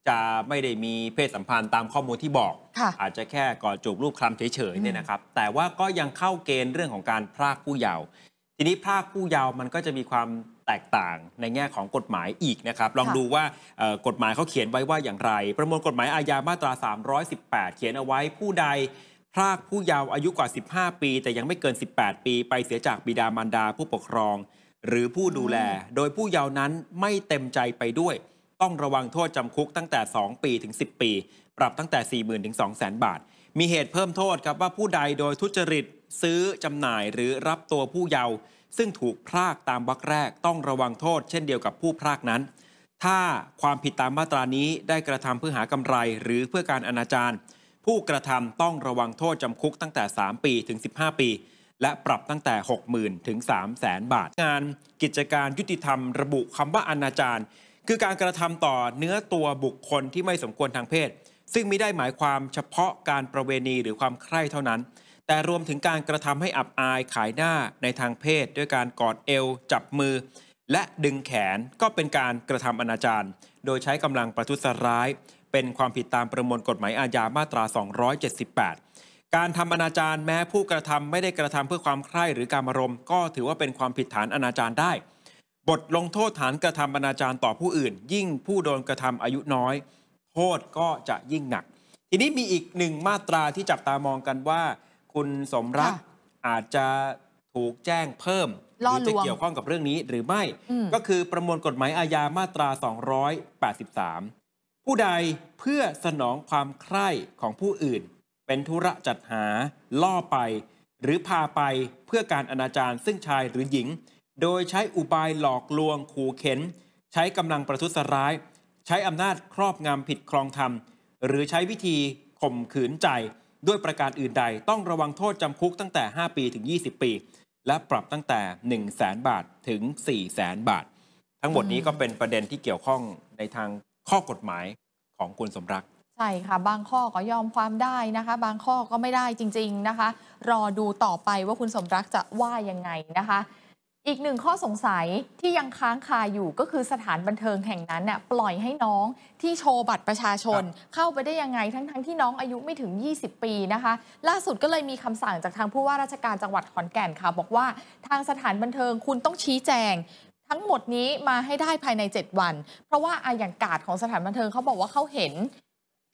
Speaker 1: จะไม่ได้มีเพศสัมพันธ์ตามข้อมูลที่บอก อาจจะแค่กอดจูบรูปคลำเฉยๆเนี่ยนะครับ แต่ว่าก็ยังเข้าเกณฑ์เรื่องของการพรากผู้เยาว์ ทีนี้พรากผู้เยาว์มันก็จะมีความแตกต่างในแง่ของกฎหมายอีกนะครับ ลองดูว่ากฎหมายเขาเขียนไว้ว่าอย่างไร ประมวลกฎหมายอาญามาตรา 318 เขียนเอาไว้ผู้ใดพรากผู้เยาว์อายุกว่า 15 ปี แต่ยังไม่เกิน 18 ปี ไปเสียจากบิดามารดาผู้ปกครอง หรือผู้ดูแล โดยผู้เยาว์นั้นไม่เต็มใจไปด้วยต้องระวังโทษจำคุกตั้งแต่ 2 ปีถึง 10 ปี ปรับตั้งแต่ 4 0,000 ถึง200,000บาท มีเหตุเพิ่มโทษครับว่าผู้ใดโดยทุจริตซื้อ จำหน่ายหรือรับตัวผู้เยาว์ซึ่งถูกพรากตามบักแรก ต้องระวังโทษเช่นเดียวกับผู้พรากนั้น ถ้าความผิดตามมาตรานี้ได้กระทำเพื่อหากำไรหรือเพื่อการอนาจารผู้กระทำต้องระวังโทษจำคุกตั้งแต่ 3ปีถึง15ปี และปรับตั้งแต่ 60,000ถึง3 0 0 0 0 0 บาท งานกิจการยุติธรรมระบุคำว่าอนาจารคือการกระทำต่อเนื้อตัวบุคคลที่ไม่สมควรทางเพศ ซึ่งไม่ได้หมายความเฉพาะการประเวณีหรือความใคร่เท่านั้น แต่รวมถึงการกระทำให้อับอายขายหน้าในทางเพศ ด้วยการกอดเอว จับมือ และดึงแขนก็เป็นการกระทำอนาจารโดยใช้กำลังประทุษร้าย เป็นความผิดตามประมวลกฎหมายอาญามาตรา 278 การทำอนาจารแม้ผู้กระทำไม่ได้กระทำเพื่อความใคร่หรือการมรมก็ถือว่าเป็นความผิดฐานอนาจารได้บทลงโทษฐานกระทำอนาจารต่อผู้อื่น ยิ่งผู้โดนกระทำอายุน้อย โทษก็จะยิ่งหนัก ทีนี้มีอีกหนึ่งมาตราที่จับตามองกันว่า คุณสมรักอาจจะถูกแจ้งเพิ่มหรือจะเกี่ยวข้องกับเรื่องนี้หรือไม่ ก็คือประมวลกฎหมายอาญามาตรา 283 ผู้ใดเพื่อสนองความใคร่ของผู้อื่น เป็นธุระจัดหาล่อไป หรือพาไปเพื่อการอนาจารซึ่งชายหรือหญิงโดยใช้อุบายหลอกลวงขู่เข็น ใช้กำลังประทุษร้าย ใช้อำนาจครอบงำผิดครองธรรมหรือใช้วิธีข่มขืนใจ ด้วยประการอื่นใด ต้องระวังโทษจำคุกตั้งแต่ 5 ปีถึง 20 ปี และปรับตั้งแต่1 0 0 0 0แบาทถึง4 0 0แสนบาท ทั้งหมดนี้ก็เป็นประเด็นที่เกี่ยวข้องในทางข้อกฎหมายของคุณสมรัก
Speaker 2: ใช่ค่ะบางข้อก็ยอมความได้นะคะ บางข้อก็ไม่ได้จริงๆนะคะ รอดูต่อไปว่าคุณสมรักจะว่ายังไงนะคะอีกหนึ่งข้อสงสัยที่ยังค้างคาอยู่ก็คือสถานบันเทิงแห่งนั้นน่ปล่อยให้น้องที่โชว์บัตรประชาชน เข้าไปได้ยังไงทั้งๆทที่น้องอายุไม่ถึง 20 ปีนะคะ ล่าสุดก็เลยมีคำสั่งจากทางผู้ว่า ราชการจังหวัดขอนแก่นค่ะ บอกว่าทางสถานบันเทิงคุณต้องชี้แจง ทั้งหมดนี้มาให้ได้ภายใน 7 วัน เพราะว่าอาอย่างกาดของสถานบันเทิงเขาบอกว่าเขาเห็น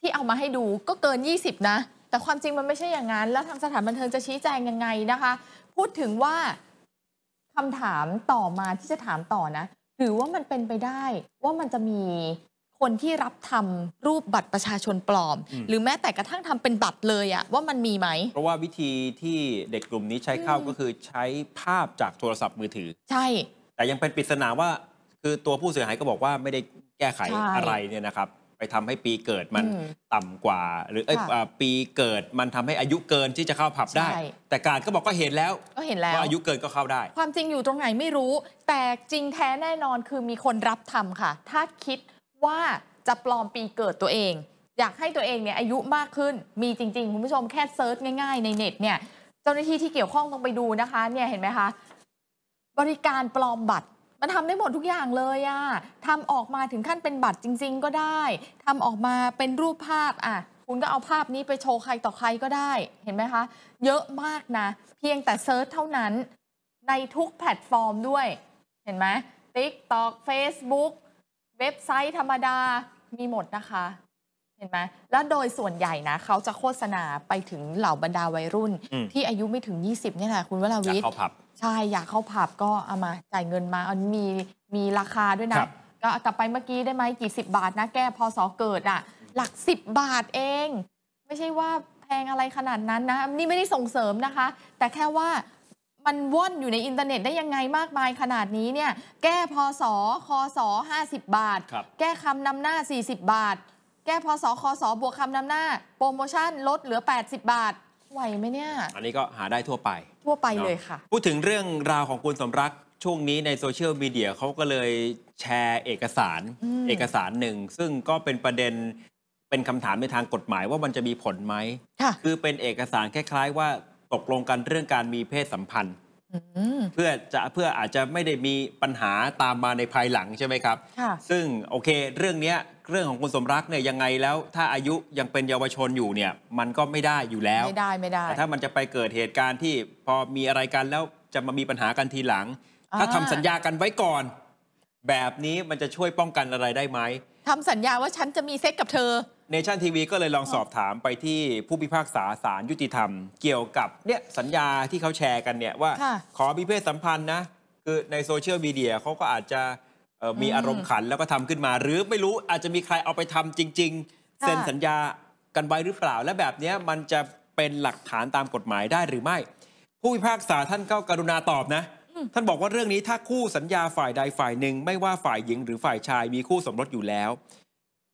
Speaker 2: ที่เอามาให้ดูก็เกิน 20 นะ แต่ความจริงมันไม่ใช่อย่างนั้นแล้วทางสถานบันเทิงจะชี้แจงยังไงนะคะ พูดถึงว่าคำถามต่อมาที่จะถามต่อนะหรือว่ามันเป็นไปได้ว่ามันจะมีคนที่รับทำรูปบัตรประชาชนปลอม หรือแม้แต่กระทั่งทำเป็นบัตรเลยอะว่ามันมีไหม
Speaker 1: เพราะว่าวิธีที่เด็กกลุ่มนี้ใช้เข้าก็คือใช้ภาพจากโทรศัพท์มือถือ ใช่ แต่ยังเป็นปริศนาว่าคือตัวผู้เสียหายก็บอกว่าไม่ได้แก้ไขอะไรเนี่ยนะครับไปทำให้ปีเกิดมันต่ำกว่า หรือปีเกิดมันทำให้อายุเกินที่จะเข้าผับได้ แต่การก็บอกก็เห็นแล้วก็เห็นแล้วว่าอายุเกินก็เข้าได้
Speaker 2: ความจริงอยู่ตรงไหนไม่รู้ แต่จริงแท้แน่นอนคือมีคนรับทำค่ะ ถ้าคิดว่าจะปลอมปีเกิดตัวเองอยากให้ตัวเองเนี่ยอายุมากขึ้นมีจริงๆคุณผู้ชมแค่เซิร์ชง่ายๆในเน็ตเนี่ยเจ้าหน้าที่ที่เกี่ยวข้องต้องไปดูนะคะเนี่ยเห็นไหมคะบริการปลอมบัตรมันทำได้หมดทุกอย่างเลยอะ่ะทำออกมาถึงขั้นเป็นบัตรจริงๆ ก็ได้ ทำออกมาเป็นรูปภาพอ่ะคุณก็เอาภาพนี้ไปโชว์ใครต่อใครก็ได้เห็นไหมคะ เยอะมากนะ เพียงแต่เซิร์ชเท่านั้นในทุกแพลตฟอร์มด้วย เห็นไหม TikTok Facebook เว็บไซต์ธรรมดามีหมดนะคะ เห็นไหม แล้วโดยส่วนใหญ่นะเขาจะโฆษณาไปถึงเหล่าบรรดาวัยรุ่น ที่อายุไม่ถึง20เนี่ยแหละคุณวราวิทย์ใช่อยากเข้าผับก็เอามาจ่ายเงินมาอันมีมีราคาด้วยนะ ก็กลับไปเมื่อกี้ได้ไหมกี่สิบบาทนะ แก้พอสอเกิดอ่ะ หลักสิบบาทเอง ไม่ใช่ว่าแพงอะไรขนาดนั้นนะ นี่ไม่ได้ส่งเสริมนะคะ แต่แค่ว่ามันว่อนอยู่ในอินเทอร์เน็ต ได้ยังไงมากมายขนาดนี้เนี่ย แก้พอสอคอสอห้าสิบบาท แก้คำนำหน้า 40 บาท แก้พอสอคอสอบวกคำนำหน้า โปรโมชั่นลดเหลือ 80 บาท ไหวไหมเนี่ย
Speaker 1: อันนี้ก็หาได้ทั่วไปทั่วไปเลยค่ะ พูดถึงเรื่องราวของคุณสมรักช่วงนี้ในโซเชียลมีเดียเขาก็เลยแชร์เอกสารเอกสารหนึ่ง ซึ่งก็เป็นประเด็นเป็นคำถามในทางกฎหมายว่ามันจะมีผลไหม คือเป็นเอกสารคล้ายๆ ว่า ตกลงกันเรื่องการมีเพศสัมพันธ์เพื่อจะเพื่ออาจจะไม่ได้มีปัญหาตามมาในภายหลังใช่ไหมครับ ซึ่งโอเคเรื่องนี้เรื่องของคุณสมรักเนี่ยยังไงแล้ว ถ้าอายุยังเป็นเยาวชนอยู่เนี่ยมันก็ไม่ได้อยู่แล้วไม่
Speaker 2: ได้ไม่ได้แต่ถ้า
Speaker 1: มันจะไปเกิดเหตุการณ์ที่พอมีอะไรกันแล้วจะมามีปัญหากันทีหลัง ถ้าทำสัญญากันไว้ก่อน แบบนี้มันจะช่วยป้องกันอะไรได้ไหม
Speaker 2: ทำสัญญาว่าฉันจะมีเซ็กกับเธอ
Speaker 1: เนชั่นทีวีก็เลยลองสอบถามไปที่ผู้พิพากษาศาลยุติธรรม เกี่ยวกับเนี่ยสัญญาที่เขาแชร์กันเนี่ยว่าขอมีเพศสัมพันธ์นะคือในโซเชียลมีเดียเขาก็อาจจะมีอารมณ์ขันแล้วก็ทำขึ้นมา หรือไม่รู้อาจจะมีใครเอาไปทำจริง ๆเซ็นสัญญากันไว้หรือเปล่าและแบบนี้มันจะเป็นหลักฐานตามกฎหมายได้หรือไม่ ผู้พิพากษาท่านก็กรุณาตอบนะ ท่านบอกว่าเรื่องนี้ถ้าคู่สัญญาฝ่ายใดฝ่ายหนึ่งไม่ว่าฝ่ายหญิง หรือฝ่ายชายมีคู่สมรสอยู่แล้ว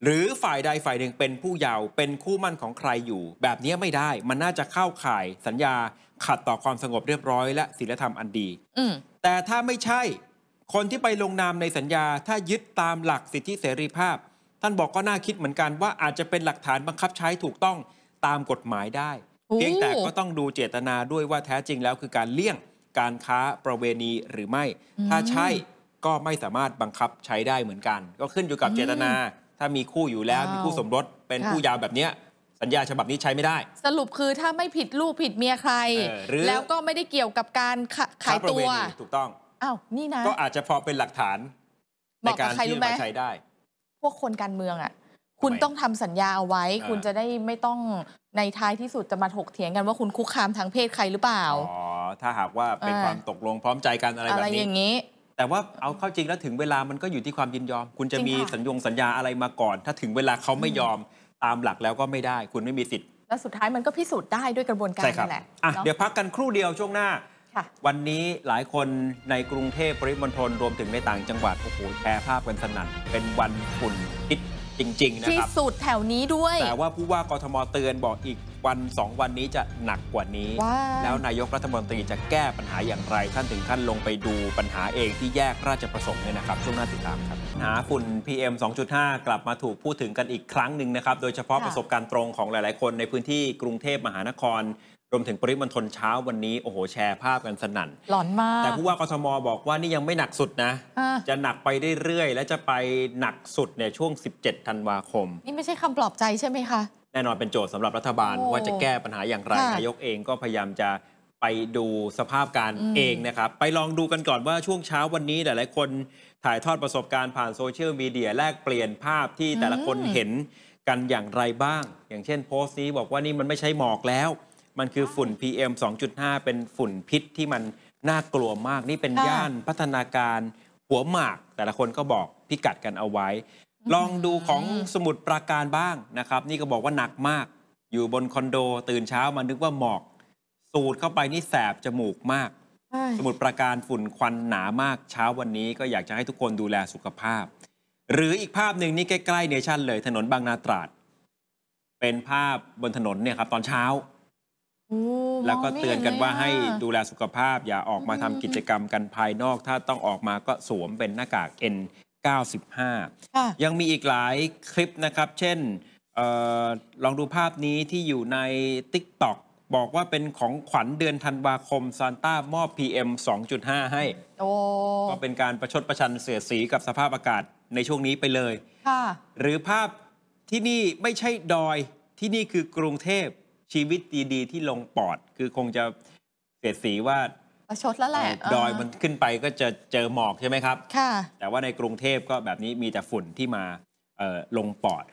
Speaker 1: หรือฝ่ายใดฝ่ายหนึ่งเป็นผู้เยาว์เป็นคู่มั่นของใครอยู่ แบบนี้ไม่ได้ มันน่าจะเข้าข่ายสัญญาขัดต่อความสงบเรียบร้อยและศีลธรรมอันดีแต่ถ้าไม่ใช่คนที่ไปลงนามในสัญญาถ้ายึดตามหลักสิทธิเสรีภาพ ท่านบอกก็น่าคิดเหมือนกันว่าอาจจะเป็นหลักฐานบังคับใช้ถูกต้องตามกฎหมายได้ เพียงแต่ก็ต้องดูเจตนาด้วยว่าแท้จริงแล้วคือการเลี่ยงการค้าประเวณีหรือไม่ ถ้าใช่ก็ไม่สามารถบังคับใช้ได้เหมือนกัน ก็ขึ้นอยู่กับเจตนาถ้ามีคู่อยู่แล้วมีคู่สมรสเป็นคู่ยาวแบบนี้สัญญาฉบับนี้ใช้ไม่ได้
Speaker 2: สรุปคือถ้าไม่ผิดลูกผิดเมียใครแล้วก็ไม่ได้เกี่ยวกับการขายตัวถูกต้องอ้าวนี่นะก็
Speaker 1: อาจจะพอเป็นหลักฐาน ในการที่จาใช้ได้
Speaker 2: พวกคนการเมืองอ่ะ คุณต้องทำสัญญาเอาไว้ คุณจะได้ไม่ต้องในท้ายที่สุดจะมาถกเถียงกันว่าคุณคุกคามทางเพศใครหรือเปล่า อ๋
Speaker 1: อ ถ้าหากว่าเป็นความตกลงพร้อมใจกันอะไรแบบนี้แต่ว่าเอาเข้าจริงแล้วถึงเวลามันก็อยู่ที่ความยินยอม คุณจะมีสัญญงสัญญาอะไรมาก่อน ถ้าถึงเวลาเขาไม่ยอมตามหลักแล้วก็ไม่ได้คุณไม่มีสิทธิ์
Speaker 2: และสุดท้ายมันก็พิสูจน์ได้ด้วยกระบวนการนั่นแหละ
Speaker 1: เดี๋ยวพักกันครู่เดียวช่วงหน้าวันนี้หลายคนในกรุงเทพปริมณฑลรวมถึงในต่างจังหวัด โอ้โหแชร์ภาพกันสนั่นเป็นวันฝุ่นพิษจริงๆนะครับที่สุด
Speaker 2: แถวนี้ด้วย แต่ว
Speaker 1: ่าผู้ว่ากทมเตือน บอกอีกวัน 2 วันนี้จะหนักกว่านี้ แล้วนายกรัฐมนตรีจะแก้ปัญหาอย่างไรท่านถึงขั้นลงไปดูปัญหาเองที่แยกราชประสงค์เนี่ยนะครับช่วงหน้าติดตามครับ หาฝุ่น PM 2.5 กลับมาถูกพูดถึงกันอีกครั้งหนึ่งนะครับโดยเฉพาะประสบการณ์ตรงของหลายๆ คนในพื้นที่กรุงเทพมหานครรวมถึงปริมณฑลเช้าวันนี้โอ้โหแชร์ภาพกันสนั่น
Speaker 2: หลอนมาก แต่ผู้
Speaker 1: ว่ากทมบอกว่านี่ยังไม่หนักสุดนะ จะหนักไปเรื่อยๆและจะไปหนักสุดในช่วง 17 ธันวาคม
Speaker 2: นี่ไม่ใช่คำปลอบใจใช่ไหมคะ
Speaker 1: แน่นอนเป็นโจทย์สำหรับรัฐบาล ว่าจะแก้ปัญหาอย่างไรนายกเองก็พยายามจะไปดูสภาพการเองนะครับไปลองดูกันก่อนว่าช่วงเช้าวันนี้หลายๆคนถ่ายทอดประสบการณ์ผ่านโซเชียลมีเดียแลกเปลี่ยนภาพที่แต่ละคนเห็นกันอย่างไรบ้าง อย่างเช่นโพสต์นี้บอกว่านี่มันไม่ใช่หมอกแล้วมันคือฝุ่น PM 2.5 เป็นฝุ่นพิษที่มันน่ากลัวมาก นี่เป็นย่านพัฒนาการหัวหมาก แต่ละคนก็บอกพิกัดกันเอาไว้ ลองดูของสมุดปราการบ้างนะครับ นี่ก็บอกว่าหนักมาก อยู่บนคอนโดตื่นเช้ามานึกว่าหมอกสูดเข้าไปนี่แสบจมูกมาก สมุดประการฝุ่นควันหนามากเช้าวันนี้ก็อยากจะให้ทุกคนดูแลสุขภาพ หรืออีกภาพหนึ่งนี่ใกล้ๆเนชั่นเลยถนนบางนาตราดเป็นภาพบนถนนเนี่ยครับตอนเช้า
Speaker 3: แล้วก็เตือนกันว่าให้ดูแล
Speaker 1: สุขภาพอย่าออกมาทำกิจกรรมกันภายนอก ถ้าต้องออกมาก็สวมเป็นหน้ากาก N95 ยังมีอีกหลายคลิปนะครับ เช่นออลองดูภาพนี้ที่อยู่ใน t i k t o กบอกว่าเป็นของขวัญเดือนธันวาคมซานต้ามอบ PM 2.5 ให้ ก็เป็นการประชดประชันเสียสีกับสภาพอากาศในช่วงนี้ไปเลย หรือภาพที่นี่ไม่ใช่ดอยที่นี่คือกรุงเทพชีวิตดีๆที่ลงปอด คือคงจะเสียดสีว่า
Speaker 2: ประชดแล้วแหละดอยมัน
Speaker 1: ขึ้นไปก็จะเจอหมอกใช่ไหมครับ ค่ะ แต่ว่าในกรุงเทพก็แบบนี้มีแต่ฝุ่นที่มาลงปอด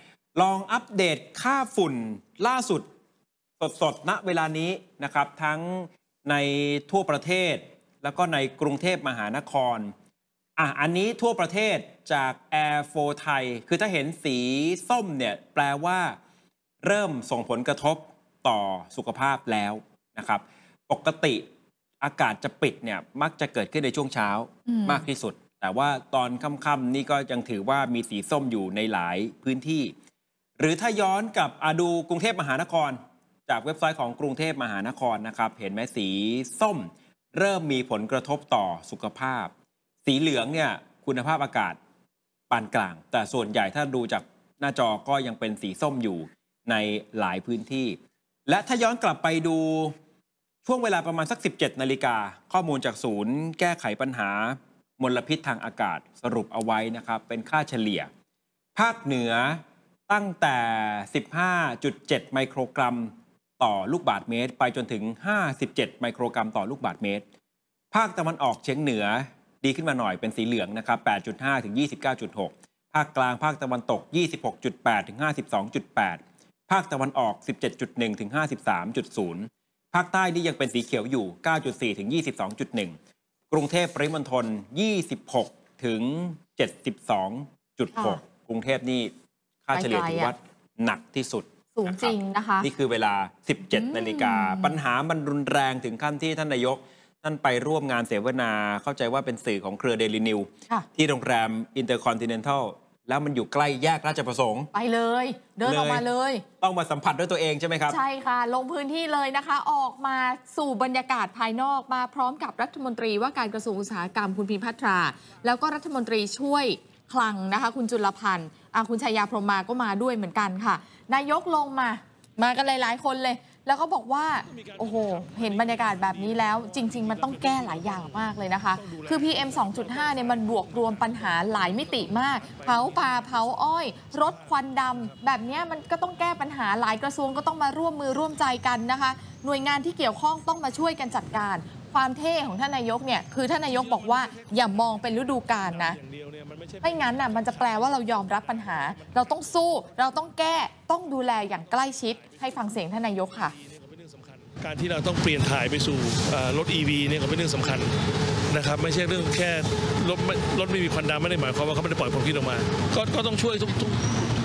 Speaker 1: ลองอัปเดตค่าฝุ่นล่าสุด สดๆณเวลานี้นะครับทั้งในทั่วประเทศ แล้วก็ในกรุงเทพมหานครอ่ะอันนี้ทั่วประเทศจาก Air ฟไทยคือถ้าเห็นสีส้มเนี่ยแปลว่าเริ่มส่งผลกระทบต่อสุขภาพแล้วนะครับ ปกติอากาศจะปิดเนี่ยมักจะเกิดขึ้นในช่วงเช้ามากที่สุด แต่ว่าตอนค่ำๆนี่ก็ยังถือว่ามีสีส้มอยู่ในหลายพื้นที่ หรือถ้าย้อนกับอาดูกรุงเทพมหานคร จากเว็บไซต์ของกรุงเทพมหานครนะครับ เห็นไหมสีส้มเริ่มมีผลกระทบต่อสุขภาพ สีเหลืองเนี่ยคุณภาพอากาศปานกลาง แต่ส่วนใหญ่ถ้าดูจากหน้าจอก็ยังเป็นสีส้มอยู่ในหลายพื้นที่และถ้าย้อนกลับไปดูช่วงเวลาประมาณสัก 17 นาฬิกาข้อมูลจากศูนย์แก้ไขปัญหา มลพิษทางอากาศสรุปเอาไว้นะครับ เป็นค่าเฉลี่ย ภาคเหนือตั้งแต่ 15.7 ไมโครกรัมต่อลูกบาทเมตร ไปจนถึง 57 ไมโครกรัมต่อลูกบาทเมตร ภาคตะวันออกเฉียงเหนือดีขึ้นมาหน่อยเป็นสีเหลืองนะครับ 8.5 ถึง 29.6 ภาคกลางภาคตะวันตก 26.8 ถึง 52.8ภาคตะวันออก 17.1 ถึง 53.0 ภาคใต้นี่ยังเป็นสีเขียวอยู่ 9.4 ถึง 22.1 กรุงเทพปริมณฑล26 ถึง 72.6 กรุงเทพนี่
Speaker 4: ค่าเฉลี่ยถือว่าหนักที่สุด สูง
Speaker 2: จริงนะคะ นี
Speaker 1: ่คือเวลา 17 นาฬิกา ปัญหามันรุนแรงถึงขั้นที่ท่านนายก ท่านไปร่วมงานเสวนา เข้าใจว่าเป็นสื่อของเครือเดลินิว ที่โรงแรมอินเตอร์คอนติเนนทัลแล้วมันอยู่ใกล้แยกราชประสงค์
Speaker 2: ไปเลยเดินออกมาเลย
Speaker 1: ต้องมาสัมผัสด้วยตัวเองใช่ไหมครับใช
Speaker 2: ่ค่ะลงพื้นที่เลยนะคะ ออกมาสู่บรรยากาศภายนอกมาพร้อมกับรัฐมนตรีว่าการกระทรวงอุตสาหกรรมคุณพิมพัทราแล้วก็รัฐมนตรีช่วยคลังนะคะ คุณจุลพันธ์คุณชยยาพรมมาก็มาด้วยเหมือนกันค่ะนายกลงมามากันหลายๆคนเลยแล้วเขาบอกว่า โอ้โห เห็นบรรยากาศแบบนี้แล้วจริงๆ มันต้องแก้หลายอย่างมากเลยนะคะ คือ PM 2.5 เนี่ยมันบวกรวมปัญหาหลายมิติมากเผาป่าเผาอ้อย รถควันดำแบบนี้มันก็ต้องแก้ปัญหาหลายกระทรวงก็ต้องมาร่วมมือร่วมใจกันนะคะ หน่วยงานที่เกี่ยวข้องต้องมาช่วยกันจัดการความเท่ของท่านนายกเนี่ยคือท่านนายกบอกว่าอย่ามองเป็นฤดูกาลนะไม่งั้นน่ะมันจะแปลว่าเรายอมรับปัญหา เราต้องสู้เราต้องแก้ต้องดูแลอย่างใกล้ชิด ให้ฟังเสียงท่านนายกค่ะ
Speaker 5: การที่เราต้องเปลี่ยนถ่ายไปสู่รถ EV เนี่ยก็เป็นเรื่องสำคัญนะครับไม่ใช่เรื่องแค่รถรถไม่มีควันดำไม่ได้หมายความว่าเขาไม่ได้ปล่อยควิษออกมากก็ต้องช่วยทุกทุก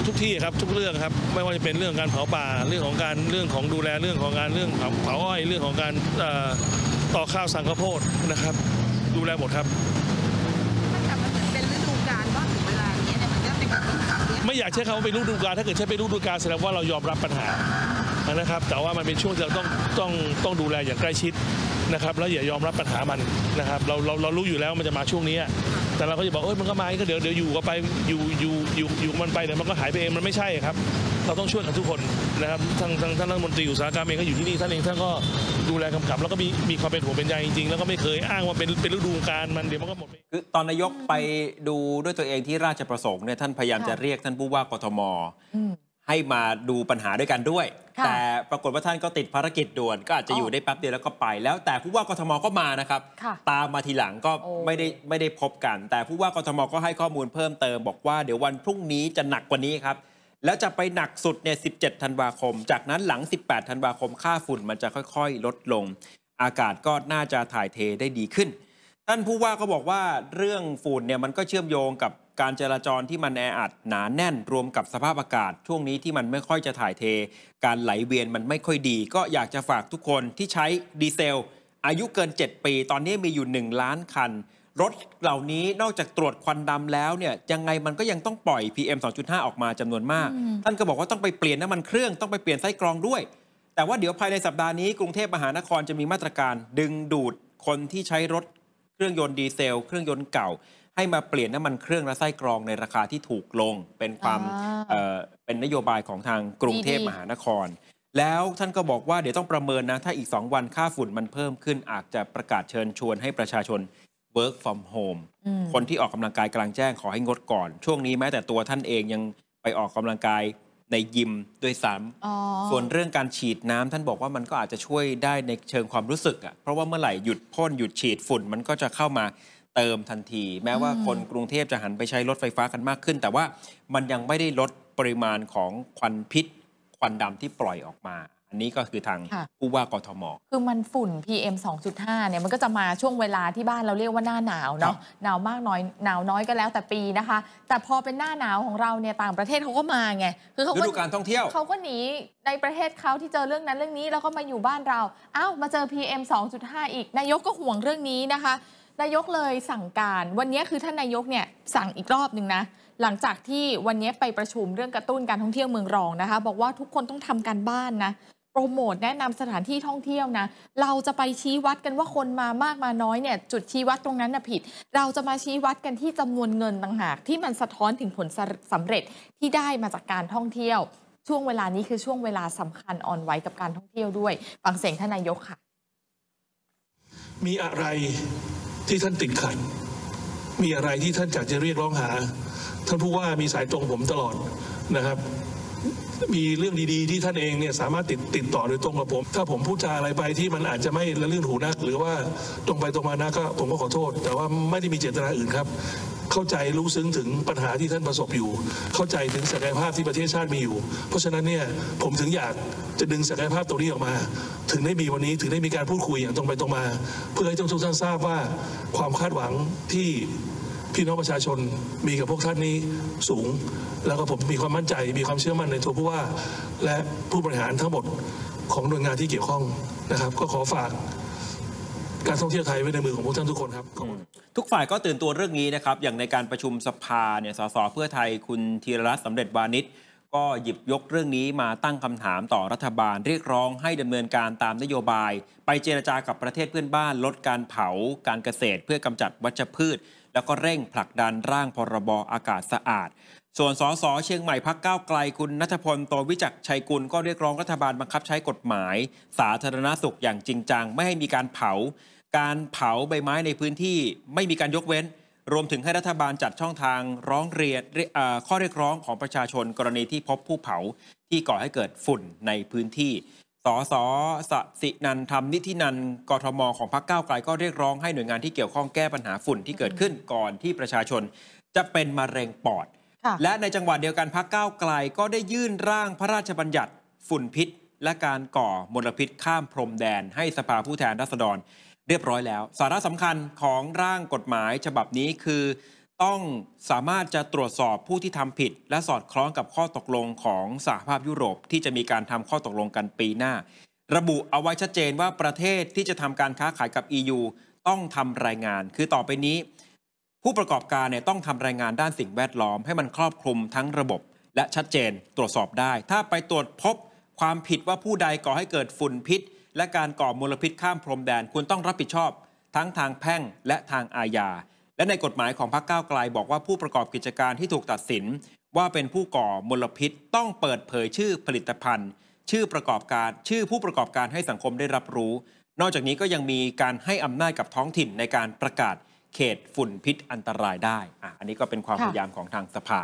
Speaker 5: ทุกที่ครับ ทุกเรื่องครับไม่ว่าจะเป็นเรื่องการเผาป่าเรื่องของการเรื่องของดูแลเรื่องของการเรื่องเผาอ้อยเรื่องของการต่อข้าวสังกะโพดนะครับ ดูแลหมดครับไม่อยากใช้คำว่าเป็นฤดูกาลถ้าเกิดใช้เป็นฤดูกาลแสดงว่าเรายอมรับปัญหานะครับ แต่ว่ามันเป็นช่วงที่เราต้องต้องต้องดูแลอย่างใกล้ชิดนะครับ แล้วอย่ายอมรับปัญหามันนะครับเราเราเรารู้อยู่แล้วมันจะมาช่วงนี้แต่เราก็จะบอกเอ้ยมันก็มาก็เดี๋ยวเดี๋ยวอยู่ก็ไปอยู่อยู่อยู่อยู่มันไปเดี๋ยวมันก็หายไปเองมันไม่ใช่ครับเราต้องช่วยกันทุกคนนะครับทางทางท่านรัฐมนตรีอุตสาหกรรมเองก็อยู่ที่นี่ท่านเองท่านก็ดูแลกำกับแล้วก็มีมีความเป็นห่วงเป็นใยจร
Speaker 1: ิงๆแล้วก็ไม่เคยอ้างว่าเป็นเป็นฤดูกาลมันเดี๋ยวมันก็หมดคือตอนนายกไปดูด้วยตัวเองที่ราชประสงค์เนี่ยท่านพยายามจะเรียกท่านผู้ว่ากทมให้มาดูปัญหาด้วยกันด้วยแต่ปรากฏว่าท่านก็ติดภารกิจด่วน ก็อาจจะอยู่ได้แป๊บเดียวแล้วก็ไปแล้วแต่ผู้ว่ากทมก็มานะครับ ตามมาทีหลังก็ไม่ได้ไม่ได้พบกัน แต่ผู้ว่ากทมก็ให้ข้อมูลเพิ่มเติม บอกว่าเดี๋ยววันพรุ่งนี้จะหนักกว่านี้ครับแล้วจะไปหนักสุดเนี่ย 17 ธันวาคม จากนั้นหลัง 18 ธันวาคม ค่าฝุ่นมันจะค่อยๆ ลดลง อากาศก็น่าจะถ่ายเทได้ดีขึ้น ท่านผู้ว่าก็บอกว่าเรื่องฝุ่นเนี่ยมันก็เชื่อมโยงกับการจราจรที่มันแออัดหนาแน่นรวมกับสภาพอากาศช่วงนี้ที่มันไม่ค่อยจะถ่ายเท การไหลเวียนมันไม่ค่อยดี ก็อยากจะฝากทุกคนที่ใช้ดีเซลอายุเกิน 7 ปี ตอนนี้มีอยู่ 1 ล้านคันรถเหล่านี้นอกจากตรวจควันดำแล้วเนี่ยยังไงมันก็ยังต้องปล่อย PM 2.5 ออกมาจำนวนมาก ท่านก็บอกว่าต้องไปเปลี่ยนน้ำมันเครื่องต้องไปเปลี่ยนไส้กรองด้วย แต่ว่าเดี๋ยวภายในสัปดาห์นี้ กรุงเทพมหานครจะมีมาตรการ ดึงดูดคนที่ใช้รถเครื่องยนต์ดีเซลเครื่องยนต์เก่า ให้มาเปลี่ยนน้ำมันเครื่องและไส้กรองในราคาที่ถูกลง เป็นความเเป็นนโยบายของทางกรุงเทพมหานคร แล้วท่านก็บอกว่าเดี๋ยวต้องประเมินนะถ้าอีก2วันค่าฝุ่นมันเพิ่มขึ้นอาจจะประกาศเชิญชวนให้ประชาชน work from home คนที่ออกกำลังกายกลางแจ้งขอให้งดก่อน ช่วงนี้แม้แต่ตัวท่านเองยังไปออกกำลังกายในยิมด้วยซ้
Speaker 3: ำส่วนเ
Speaker 1: รื่องการฉีดน้ำ ท่านบอกว่ามันก็อาจจะช่วยได้ในเชิงความรู้สึกอะ่ะเพราะว่าเมื่อไหร่หยุดพ่นหยุดฉีดฝุ่น มันก็จะเข้ามาเติมทันที แม้ว่าคนกรุงเทพจะหันไปใช้รถไฟฟ้ากันมากขึ้น แต่ว่ามันยังไม่ได้ลดปริมาณของควันพิษควันดำที่ปล่อยออกมาอันนี้ก็คือทางผู้ว่ากทม
Speaker 2: คือมันฝุ่น PM 2.5เนี่ย มันก็จะมาช่วงเวลาที่บ้านเราเรียกว่าหน้าหนาวเนาะหนาวมากน้อยหนาวน้อยก็แล้วแต่ปีนะคะ แต่พอเป็นหน้าหนาวของเราเนี่ยต่างประเทศเขาก็มาไงคือเขาก็ดูการท่องเที่ยวเขาก็หนีในประเทศเขาที่เจอเรื่องนั้นเรื่องนี้แล้วก็มาอยู่บ้านเราอ้าวมาเจอ PM 2.5อีกนายกก็ห่วงเรื่องนี้นะคะ นายกเลยสั่งการวันนี้คือท่านนายกเนี่ยสั่งอีกรอบหนึ่งนะหลังจากที่วันนี้ไปประชุมเรื่องกระตุ้นการท่องเที่ยวเมืองรองนะคะ บอกว่าทุกคนต้องทำการบ้านนะโปรโมทแนะนำสถานที่ท่องเที่ยวนะ เราจะไปชี้วัดกันว่าคนมามากมาน้อยเนี่ยจุดชี้วัดตรงนั้นนะผิด เราจะมาชี้วัดกันที่จำนวนเงินต่างหากที่มันสะท้อนถึงผลสำเร็จที่ได้มาจากการท่องเที่ยว ช่วงเวลานี้คือช่วงเวลาสำคัญออนไว้กับการท่องเที่ยวด้วยฟังเสียงท่านนายกค่ะ
Speaker 4: มี
Speaker 5: อะไรที่ท่านติดขัดมีอะไรที่ท่านอยากจะเรียกร้องหาท่านผู้ว่ามีสายตรงผมตลอดนะครับมีเรื่องดีๆ ที่ท่านเองเนี่ยสามารถติดติดต่อโดยตรงกับผม ถ้าผมพูดจาอะไรไปที่มันอาจจะไม่ละลื่นหูนัก หรือว่าตรงไปตรงมานะกก็ผมก็ขอโทษ แต่ว่าไม่ได้มีเจตนาอื่นครับเข้าใจรู้ซึ้งถึงปัญหาที่ท่านประสบอยู่ เข้าใจถึงศักยภาพที่ประเทศชาติมีอยู่ เพราะฉะนั้นเนี่ยผมถึงอยากจะดึงศักยภาพตรงนี้ออกมา ถึงได้มีวันนี้ถึงได้มีการพูดคุยอย่างตรงไปตรงมา เพื่อให้ทุกท่านทราบว่าความคาดหวังที่พี่น้องประชาชนมีกับพวกท่านนี้สูง แล้วก็ผมมีความมั่นใจมีความเชื่อมั่นในตัวผู้ว่าและผู้บริหารทั้งหมดของหน่วยงานที่เกี่ยวข้องนะครับ ก็ขอฝาก การท่องเที่ยวไทยไว้ในมือของพวกท่านทุกคนครับ
Speaker 1: ทุกฝ่ายก็ตื่นตัวเรื่องนี้นะครับ อย่างในการประชุมสภาเนี่ยสสเพื่อไทยคุณธีรรัตน์สำเร็จวานิชก็หยิบยกเรื่องนี้มาตั้งคำถามต่อรัฐบาล เรียกร้องให้ดำเนินการตามนโยบาย ไปเจรจากับประเทศเพื่อนบ้านลดการเผาการเกษตรเพื่อกำจัดวัชพืชแล้วก็เร่งผลักดันร่างพรบอากาศสะอาด ส่วนสสเชียงใหม่พักก้าวไกลคุณนัทพลโตวิจักชัยกุลก็เรียกร้องรัฐบาลบังคับใช้กฎหมาย สาธารณสุขอย่างจริงจัง ไม่ให้มีการเผา การเผาใบไม้ในพื้นที่ไม่มีการยกเว้น รวมถึงให้รัฐบาลจัดช่องทางร้องเรียนข้อเรียกร้องของประชาชนกรณีที่พบผู้เผาที่ก่อให้เกิดฝุ่นในพื้นที่สสสสินันทำนิธินันกทมของพรรคก้าวไกลก็เรียกร้องให้หน่วยงานที่เกี่ยวข้องแก้ปัญหาฝุ่นที่เกิดขึ้นก่อนที่ประชาชน จะเป็นมะเร็งปอด และในจังหวัดเดียวกันพรรคก้าวไกลก็ได้ยื่นร่างพระราชบัญญัติ ฝุ่นพิษ และการก่อมลพิษข้ามพรมแดนให้สภาผู้แทนราษฎร เรียบร้อยแล้ว สาระสำคัญของร่างกฎหมายฉบับนี้คือต้องสามารถจะตรวจสอบผู้ที่ทำผิด และสอดคล้องกับข้อตกลงของสหภาพยุโรป ที่จะมีการทำข้อตกลงกันปีหน้า ระบุเอาไว้ชัดเจนว่าประเทศที่จะทำการค้าขายกับ EU ต้องทำรายงานคือต่อไปนี้ ผู้ประกอบการเนี่ยต้องทำรายงานด้านสิ่งแวดล้อมให้มันครอบคลุมทั้งระบบ และชัดเจนตรวจสอบได้ ถ้าไปตรวจพบ ความผิดว่าผู้ใดก่อให้เกิดฝุ่นพิษ และการก่อมลพิษข้ามพรมแดนคุณต้องรับผิดชอบ ทั้งทางแพ่งและทางอาญาและในกฎหมายของพรรคก้าวไกลบอกว่าผู้ประกอบกิจการที่ถูกตัดสิน ว่าเป็นผู้ก่อมลพิษต้องเปิดเผยชื่อผลิตภัณฑ์ ชื่อประกอบการชื่อผู้ประกอบการให้สังคมได้รับรู้ นอกจากนี้ก็ยังมีการให้อำนาจกับท้องถิ่นในการประกาศเขตฝุ่นพิษอันตรายได้อ่ะอันนี้ก็เป็นความพยายามของทางสภา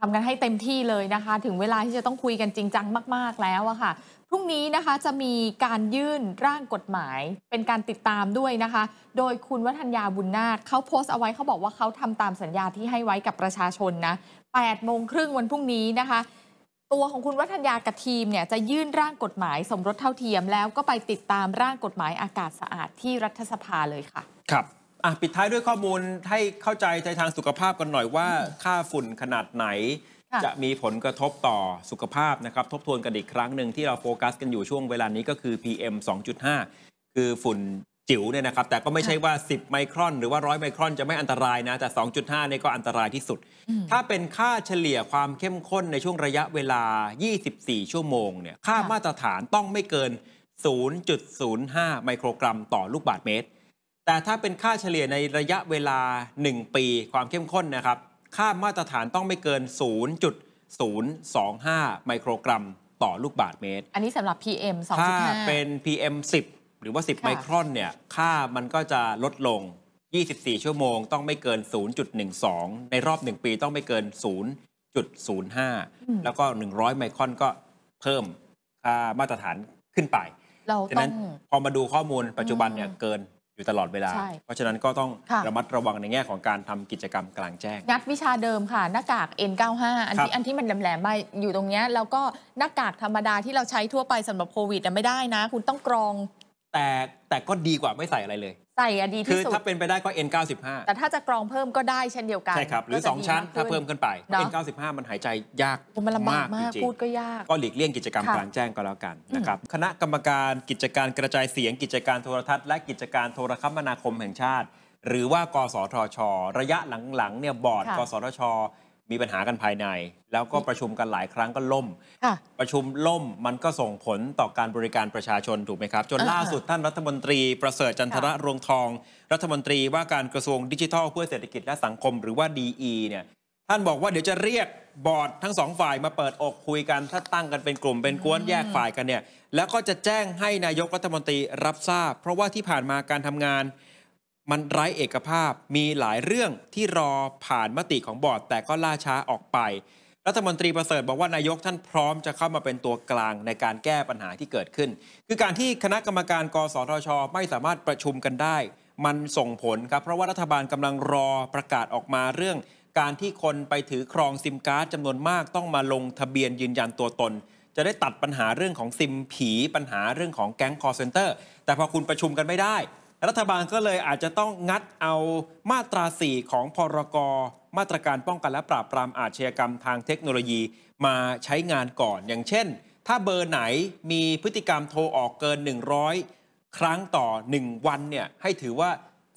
Speaker 2: ทำกันให้เต็มที่เลยนะคะ ถึงเวลาที่จะต้องคุยกันจริงจังมาก ๆแล้วอะค่ะพรุ่งนี้นะคะจะมีการยื่นร่างกฎหมายเป็นการติดตามด้วยนะคะ โดยคุณวัฒนยาบุญนาคเขาโพสต์เอาไว้เขาบอกว่าเขาทำตามสัญญาที่ให้ไว้กับประชาชนนะ8โมงครึ่งวันพรุ่งนี้นะคะ ตัวของคุณวัฒนยากับทีมเนี่ยจะยื่นร่างกฎหมายสมรสเท่าเทียม แล้วก็ไปติดตามร่างกฎหมายอากาศสะอาดที่รัฐสภาเลยค่ะ
Speaker 1: ครับปิดท้ายด้วยข้อมูลให้เข้าใจใจทางสุขภาพกันหน่อยว่าค่าฝุ่นขนาดไหนจะมีผลกระทบต่อสุขภาพนะครับ ทบทวนกันอีกครั้งหนึ่งที่เราโฟกัสกันอยู่ช่วงเวลานี้ก็คือ PM 2.5 คือฝุ่นจิ๋วเนี่ยนะครับ แต่ก็ไม่ใช่ว่า 10 ไมครอน หรือว่าร้อยไมครอนจะไม่อันตรายนะ แต่ 2.5เนี่ยก็อันตรายที่สุด ถ้าเป็นค่าเฉลี่ยความเข้มข้นในช่วงระยะเวลา 24 ชั่วโมงเนี่ยค่ามาตรฐานต้องไม่เกิน 0.05 ไมโครกรัมต่อลูกบาศก์เมตร แต่ถ้าเป็นค่าเฉลี่ยในระยะเวลา 1 ปีความเข้มข้นนะครับค่ามาตรฐานต้องไม่เกิน 0.025 ไมโครกรัมต่อลูกบาทเมตร
Speaker 2: อันนี้สำหรับ PM 2.5 ถ้าเป็
Speaker 1: น PM 10 หรือว่า 10 ไมครอนเนี่ย ค่ามันก็จะลดลง 24 ชั่วโมงต้องไม่เกิน 0.12 ในรอบ 1 ปีต้องไม่เกิน 0.05 แล้วก็ 100 ไมครอนก็เพิ่มค่ามาตรฐานขึ้นไปฉะนั้นพอมาดูข้อมูลปัจจุบันเนี่ยเกินอยู่ตลอดเวลา เพราะฉะนั้นก็ต้องะระมัดระวังในแง่ของการทำกิจกรรมกลางแจ้ง
Speaker 2: งัดวิชาเดิมค่ะ หน้ากาก N95 อันที่อันที่มันแหลมๆไปอยู่ตรงนี้ แล้วก็หน้ากากธรรมดาที่เราใช้ทั่วไปสำหรับโควิดแต่ไม่ได้นะ คุณต้องกรอง
Speaker 1: แต่แต่ก็ดีกว่าไม่ใส่อะไรเลย
Speaker 2: ใส่อะดี ที่สุดคือถ้าเ
Speaker 1: ป็นไปได้ก็ N95 แต่
Speaker 2: ถ้าจะกรองเพิ่มก็ได้เช่นเดียวกันใช่ครับหรือ2ชั้นถ้าเพิ่มข
Speaker 1: ึ้นไป N95 มันหายใจยากมันลำบากมากพูดก็ยาก ก็หลีกเลี่ยงกิจกรรมกลางแจ้งก็แล้วกันนะครับคณะกรรมการกิจการกระจายเสียงกิจการโทรทัศน์และกิจการโทรคมนาคมแห่งชาติ หรือว่า กสทช ระยะหลังๆเนี่ยบอร์ดกสทชมีปัญหากันภายใน แล้วก็ประชุมกันหลายครั้งก็ล่ม ประชุมล่มมันก็ส่งผลต่อการบริการประชาชน ถูกไหมครับ จนล่าสุดท่านรัฐมนตรีประเสริฐจันทระรวงทอง รัฐมนตรีว่าการกระทรวงดิจิทัลเพื่อเศรษฐกิจและสังคมหรือว่าดีเนี่ยท่านบอกว่าเดี๋ยวจะเรียกบอร์ดทั้งสองฝ่ายมาเปิดอกคุยกันถ้าตั้งกันเป็นกลุ่ม เป็นกวนแยกฝ่ายกันเนี่ยแล้วก็จะแจ้งให้นายกรัฐมนตรีรับทราบเพราะว่าที่ผ่านมาการทำงานมันไร้เอกภาพ มีหลายเรื่องที่รอผ่านมติของบอร์ดแต่ก็ล่าช้าออกไป รัฐมนตรีประเสริฐบอกว่านายกท่านพร้อมจะเข้ามาเป็นตัวกลางในการแก้ปัญหาที่เกิดขึ้น คือการที่คณะกรรมการ กสทช ไม่สามารถประชุมกันได้ มันส่งผลครับ เพราะว่ารัฐบาลกำลังรอประกาศออกมาเรื่อง การที่คนไปถือครองซิมการ์ดจำนวนมากต้องมาลงทะเบียนยืนยันตัวตน จะได้ตัดปัญหาเรื่องของซิมผีปัญหาเรื่องของแก๊งคอร์เซนเตอร์แต่พอคุณประชุมกันไม่ได้รัฐบาลก็เลยอาจจะต้องงัดเอามาตรา4ของพรกรมาตรการป้องกันและปราบปรามอาชญากรรมทางเทคโนโลยีมาใช้งานก่อน อย่างเช่น ถ้าเบอร์ไหนมีพฤติกรรมโทรออกเกิน 100 ครั้งต่อ 1 วันเนี่ยให้ถือว่า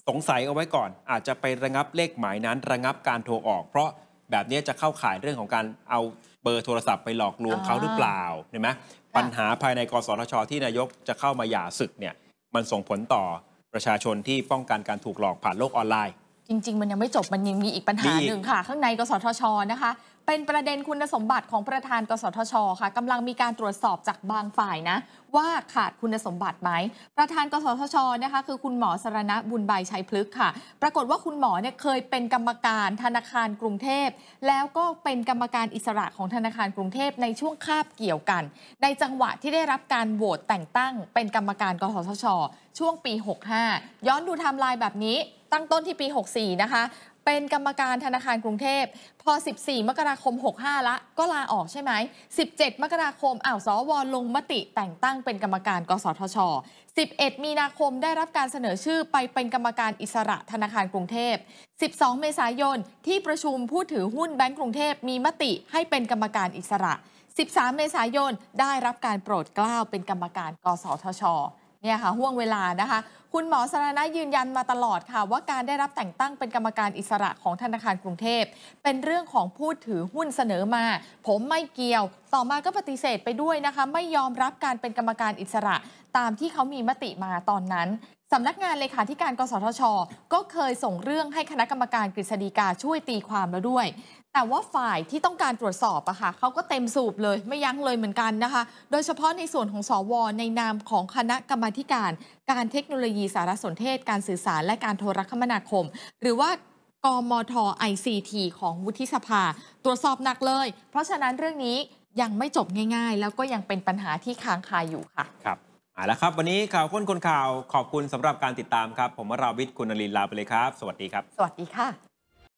Speaker 1: สงสัยเอาไว้ก่อน อาจจะไประงับเลขหมายนั้น ระงับการโทรออก เพราะแบบนี้จะเข้าข่ายเรื่องของการเอาเบอร์โทรศัพท์ไปหลอกลวงเขาหรือเปล่าเห็นไหมปัญหาภายในกสทช ที่นายกจะเข้ามาหย่าศึกเนี่ยมันส่งผลต่อประชาชนที่ป้องกันการถูกหลอกผ่านโลกออนไลน์
Speaker 2: จริง ๆ มันยังไม่จบ มันยังมีอีกปัญหาหนึ่งค่ะ ข้างในกสทช นะคะเป็นประเด็นคุณสมบัติของประธาน กสทชค่ะกำลังมีการตรวจสอบจากบางฝ่ายนะ ว่าขาดคุณสมบัติไหมประธานกสทชนะคะคือคุณหมอสรณะบุญใบชัยพฤกษ์ค่ะ ปรากฏว่าคุณหมอเนี่ยเคยเป็นกรรมการธนาคารกรุงเทพแล้วก็เป็นกรรมการอิสระของธนาคารกรุงเทพในช่วงคาบเกี่ยวกัน ในจังหวะที่ได้รับการโหวตแต่งตั้งเป็นกรรมการ กสทช ช่วงปี 65 ย้อนดูไทม์ไลน์แบบนี้ ตั้งต้นที่ปี 64 นะคะเป็นกรรมการธนาคารกรุงเทพ พอ 14 มกราคม 65 ละ ก็ลาออกใช่ไหม 17 มกราคมอ่าวสว ลง มติแต่งตั้งเป็นกรรมการ กสทช 11 มีนาคม ได้รับการเสนอชื่อไปเป็นกรรมการอิสระธนาคารกรุงเทพ 12 เมษายน ที่ประชุมผู้ถือหุ้นแบงก์กรุงเทพมีมติให้เป็นกรรมการอิสระ 13 เมษายน ได้รับการโปรดเกล้าเป็นกรรมการ กสทชเนี่ยค่ะห่วงเวลานะคะคุณหมอสรณะยืนยันมาตลอดค่ะว่าการได้รับแต่งตั้งเป็นกรรมการอิสระของธนาคารกรุงเทพเป็นเรื่องของผู้ถือหุ้นเสนอมา ผมไม่เกี่ยว ต่อมาก็ปฏิเสธไปด้วยนะคะไม่ยอมรับการเป็นกรรมการอิสระตามที่เขามีมติมาตอนนั้นสำนักงานเลขาธิการกสทช ก็เคยส่งเรื่องให้คณะกรรมการกฤษฎีกาช่วยตีความแล้วด้วยแต่ว่าฝ่ายที่ต้องการตรวจสอบอะค่ะเขาก็เต็มสูบเลย ไม่ยั้งเลยเหมือนกันนะคะ โดยเฉพาะในส่วนของสอวอในนามของคณะกรรมาการ การเทคโนโลยีสารสนเทศ การสื่อสารและการโทรคมนาคม หรือว่า กมทไอซีทีของวุฒิสภาตรวจสอบหนักเลย เพราะฉะนั้นเรื่องนี้ยังไม่จบง่ายๆ แล้วก็ยังเป็นปัญหาที่ค้างคาอยู่ค่ะ
Speaker 1: ครับเอาละครับวันนี้ข่าวค้นคนข่าวขอบคุณสำหรับการติดตามครับ ผมวราวิทย์คุณนรินลาไปเลยครับ สวัสดีครับ
Speaker 2: สวัสดีค่ะ